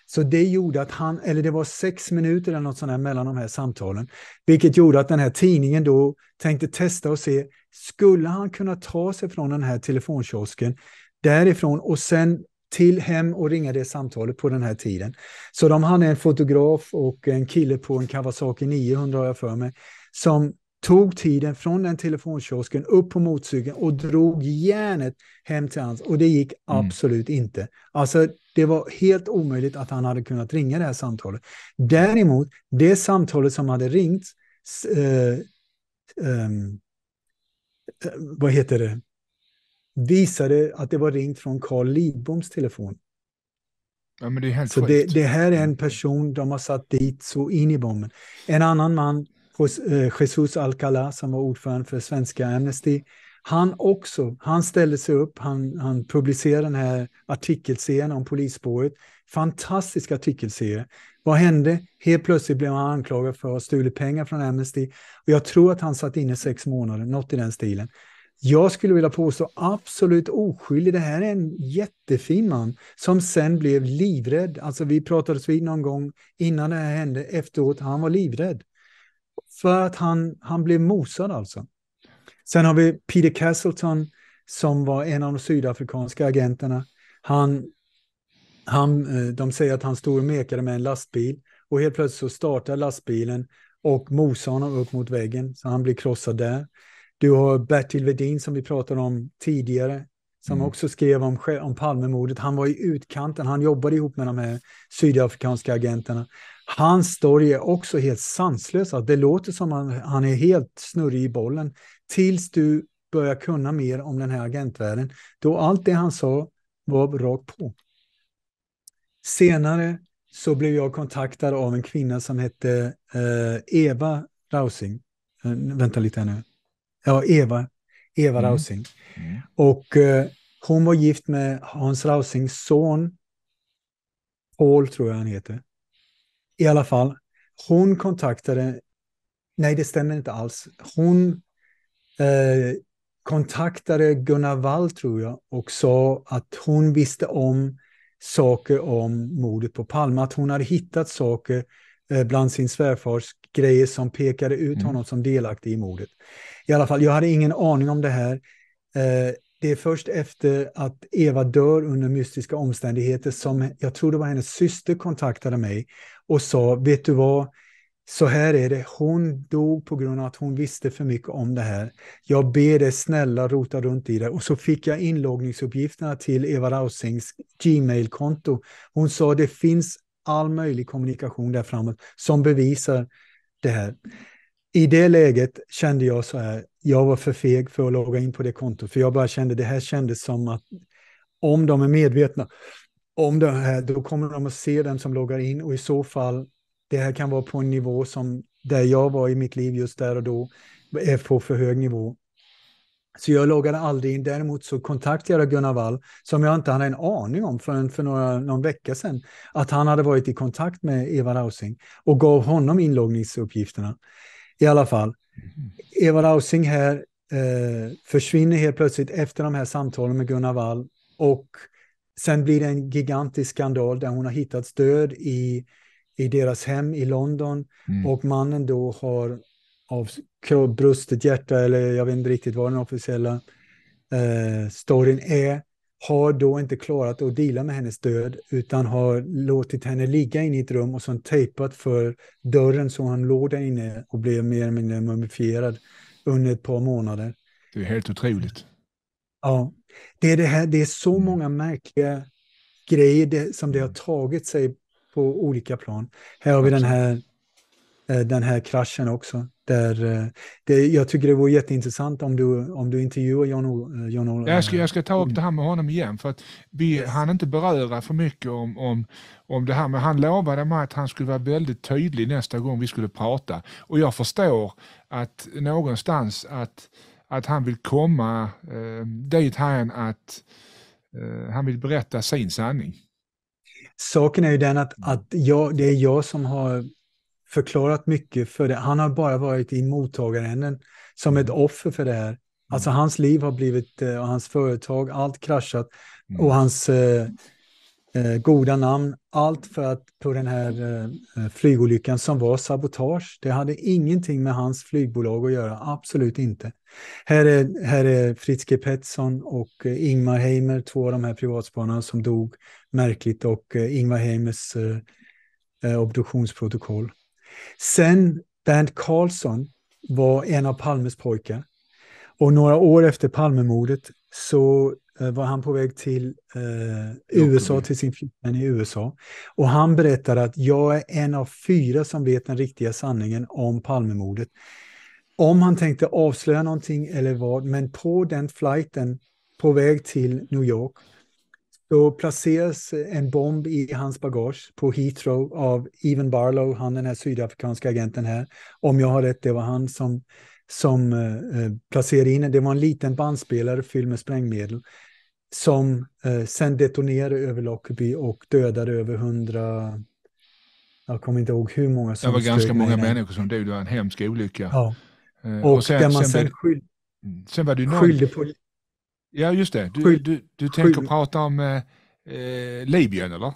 Så det gjorde att han, eller det var sex minuter eller något sånt här mellan de här samtalen, vilket gjorde att den här tidningen då tänkte testa och se, skulle han kunna ta sig från den här telefonkiosken därifrån och sen till hem och ringa det samtalet på den här tiden. Så de hade en fotograf och en kille på en Kawasaki 900 har jag för mig, som tog tiden från den telefonkiosken upp på motorcykeln och drog järnet hem till hans och det gick mm. absolut inte. Alltså det var helt omöjligt att han hade kunnat ringa det här samtalet. Däremot, det samtalet som hade ringts, eh, ehm, eh, vad heter det, visade att det var ringt från Carl Lidboms telefon. Ja, men det är helt så det, det, här är en mm. person de har satt dit så in i bomben. En annan man, eh, Jesus Alcalá, som var ordförande för svenska Amnesty, han också, han ställde sig upp, han, han publicerade den här artikelserien om polisspåret. Fantastisk artikelserie. Vad hände? Helt plötsligt blev han anklagad för att ha stulit pengar från Amnesty. Och jag tror att han satt inne sex månader, något i den stilen jag skulle vilja påstå, absolut oskyldig. Det här är en jättefin man som sen blev livrädd. Alltså vi pratades vid någon gång innan det här hände, efteråt, han var livrädd. För att han, han blev mosad alltså. Sen har vi Peter Castleton som var en av de sydafrikanska agenterna. Han, han, eh, de säger att han stod och mekade med en lastbil och helt plötsligt så startar lastbilen och mosar honom upp mot väggen så han blir krossad där. Du har Bertil Vedin som vi pratade om tidigare, som mm. också skrev om, om Palmemordet. Han var i utkanten, han jobbade ihop med de här sydafrikanska agenterna. Hans story är också helt sanslös. Alltså, det låter som att han, han är helt snurrig i bollen tills du börjar kunna mer om den här agentvärlden. Då allt det han sa var rakt på. Senare så blev jag kontaktad av en kvinna som hette eh, Eva Rausing. Eh, vänta lite här nu ja, Eva, Eva mm. Rausing. Mm. Och eh, hon var gift med Hans Rausings son, Paul tror jag han heter. I alla fall, hon kontaktade, nej det stämmer inte alls, hon eh, kontaktade Gunnar Wall tror jag och sa att hon visste om saker om mordet på Palme, att hon hade hittat saker eh, bland sin svärfars grejer som pekade ut mm. honom mm. som delaktig i mordet. I alla fall, jag hade ingen aning om det här. Eh, det är först efter att Eva dör under mystiska omständigheter som jag tror det var hennes syster kontaktade mig och sa, vet du vad, så här är det, hon dog på grund av att hon visste för mycket om det här. Jag ber dig snälla rota runt i det. Och så fick jag inloggningsuppgifterna till Eva Rausings Gmail-konto. Hon sa det finns all möjlig kommunikation där framåt som bevisar det här. I det läget kände jag så här, jag var för feg för att logga in på det kontot, för jag bara kände det här kändes som att om de är medvetna om det här, då kommer de att se den som loggar in och i så fall, det här kan vara på en nivå som där jag var i mitt liv just där och då, är på för hög nivå så jag loggade aldrig in. Däremot så kontaktade jag Gunnar Wall, som jag inte hade en aning om förrän för några, någon vecka sedan, att han hade varit i kontakt med Eva Rausing och gav honom inloggningsuppgifterna. I alla fall, mm-hmm. Eva Rausing här eh, försvinner helt plötsligt efter de här samtalen med Gunnar Wall och sen blir det en gigantisk skandal där hon har hittats död i, i deras hem i London mm. och mannen då har av brustet hjärta eller jag vet inte riktigt vad den officiella eh, storyn är, har då inte klarat att dela med hennes död utan har låtit henne ligga inne i ett rum och sen tejpat för dörren så hon låg där inne och blev mer eller mindre mumifierad under ett par månader. Det är helt otroligt. Ja, det är, det här, det är så många märkliga grejer det, som det har mm. tagit sig på olika plan. Här har vi den här, eh, den här kraschen också. Där, eh, det, jag tycker det vore jätteintressant om du, om du intervjuar Jan-Olof. Eh, jag, ska, eh, jag ska ta upp det här med honom igen, för att vi yes. hann inte beröra för mycket om, om, om det här. Men han lovade mig att han skulle vara väldigt tydlig nästa gång vi skulle prata. Och jag förstår att någonstans att, att han vill komma eh, dit här att eh, han vill berätta sin sanning. Saken är ju den att, mm. att jag, det är jag som har förklarat mycket för det. Han har bara varit i mottagaren som ett offer för det här. Mm. Alltså hans liv har blivit, eh, och hans företag, allt kraschat. Mm. Och hans eh, eh, goda namn, allt för att på den här eh, eh, flygolyckan som var sabotage. Det hade ingenting med hans flygbolag att göra, absolut inte. Här är, här är Fritzke Pettersson och eh, Ingmar Heimer, två av de här privatspanarna som dog märkligt och eh, Ingmar Heimers obduktionsprotokoll. Sen Bernt Karlsson var en av Palmes pojkar. Och några år efter Palmemordet så eh, var han på väg till eh, USA, till sin flickvän i USA. Och han berättade att jag är en av fyra som vet den riktiga sanningen om Palmemordet. Om han tänkte avslöja någonting eller vad, men på den flighten på väg till New York då placeras en bomb i hans bagage på Heathrow av Even Barlow, han den här sydafrikanska agenten här. Om jag har rätt, det var han som, som eh, eh placerade in den. Det var en liten bandspelare fylld med sprängmedel som eh, sen detonerade över Lockerbie och dödade över hundra jag kommer inte ihåg hur många som Det var ganska många människor som dog, det var en hemsk olycka. Ja. Eh, och, och sen, man sen, sen, skyll, mm. sen var det någon... Ja, just det. Du, du, du tänker skyll. prata om eh, eh, Libyen, eller?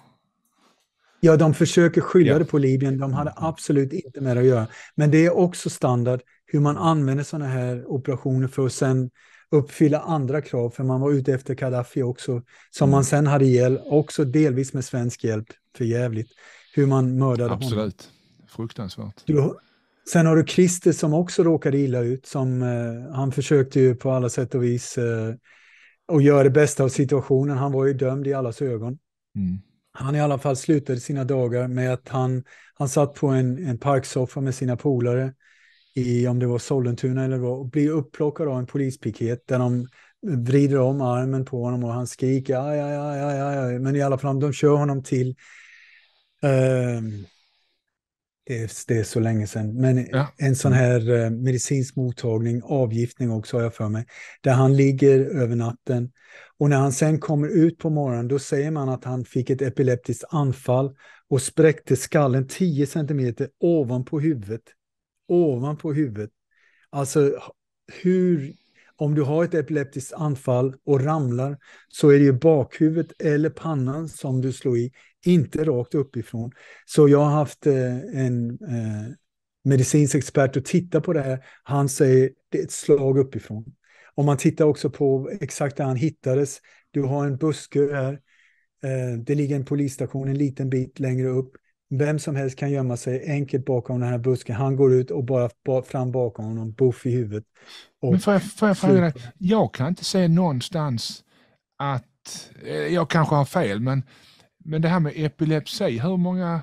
Ja, de försöker skylla ja. det på Libyen. De hade absolut inte med det att göra. Men det är också standard hur man använder sådana här operationer för att sen uppfylla andra krav, för man var ute efter Gaddafi också, som mm. man sen hade ihjäl, också delvis med svensk hjälp, för jävligt. hur man mördade absolut. honom. Absolut, fruktansvärt. Du, sen har du Christer som också råkade illa ut, som eh, han försökte ju på alla sätt och vis eh, och göra det bästa av situationen. Han var ju dömd i allas ögon. Mm. Han i alla fall slutade sina dagar med att han, han satt på en, en parksoffa med sina polare i, om det var Sollentuna eller vad, och blir upplockad av en polispiket där de vrider om armen på honom och han skriker aj, aj, aj, aj, aj. men i alla fall de kör honom till eh, det är, det är så länge sedan, men ja. en sån mm. här eh, medicinsk mottagning, avgiftning också har jag för mig, där han ligger över natten. Och när han sen kommer ut på morgonen, då säger man att han fick ett epileptiskt anfall och spräckte skallen 10 cm ovanpå huvudet. Ovanpå huvudet. Alltså hur om du har ett epileptiskt anfall och ramlar så är det ju bakhuvudet eller pannan som du slår i, inte rakt uppifrån. Så jag har haft eh, en eh, medicinsk expert och titta på det här. Han säger det är ett slag uppifrån. Om man tittar också på exakt där han hittades. Du har en buske här. Eh, det ligger en polisstation en liten bit längre upp. Vem som helst kan gömma sig enkelt bakom den här busken. Han går ut och bara fram bakom honom, buff i huvudet. Men får jag, får jag fråga dig, jag kan inte se någonstans att, eh, jag kanske har fel, men, men det här med epilepsi, hur många,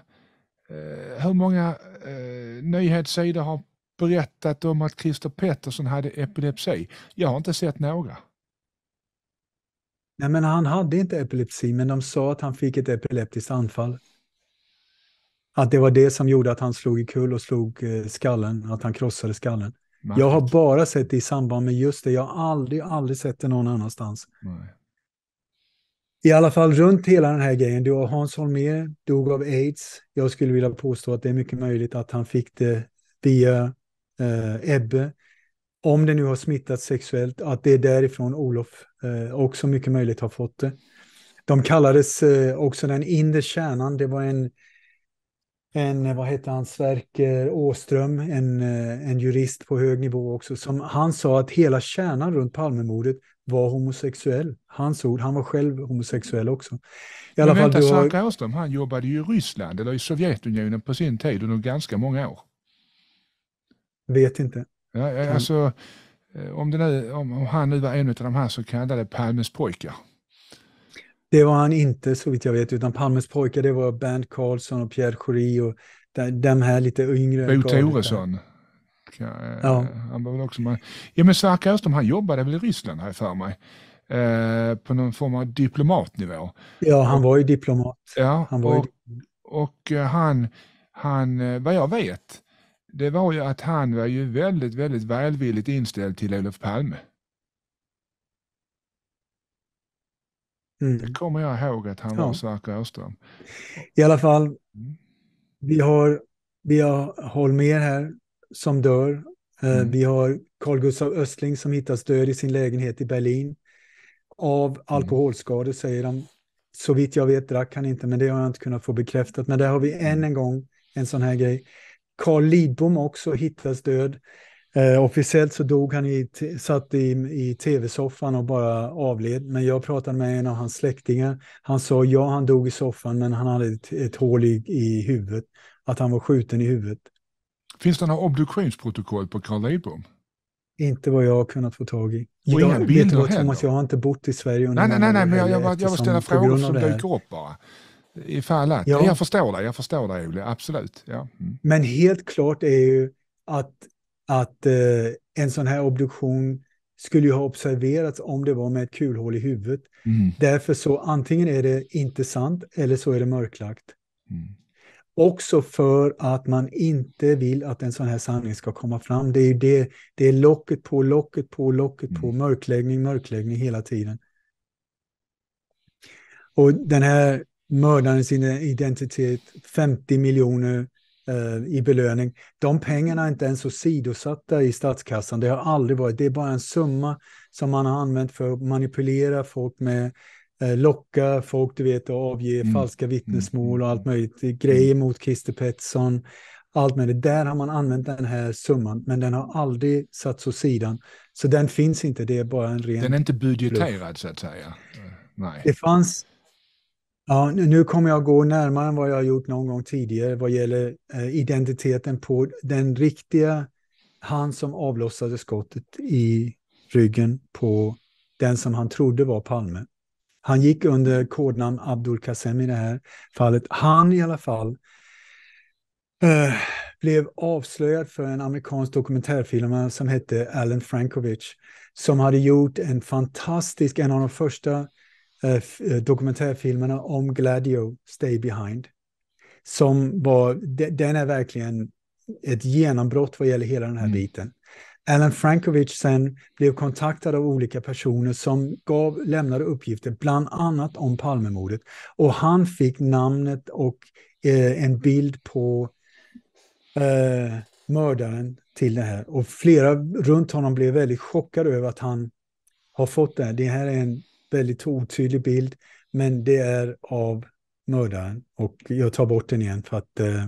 eh, hur många eh, nyhetssidor har berättat om att Christer Pettersson hade epilepsi? Jag har inte sett några. Nej, men han hade inte epilepsi, men de sa att han fick ett epileptiskt anfall. Att det var det som gjorde att han slog i kul och slog eh, skallen, att han krossade skallen. Märkligt. Jag har bara sett det i samband med just det. Jag har aldrig, aldrig sett det någon annanstans. Nej. I alla fall runt hela den här grejen. Du har Hans Holmér dog av aids. Jag skulle vilja påstå att det är mycket möjligt att han fick det via eh, Ebbe. Om det nu har smittat sexuellt, att det är därifrån Olof eh, också mycket möjligt har fått det. De kallades eh, också den inre kärnan. Det var en en, eh, vad heter han, Sverker Åström, en, eh, en jurist på hög nivå också, som han sa att hela kärnan runt Palmemordet var homosexuell. Hans ord, han var själv homosexuell också. I alla Men vänta, Sverker har... Åström, han jobbade ju i Ryssland eller i Sovjetunionen på sin tid under ganska många år. Vet inte. Ja, alltså, eh, om, nu, om, om han nu var en av de här så kallade Palmes pojkar. Det var han inte så vitt jag vet, utan Palmes pojkar det var Bernt Karlsson och Pierre Schori och de här lite yngre. Bo Toresson. Eh, ja. Han var väl också med. Ja men Sverker Öström han jobbade väl i Ryssland här för mig. Eh, på någon form av diplomatnivå. Ja, han var ju diplomat. Ja, han var och, ju... och eh, han, han, eh, vad jag vet, det var ju att han var ju väldigt, väldigt välvilligt inställd till Olof Palme. Mm. Det kommer jag ihåg att han ja. var Sverker Åström. I alla fall, mm. vi har, vi har Holmér här som dör. Eh, mm. Vi har Carl Gustav Östling som hittas död i sin lägenhet i Berlin. Av mm. alkoholskador säger de. Så vitt jag vet drack han inte, men det har jag inte kunnat få bekräftat. Men där har vi än mm. en gång en sån här grej. Carl Lidbom också hittas död. Eh, officiellt så dog han i, satt i, i tv-soffan och bara avled. Men jag pratade med en av hans släktingar. Han sa ja, han dog i soffan, men han hade ett, ett hål i, i huvudet. Att han var skjuten i huvudet. Finns det några obduktionsprotokoll på Carl Lidbom? Inte vad jag har kunnat få tag i. Och jag, inga vet du Thomas, jag har inte bott i Sverige under Nej, nej, nej, men jag, jag, eh, jag, vill ställa frågor som dyker upp bara. Ifall att. Ja. Jag förstår dig, jag förstår dig Olle, absolut. Ja. Mm. Men helt klart är ju att att eh, en sån här obduktion skulle ju ha observerats om det var med ett kulhål i huvudet. Mm. Därför så antingen är det inte sant eller så är det mörklagt. Mm. Också för att man inte vill att en sån här sanning ska komma fram. Det är det, det är locket på, locket på, locket mm. på, mörkläggning, mörkläggning hela tiden. Och den här mördarens identitet, 50 miljoner Eh, i belöning. De pengarna är inte ens åsidosatta i statskassan. Det har aldrig varit. Det är bara en summa som man har använt för att manipulera folk med, eh, locka folk, du vet, och avge mm. falska vittnesmål och allt mm. möjligt. Mm. Grejer mot Christer Pettersson, allt möjligt. Där har man använt den här summan, men den har aldrig satts åt sidan. Så den finns inte, det är bara en ren... Den är inte budgeterad, så att säga. Nej. Det fanns Ja, nu kommer jag gå närmare än vad jag gjort någon gång tidigare vad gäller eh, identiteten på den riktiga, han som avlossade skottet i ryggen på den som han trodde var Palme. Han gick under kodnamn Abdul Qasem i det här fallet. Han i alla fall eh, blev avslöjad för en amerikansk dokumentärfilmare som hette Alan Frankovich som hade gjort en fantastisk, en av de första Eh, eh, dokumentärfilmerna om Gladio, Stay Behind. Som var, den är verkligen ett genombrott vad gäller hela den här mm. biten. Alan Frankovich sen blev kontaktad av olika personer som gav, lämnade uppgifter, bland annat om Palmemordet. Och han fick namnet och eh, en bild på eh, mördaren till det här. Och flera runt honom blev väldigt chockade över att han har fått det här. Det här är en väldigt otydlig bild, men det är av mördaren. Och jag tar bort den igen för att eh,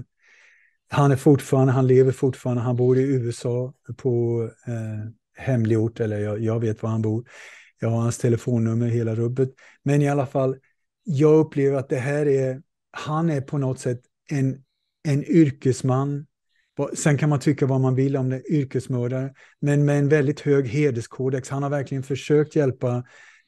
han är fortfarande, han lever fortfarande, han bor i USA på eh, hemlig ort, eller jag, jag vet var han bor. Jag har hans telefonnummer, hela rubbet. Men i alla fall, jag upplever att det här är, han är på något sätt en, en yrkesman. Sen kan man tycka vad man vill om det, yrkesmördare, men med en väldigt hög hederskodex. Han har verkligen försökt hjälpa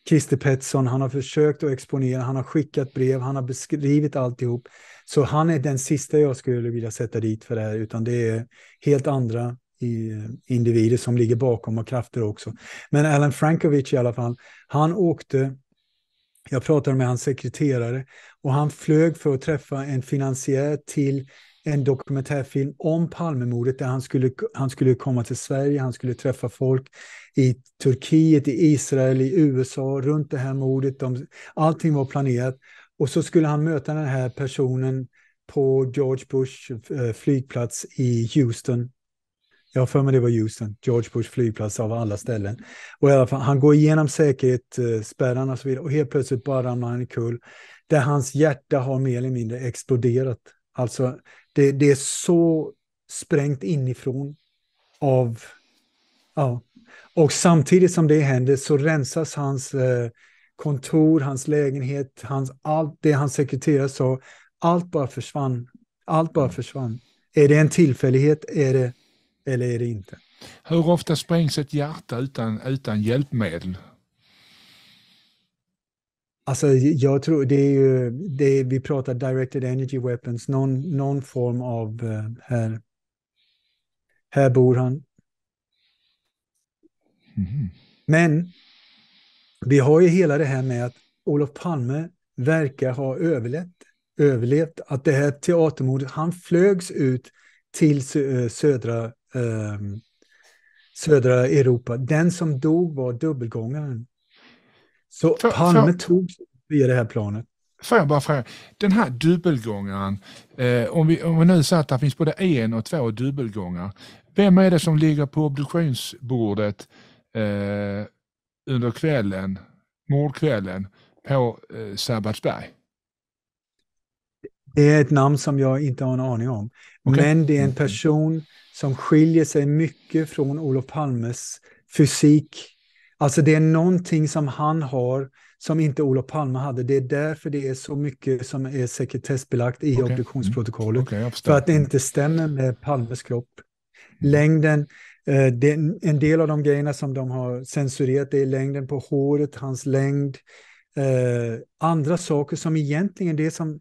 Christer Pettersson, han har försökt att exponera, han har skickat brev, han har beskrivit alltihop. Så han är den sista jag skulle vilja sätta dit för det här, utan det är helt andra eh, individer som ligger bakom och krafter också. Men Alan Frankovic i alla fall, han åkte, jag pratade med hans sekreterare och han flög för att träffa en finansiär till en dokumentärfilm om Palmemordet där han skulle, han skulle komma till Sverige, han skulle träffa folk i Turkiet, i Israel, i USA, runt det här mordet. De, allting var planerat. Och så skulle han möta den här personen på George Bush eh, flygplats i Houston. Jag har för mig det var Houston, George Bush flygplats av alla ställen. Och i alla fall, han går igenom säkerhetsspärrarna eh, och så vidare och helt plötsligt bara ramlar han kul där hans hjärta har mer eller mindre exploderat. Alltså det, det är så sprängt inifrån av... Ja. Och samtidigt som det händer så rensas hans eh, kontor, hans lägenhet, hans, allt det hans sekreterare sa. Allt bara försvann. Allt bara försvann. Är det en tillfällighet är det, eller är det inte? Hur ofta sprängs ett hjärta utan, utan hjälpmedel? Alltså, jag tror det är ju, det är, vi pratar directed energy weapons, någon, någon form av uh, här. Här bor han. Mm. Men vi har ju hela det här med att Olof Palme verkar ha överlevt, överlevt att det här teatermordet, han flögs ut till eh, södra, eh, södra Europa. Den som dog var dubbelgångaren. Så för, Palme tog sig via det här planet. Får jag bara fråga, den här dubbelgångaren, eh, om, vi, om vi nu säger att det finns både en och två dubbelgångar, vem är det som ligger på obduktionsbordet eh, under kvällen, mordkvällen, på eh, Sabbatsberg? Det är ett namn som jag inte har en aning om. Okay. Men det är en mm. person som skiljer sig mycket från Olof Palmes fysik Alltså det är någonting som han har som inte Olof Palme hade. Det är därför det är så mycket som är sekretessbelagt i okay. Mm. obduktionsprotokollet. Mm. Okay, för att det inte stämmer med Palmes kropp. Mm. Längden, eh, det, en del av de grejerna som de har censurerat det är längden på håret, hans längd, eh, andra saker som egentligen det som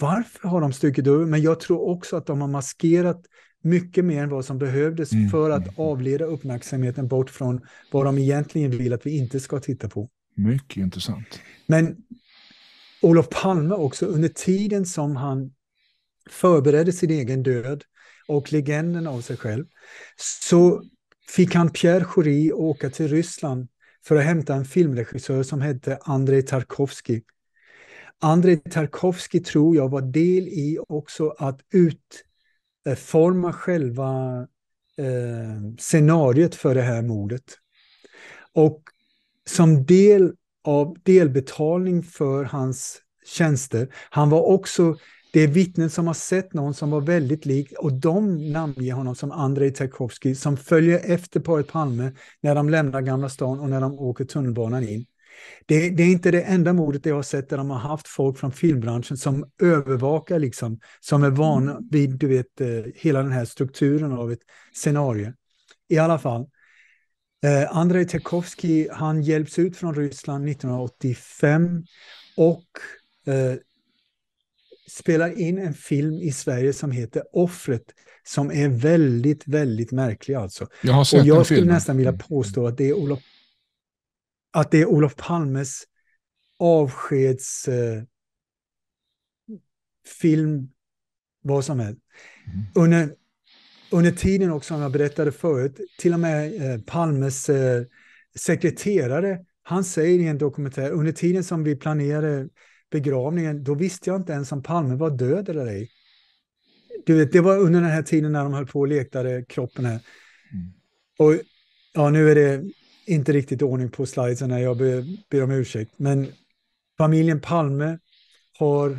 varför har de strukit över? Men jag tror också att de har maskerat mycket mer än vad som behövdes mm. för att avleda uppmärksamheten bort från vad de egentligen vill att vi inte ska titta på. Mycket intressant. Men Olof Palme också, under tiden som han förberedde sin egen död och legenden av sig själv, så fick han Pierre Jury åka till Ryssland för att hämta en filmregissör som hette Andrei Tarkovsky. Andrei Tarkovsky tror jag var del i också att ut Eh, forma själva eh, scenariet för det här mordet. Och som del av delbetalning för hans tjänster, han var också det är vittnen som har sett någon som var väldigt lik och de namnger honom som Andrei Tarkovsky som följer efter paret Palme när de lämnar Gamla stan och när de åker tunnelbanan in. Det, det, är inte det enda mordet jag har sett där de har haft folk från filmbranschen som övervakar, liksom, som är vana mm. vid du vet, eh, hela den här strukturen av ett scenario. I alla fall, eh, Andrei Tarkovsky, han hjälps ut från Ryssland 1985 och eh, spelar in en film i Sverige som heter Offret, som är väldigt, väldigt märklig alltså. Jag har sett och jag skulle filmen. nästan vilja mm. påstå att det är Olof att det är Olof Palmes avskedsfilm, eh, vad som helst. Mm. Under, under tiden också, som jag berättade förut, till och med eh, Palmes eh, sekreterare, han säger i en dokumentär, under tiden som vi planerade begravningen, då visste jag inte ens om Palme var död eller ej. Du vet, det var under den här tiden när de höll på och lekte kroppen här. Mm. Och ja, nu är det inte riktigt ordning på slidesen, jag ber, ber om ursäkt. Men familjen Palme har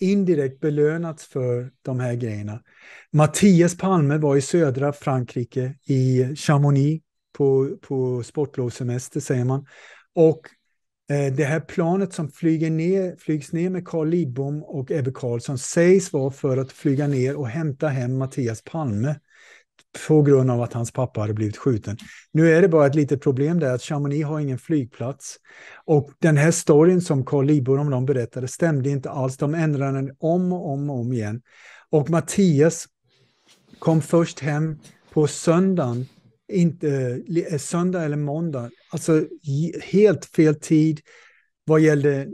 indirekt belönats för de här grejerna. Mattias Palme var i södra Frankrike, i Chamonix, på, på sportlovssemester säger man. Och eh, det här planet som flyger ner, flygs ner med Carl Lidbom och Ebbe Karlsson sägs vara för att flyga ner och hämta hem Mattias Palme på grund av att hans pappa hade blivit skjuten. Nu är det bara ett litet problem där att Chamonix har ingen flygplats. Och den här storyn som Carl Liborom de berättade stämde inte alls. De ändrade den om och om och om igen. Och Mattias kom först hem på söndagen, inte, eh, söndag eller måndag. Alltså helt fel tid vad gällde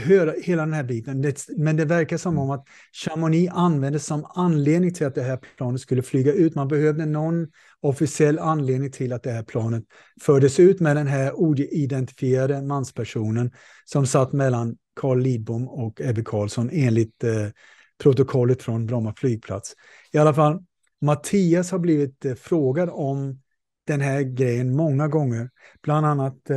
höra hela den här biten. Det, men det verkar som om att Chamonix användes som anledning till att det här planet skulle flyga ut. Man behövde någon officiell anledning till att det här planet fördes ut med den här oidentifierade manspersonen som satt mellan Carl Lidbom och Ebbe Karlsson enligt eh, protokollet från Bromma flygplats. I alla fall, Mattias har blivit eh, frågad om den här grejen många gånger, bland annat eh,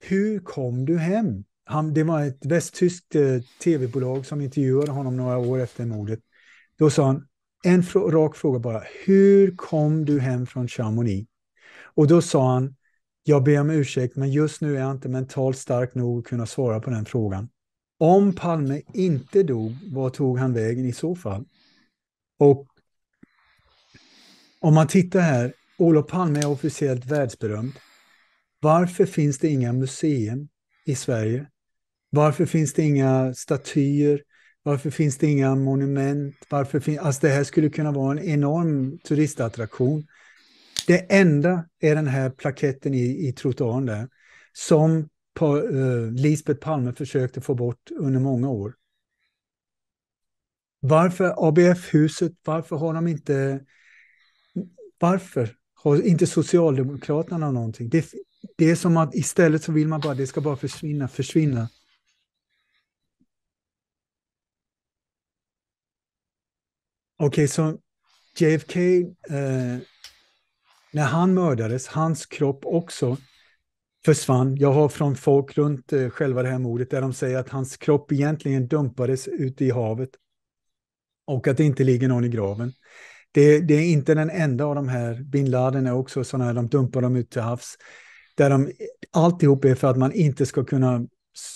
hur kom du hem? han, det var ett västtyskt eh, tv-bolag som intervjuade honom några år efter mordet. Då sa han, en frå rak fråga bara, hur kom du hem från Chamonix? Och då sa han, jag ber om ursäkt, men just nu är jag inte mentalt stark nog att kunna svara på den frågan. Om Palme inte dog, var tog han vägen i så fall? Och om man tittar här, Olof Palme är officiellt världsberömd. Varför finns det inga museum i Sverige varför finns det inga statyer? Varför finns det inga monument? Varför fin- alltså det här skulle kunna vara en enorm turistattraktion. Det enda är den här plaketten i, i trottoaren där, som pa, eh, Lisbeth Palme försökte få bort under många år. Varför ABF-huset, varför har de inte... Varför har inte Socialdemokraterna någonting? Det, det är som att istället så vill man bara, det ska bara försvinna, försvinna, okay, så JFK, eh, när han mördades, hans kropp också försvann. Jag har från folk runt eh, själva det här mordet där de säger att hans kropp egentligen dumpades ute i havet och att det inte ligger någon i graven. Det, det är inte den enda av de här. Bin Laden är också sådana här, de dumpar dem ut till havs. Där de, alltihop är för att man inte ska kunna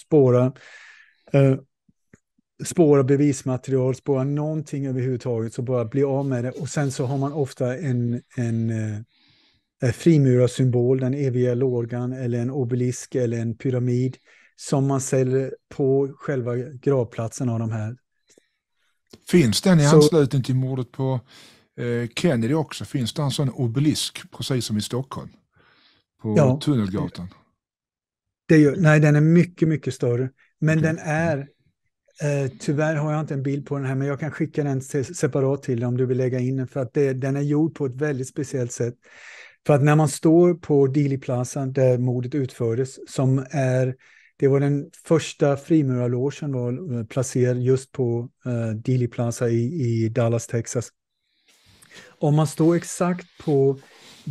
spåra. Eh, spåra bevismaterial, spåra någonting överhuvudtaget, så bara bli av med det. Och sen så har man ofta en, en eh, frimurarsymbol, den eviga lågan, eller en obelisk eller en pyramid som man säljer på själva gravplatsen av de här. Finns den i så, anslutning till mordet på eh, Kennedy också? Finns det en sån obelisk, precis som i Stockholm? På ja, Tunnelgatan? Det, det, nej, den är mycket, mycket större. Men okay. den är Eh, tyvärr har jag inte en bild på den här, men jag kan skicka den separat till dig om du vill lägga in den, för att det, den är gjord på ett väldigt speciellt sätt. För att när man står på Dili Plaza där mordet utfördes, som är, det var den första frimurarlogen var eh, placerad just på eh, Dili Plaza i, i Dallas, Texas. Om man står exakt på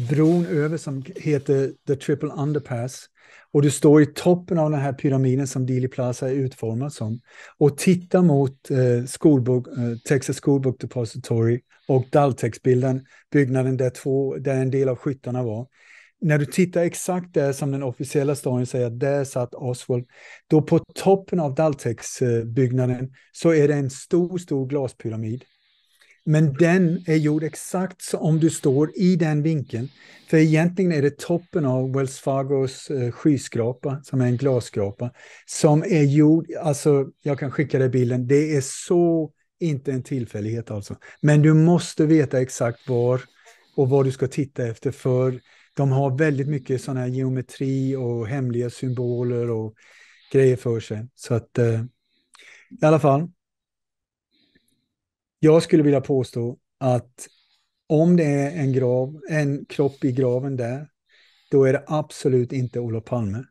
bron över som heter The Triple Underpass, och du står i toppen av den här pyramiden som Dili Plaza är utformad som och tittar mot eh, skolbok, eh, Texas Schoolbook Depository och Daltex-bilden, byggnaden där, två, där en del av skyttarna var. När du tittar exakt där som den officiella storyn säger att där satt Oswald, då på toppen av Daltex-byggnaden eh, så är det en stor, stor glaspyramid men den är gjord exakt som om du står i den vinkeln. För egentligen är det toppen av Wells Fargos eh, skyskrapa, som är en glasskrapa, som är gjord, alltså jag kan skicka dig bilden, det är så inte en tillfällighet alltså. Men du måste veta exakt var och vad du ska titta efter för de har väldigt mycket sån här geometri och hemliga symboler och grejer för sig. Så att eh, i alla fall, jag skulle vilja påstå att om det är en, grav, en kropp i graven där, då är det absolut inte Olof Palme.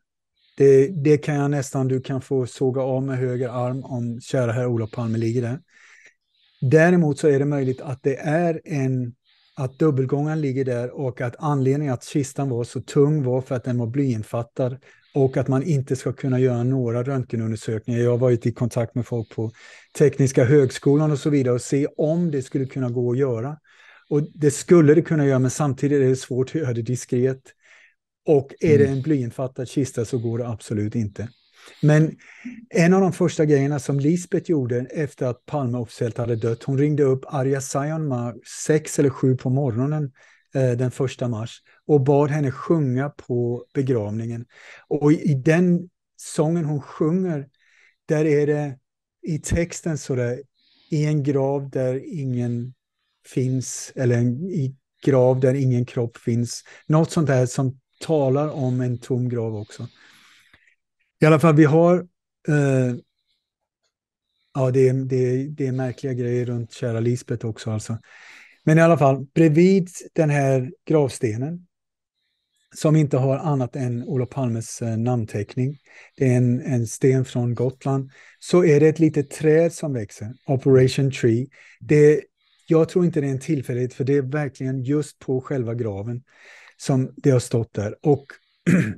Det, det kan jag nästan, du kan få såga av med höger arm om kära herr Olof Palme ligger där. Däremot så är det möjligt att det är en, att dubbelgången ligger där och att anledningen att kistan var så tung var för att den var blyinfattad och att man inte ska kunna göra några röntgenundersökningar. Jag har varit i kontakt med folk på Tekniska högskolan och så vidare och se om det skulle kunna gå att göra. Och det skulle det kunna göra, men samtidigt är det svårt att göra det diskret. Och är mm. det en blyinfattad kista så går det absolut inte. Men en av de första grejerna som Lisbeth gjorde efter att Palme officiellt hade dött, hon ringde upp Arja Saijonmaa sex eller sju på morgonen Eh, den första mars och bad henne sjunga på begravningen. Och i den sången hon sjunger, där är det i texten sådär, i en grav där ingen finns, eller en, i grav där ingen kropp finns. Något sånt där som talar om en tom grav också. I alla fall, vi har eh, Ja, det det, det är märkliga grejer runt kära Lisbet också. Alltså. Men i alla fall, bredvid den här gravstenen, som inte har annat än Olof Palmes eh, namnteckning, det är en, en sten från Gotland, så är det ett litet träd som växer, Operation Tree. Det, jag tror inte det är en tillfällighet, för det är verkligen just på själva graven som det har stått där. Och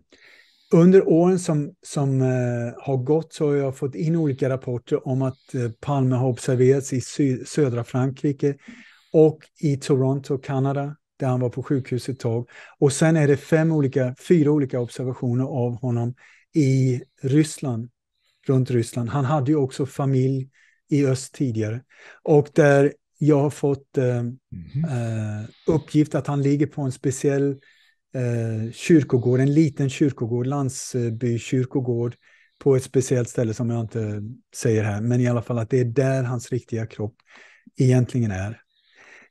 under åren som, som eh, har gått så har jag fått in olika rapporter om att eh, Palme har observerats i sy- södra Frankrike, och i Toronto, Kanada, där han var på sjukhus ett tag. Och sen är det fem olika, fyra olika observationer av honom i Ryssland, runt Ryssland. Han hade ju också familj i öst tidigare. Och där jag har fått eh, mm -hmm. uppgift att han ligger på en speciell eh, kyrkogård, en liten kyrkogård, landsbykyrkogård på ett speciellt ställe som jag inte säger här, men i alla fall att det är där hans riktiga kropp egentligen är.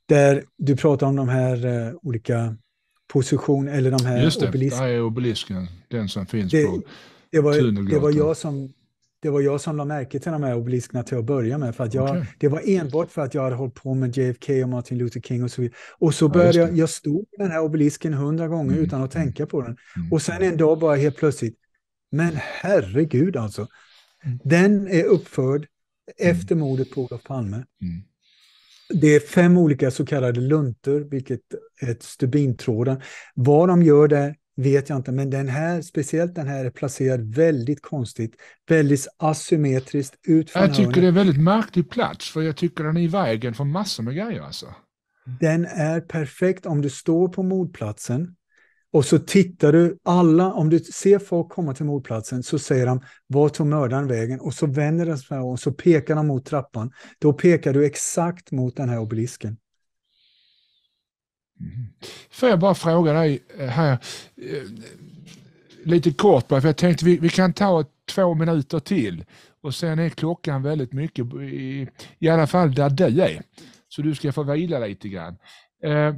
Där du pratar om de här eh, olika position eller de här Just det, obelisken. här är obelisken, den som finns det, på det var, Tunnelgatan. Det var, jag som, det var jag som la märke till de här obeliskerna till att börja med. För att jag, okay. Det var enbart för att jag hade hållit på med JFK och Martin Luther King och så vidare. Och så började ja, jag, jag stod den här obelisken hundra gånger mm. utan att tänka på den. Mm. Och sen en dag bara helt plötsligt, men herregud alltså, mm. den är uppförd mm. efter mordet på Olof Palme. Mm. Det är fem olika så kallade luntor, vilket är stubintråden. Vad de gör där vet jag inte, men den här, speciellt den här är placerad väldigt konstigt, väldigt asymmetriskt ut Jag tycker hörnet. det är en väldigt märklig plats, för jag tycker den är i vägen för massor med grejer. Alltså. Den är perfekt om du står på mordplatsen och så tittar du alla, om du ser folk komma till mordplatsen så säger de var tog mördaren vägen och så vänder de sig och så pekar de mot trappan. Då pekar du exakt mot den här obelisken. Mm. Får jag bara fråga dig eh, här, eh, lite kort bara, för jag tänkte vi, vi kan ta två minuter till och sen är klockan väldigt mycket, i, i alla fall där du är. Så du ska få vila lite grann. Eh,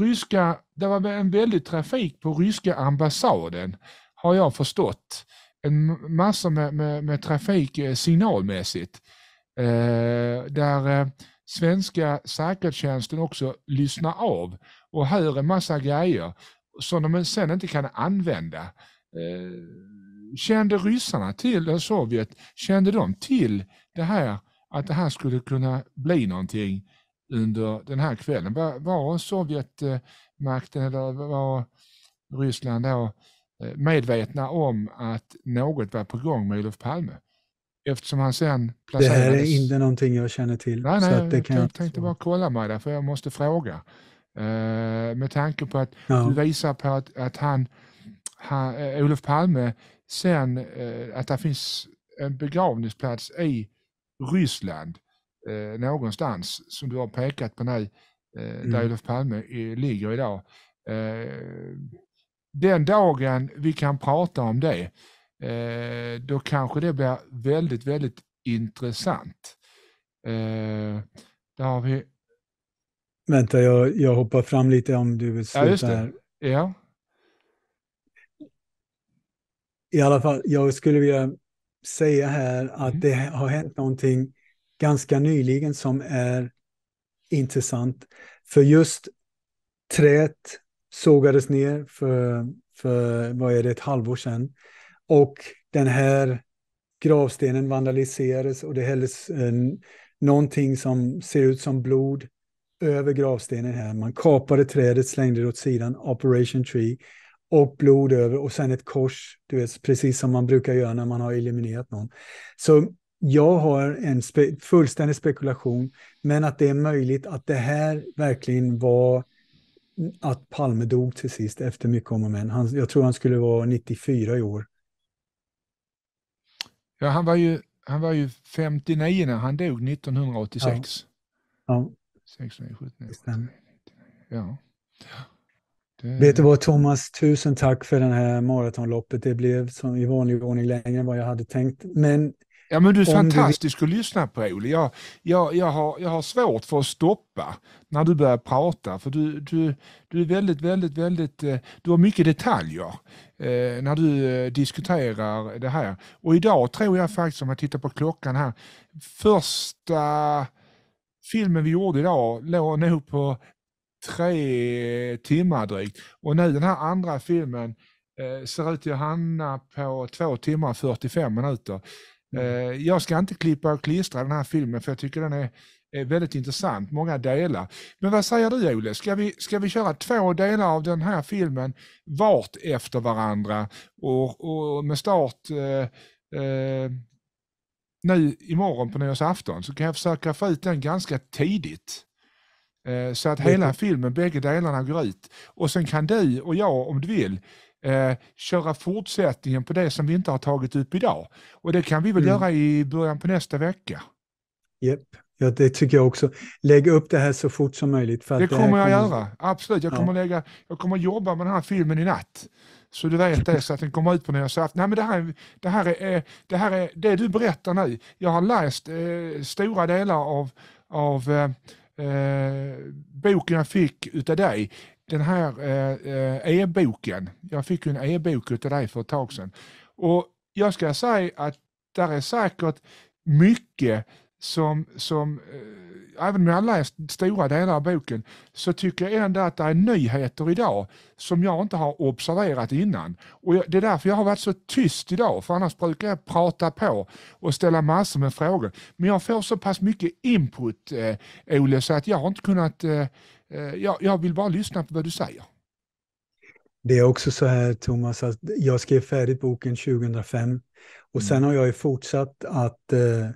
ryska, det var en väldig trafik på ryska ambassaden, har jag förstått. En massa med, med, med trafik eh, signalmässigt. Eh, där eh, svenska säkerhetstjänsten också lyssnar av och hör en massa grejer som de sen inte kan använda. Eh, kände ryssarna till, Sovjet, kände de till det här, att det här skulle kunna bli någonting? under den här kvällen. Var, Sovjetmakten eller var Ryssland då eh, medvetna om att något var på gång med Olof Palme? Eftersom han sen placerades... Det här är inte någonting jag känner till. Nej, nej, jag kan... tänkte bara kolla med dig, för jag måste fråga. Uh, med tanke på att ja. du visar på att, att han, han, eh, Olof Palme sen, uh, att det finns en begravningsplats i Ryssland eh, någonstans som du har pekat på nu, eh, mm. där Olof Palme i, ligger idag. Eh, den dagen vi kan prata om det, eh, då kanske det blir väldigt, väldigt intressant. Eh, där har vi... Vänta, jag, jag hoppar fram lite om du vill sluta ja, just det. här. Ja. I alla fall, jag skulle vilja säga här att mm. det har hänt någonting ganska nyligen som är intressant. För just träet sågades ner för, för vad är det, ett halvår sedan. Och den här gravstenen vandaliserades och det hälldes eh, någonting som ser ut som blod över gravstenen här. Man kapade trädet, slängde det åt sidan, Operation Tree, och blod över och sen ett kors, du vet, precis som man brukar göra när man har eliminerat någon. Så jag har en spe, fullständig spekulation, men att det är möjligt att det här verkligen var att Palme dog till sist efter mycket om och men. Han, jag tror han skulle vara 94 i år. Ja, han var ju, han var ju 59 när han dog 1986. Ja. ja. 16, Det... Vet du vad Thomas, tusen tack för det här maratonloppet. Det blev som i vanlig ordning längre än vad jag hade tänkt. Men Ja men du är fantastisk du... att lyssna på Olle, Jag, jag, jag, har, jag har svårt för att stoppa när du börjar prata. För du, du, du är väldigt, väldigt, väldigt, eh, du har mycket detaljer eh, när du eh, diskuterar det här. Och idag tror jag faktiskt, om jag tittar på klockan här, första filmen vi gjorde idag låg nog på tre timmar drygt. Och nu den här andra filmen eh, ser ut att hamna på två timmar och 45 minuter. Eh, mm. Jag ska inte klippa och klistra den här filmen för jag tycker den är väldigt intressant, många delar. Men vad säger du Ole, ska vi, ska vi köra två delar av den här filmen vart efter varandra och, och med start eh, eh, nu imorgon på nyårsafton så kan jag försöka få ut den ganska tidigt. Eh, så att hela filmen, bägge delarna går ut. Och sen kan du och jag, om du vill, eh, köra fortsättningen på det som vi inte har tagit upp idag. Och det kan vi väl mm. göra i början på nästa vecka. Yep. Ja, det tycker jag också. Lägg upp det här så fort som möjligt. För det, kommer, det kommer jag göra, absolut. Jag, ja. kommer lägga, jag kommer jobba med den här filmen i natt. Så du vet det, så att den kommer ut på nyårsafton. Nej men det här, det här, är, eh, det här är det du berättar nu. Jag har läst eh, stora delar av, av eh, eh boken jag fick utav dig den här eh, eh, e-boken. Jag fick ju en e-bok av dig för ett tag sedan. Och jag ska säga att där är säkert mycket som, som eh, även om jag har läst stora delar av boken, så tycker jag ändå att det är nyheter idag som jag inte har observerat innan. Och Det är därför jag har varit så tyst idag, för annars brukar jag prata på och ställa massor med frågor. Men jag får så pass mycket input, eh, Ole, så att jag har inte kunnat eh, Eh, jag, jag vill bara lyssna på vad du säger. Det är också så här, Thomas, att jag skrev färdigt boken 2005 och mm. sen har jag ju fortsatt att eh,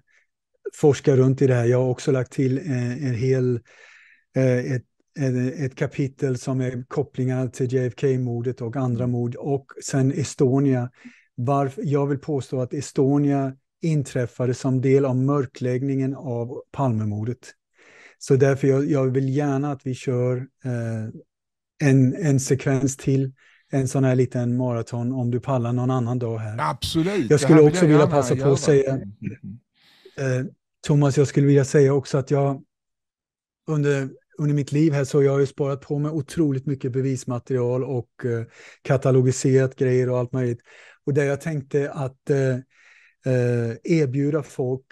forska runt i det här. Jag har också lagt till eh, en hel, eh, ett, ett, ett, kapitel som är kopplingar till JFK-mordet och andra mm. mord och sen Estonia. Varför, jag vill påstå att Estonia inträffade som del av mörkläggningen av Palmemordet. Så därför jag, jag vill gärna att vi kör eh, en, en sekvens till, en sån här liten maraton om du pallar någon annan dag här. Absolut. Jag skulle också jag vilja passa på att säga, mm, mm, mm. eh, Thomas, jag skulle vilja säga också att jag under under mitt liv här så jag har jag sparat på mig otroligt mycket bevismaterial och eh, katalogiserat grejer och allt möjligt. Och där jag tänkte att eh, eh, erbjuda folk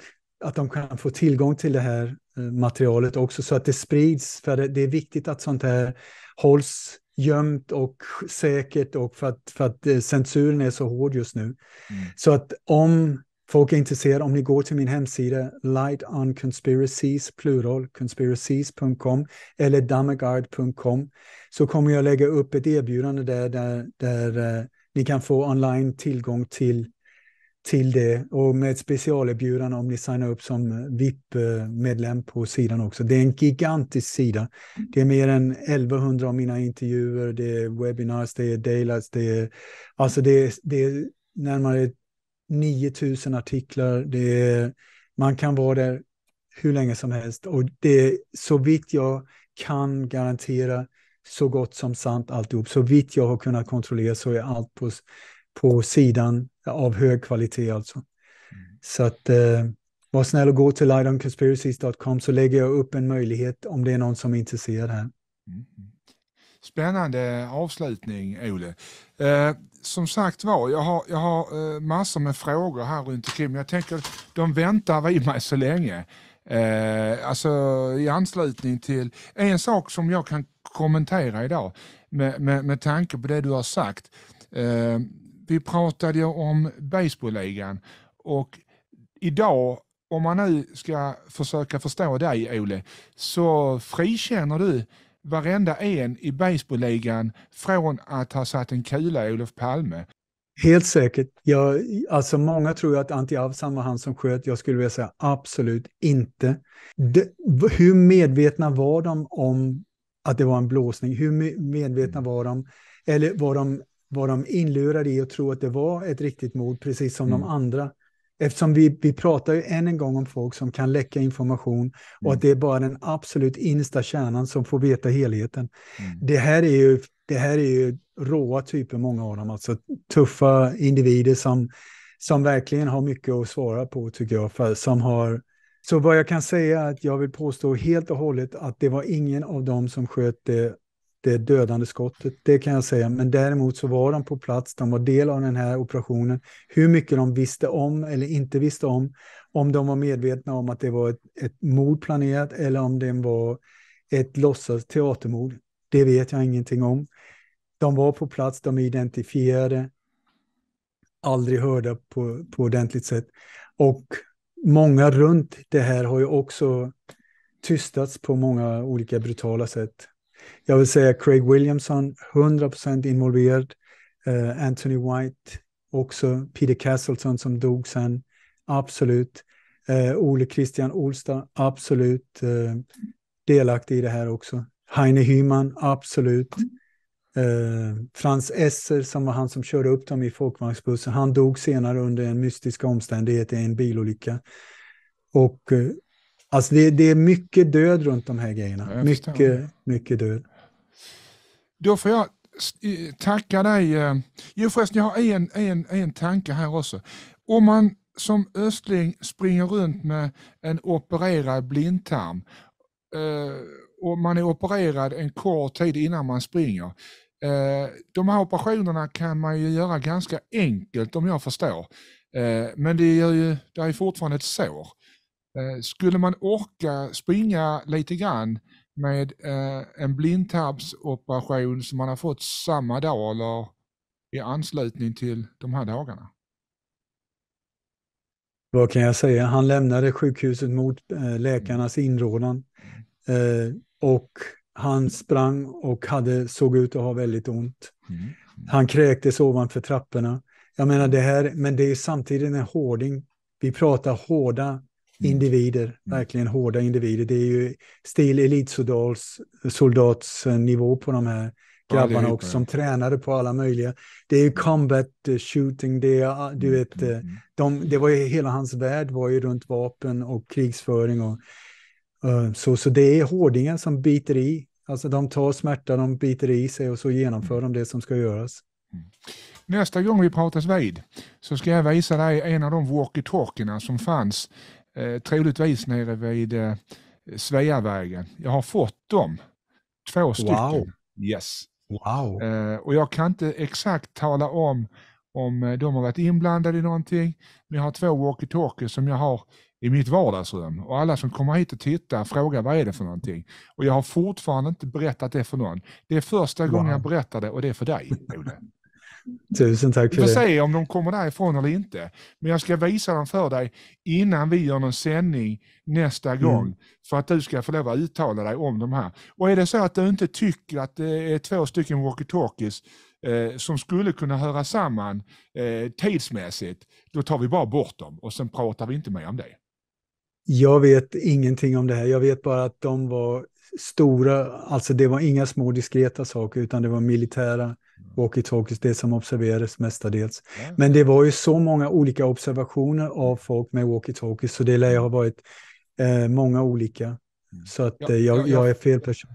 att de kan få tillgång till det här Eh, materialet också så att det sprids. För det, det är viktigt att sånt här hålls gömt och säkert och för att, för att eh, censuren är så hård just nu. Mm. Så att om folk är intresserade, om ni går till min hemsida Light on Conspiracies, plural, conspiracies.com eller damagard.com så kommer jag lägga upp ett erbjudande där, där, där uh, ni kan få online tillgång till till det och med ett specialerbjudande om ni signar upp som VIP-medlem på sidan också. Det är en gigantisk sida. Mm. Det är mer än 1100 av mina intervjuer, det är webinars, det är daylights, det är, alltså det är, det är närmare 9000 artiklar. Det är, man kan vara där hur länge som helst och det är så vitt jag kan garantera så gott som sant alltihop. Så vitt jag har kunnat kontrollera så är allt på, på sidan av hög kvalitet alltså. Mm. Så att eh, var snäll och gå till lightonconspiracies.com så lägger jag upp en möjlighet om det är någon som är intresserad här. Mm. Spännande avslutning, Ole. Eh, som sagt var, jag har, jag har eh, massor med frågor här runt omkring. Jag tänker, de väntar vid mig så länge. Eh, alltså i anslutning till en sak som jag kan kommentera idag med, med, med tanke på det du har sagt. Eh, vi pratade ju om Baseballligan och idag, om man nu ska försöka förstå dig Ole, så frikänner du varenda en i Baseballligan från att ha satt en kula i Olof Palme. Helt säkert. Jag, alltså många tror att Antti Avsan var han som sköt. Jag skulle vilja säga absolut inte. Det, hur medvetna var de om att det var en blåsning? Hur medvetna var de? Eller var de var de inlurade i att tro att det var ett riktigt mord, precis som mm. de andra. Eftersom vi, vi pratar ju än en gång om folk som kan läcka information och mm. att det är bara den absolut innersta kärnan som får veta helheten. Mm. Det, här är ju, det här är ju råa typer, många av dem, alltså tuffa individer som, som verkligen har mycket att svara på, tycker jag. För, som har, så vad jag kan säga är att jag vill påstå helt och hållet att det var ingen av dem som sköt det det dödande skottet, det kan jag säga. Men däremot så var de på plats, de var del av den här operationen. Hur mycket de visste om eller inte visste om, om de var medvetna om att det var ett, ett mord planerat eller om det var ett låtsas teatermord, det vet jag ingenting om. De var på plats, de identifierade, aldrig hörda på, på ordentligt sätt. Och många runt det här har ju också tystats på många olika brutala sätt. Jag vill säga Craig Williamson, 100% involverad. Uh, Anthony White, också Peter Castleton som dog sen, absolut. Uh, Ole Christian Olstad, absolut uh, delaktig i det här också. Heine Hyman, absolut. Uh, Frans Esser, som var han som körde upp dem i folkvagnsbussen, han dog senare under en mystisk omständighet i en bilolycka. Och Alltså det, det är mycket död runt de här grejerna. mycket, mycket död. Då får jag tacka dig. Eh, jo förresten, jag har en, en, en tanke här också. Om man som östling springer runt med en opererad blindtarm eh, och man är opererad en kort tid innan man springer. Eh, de här operationerna kan man ju göra ganska enkelt om jag förstår. Men det, gör ju, det är fortfarande ett sår. Eh, skulle man orka springa lite grann med eh, en blindtarmsoperation som man har fått samma dag eller i anslutning till de här dagarna? Vad kan jag säga? Han lämnade sjukhuset mot eh, läkarnas mm. inrådan mm. och han sprang och hade, såg ut att ha väldigt ont. Mm. Han kräktes ovanför trapporna. Jag menar det här, men det är samtidigt en hårding. Vi pratar hårda Mm. individer, mm. verkligen hårda individer. Det är ju stil elitsoldatsnivå på de här grabbarna ja, också, som tränade på alla möjliga. Det är ju combat eh, shooting, det, är, ah, du mm, vet, mm, eh, de, det var ju, hela hans värld var ju runt vapen och krigsföring. Och, uh, så, så det är hårdingar som biter i, alltså de tar smärta, de biter i sig och så genomför mm. de det som ska göras. Nästa gång vi pratas vid så ska jag visa dig en av de walkie-talkierna som fanns eh, troligtvis nere vid eh, Sveavägen. Jag har fått dem, två stycken. Wow. Yes. Wow. Eh, och jag kan inte exakt tala om om eh, de har varit inblandade i någonting. Men jag har två walkie-talkies som jag har i mitt vardagsrum. Och alla som kommer hit och tittar frågar vad är det för någonting. Och jag har fortfarande inte berättat det för någon. Det är första wow. gången jag berättar det och det är för dig, Tusen tack för det. Vi får se om de kommer därifrån eller inte. Men jag ska visa dem för dig innan vi gör någon sändning nästa mm. gång. För att du ska få lov att uttala dig om de här. Och är det så att du inte tycker att det är två stycken walkie-talkies eh, som skulle kunna höra samman eh, tidsmässigt, då tar vi bara bort dem och sen pratar vi inte mer om det. Jag vet ingenting om det här. Jag vet bara att de var stora, alltså det var inga små diskreta saker utan det var militära Mm. walkie-talkies, det som observerades mestadels. Men det var ju så många olika observationer av mm. folk med walkie-talkies så det lär ha varit eh, många olika. Mm. Så att eh, jag, jag, är fel person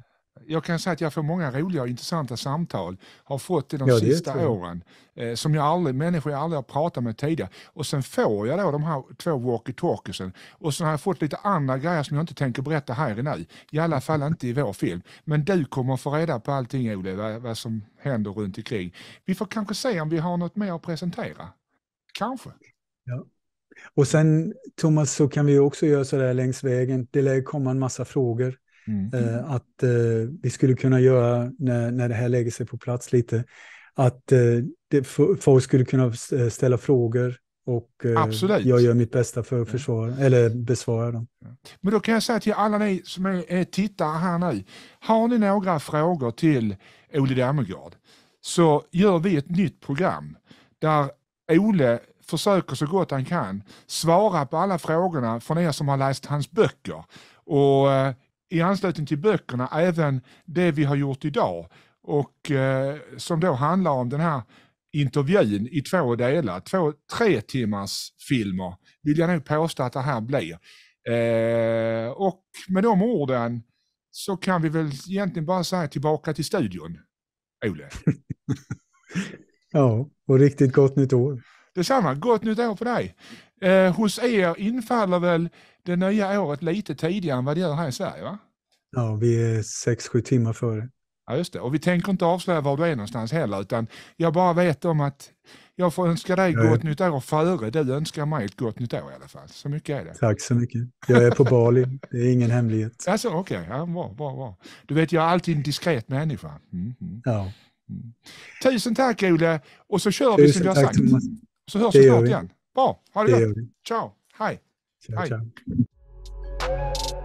jag kan säga att jag får många roliga och intressanta samtal. Har fått det de ja, sista det åren. Eh, som jag aldrig, människor jag aldrig har pratat med tidigare. Och sen får jag då de här två walkie-talkiesen. Och sen har jag fått lite andra grejer som jag inte tänker berätta här i nu. I alla mm. fall inte i vår film. Men du kommer få reda på allting Olle, vad, vad som händer runt omkring. Vi får kanske se om vi har något mer att presentera. Kanske. Ja. Och sen Thomas så kan vi också göra så där längs vägen. Det lär komma en massa frågor Mm. Eh, att eh, vi skulle kunna göra, när, när det här lägger sig på plats lite, att eh, folk skulle kunna ställa frågor och eh, Absolut. jag gör mitt bästa för att försvara, eller besvara dem. Men då kan jag säga till alla ni som är, är tittare här nu, har ni några frågor till Ole Dammegård så gör vi ett nytt program där Ole försöker så gott han kan svara på alla frågorna från er som har läst hans böcker. Och eh, i anslutning till böckerna även det vi har gjort idag och eh, som då handlar om den här intervjun i två delar, två tre timmars filmer vill jag nog påstå att det här blir. Eh, och med de orden så kan vi väl egentligen bara säga tillbaka till studion, Ole. ja, och riktigt gott nytt år. Detsamma, gott nytt år på dig. Eh, hos er infaller väl det nya året lite tidigare än vad det gör här i Sverige? va? Ja, vi är sex, sju timmar före. Ja, just det. Och vi tänker inte avslöja var du är någonstans heller, utan jag bara vet om att jag får önska dig jag gott nytt år före du önskar mig ett gott nytt år i alla fall. Så mycket är det. Tack så mycket. Jag är på Bali, det är ingen hemlighet. Alltså, okej, okay. ja, bra, bra, bra. Du vet, jag är alltid en diskret människa. Mm -hmm. Ja. Mm. Tusen tack, Ole. Och så kör Tusen vi som vi har sagt. Thomas. Så hörs vi snart igen. Boh, hurry up. Ciao. Hi. Ciao, Hi. ciao.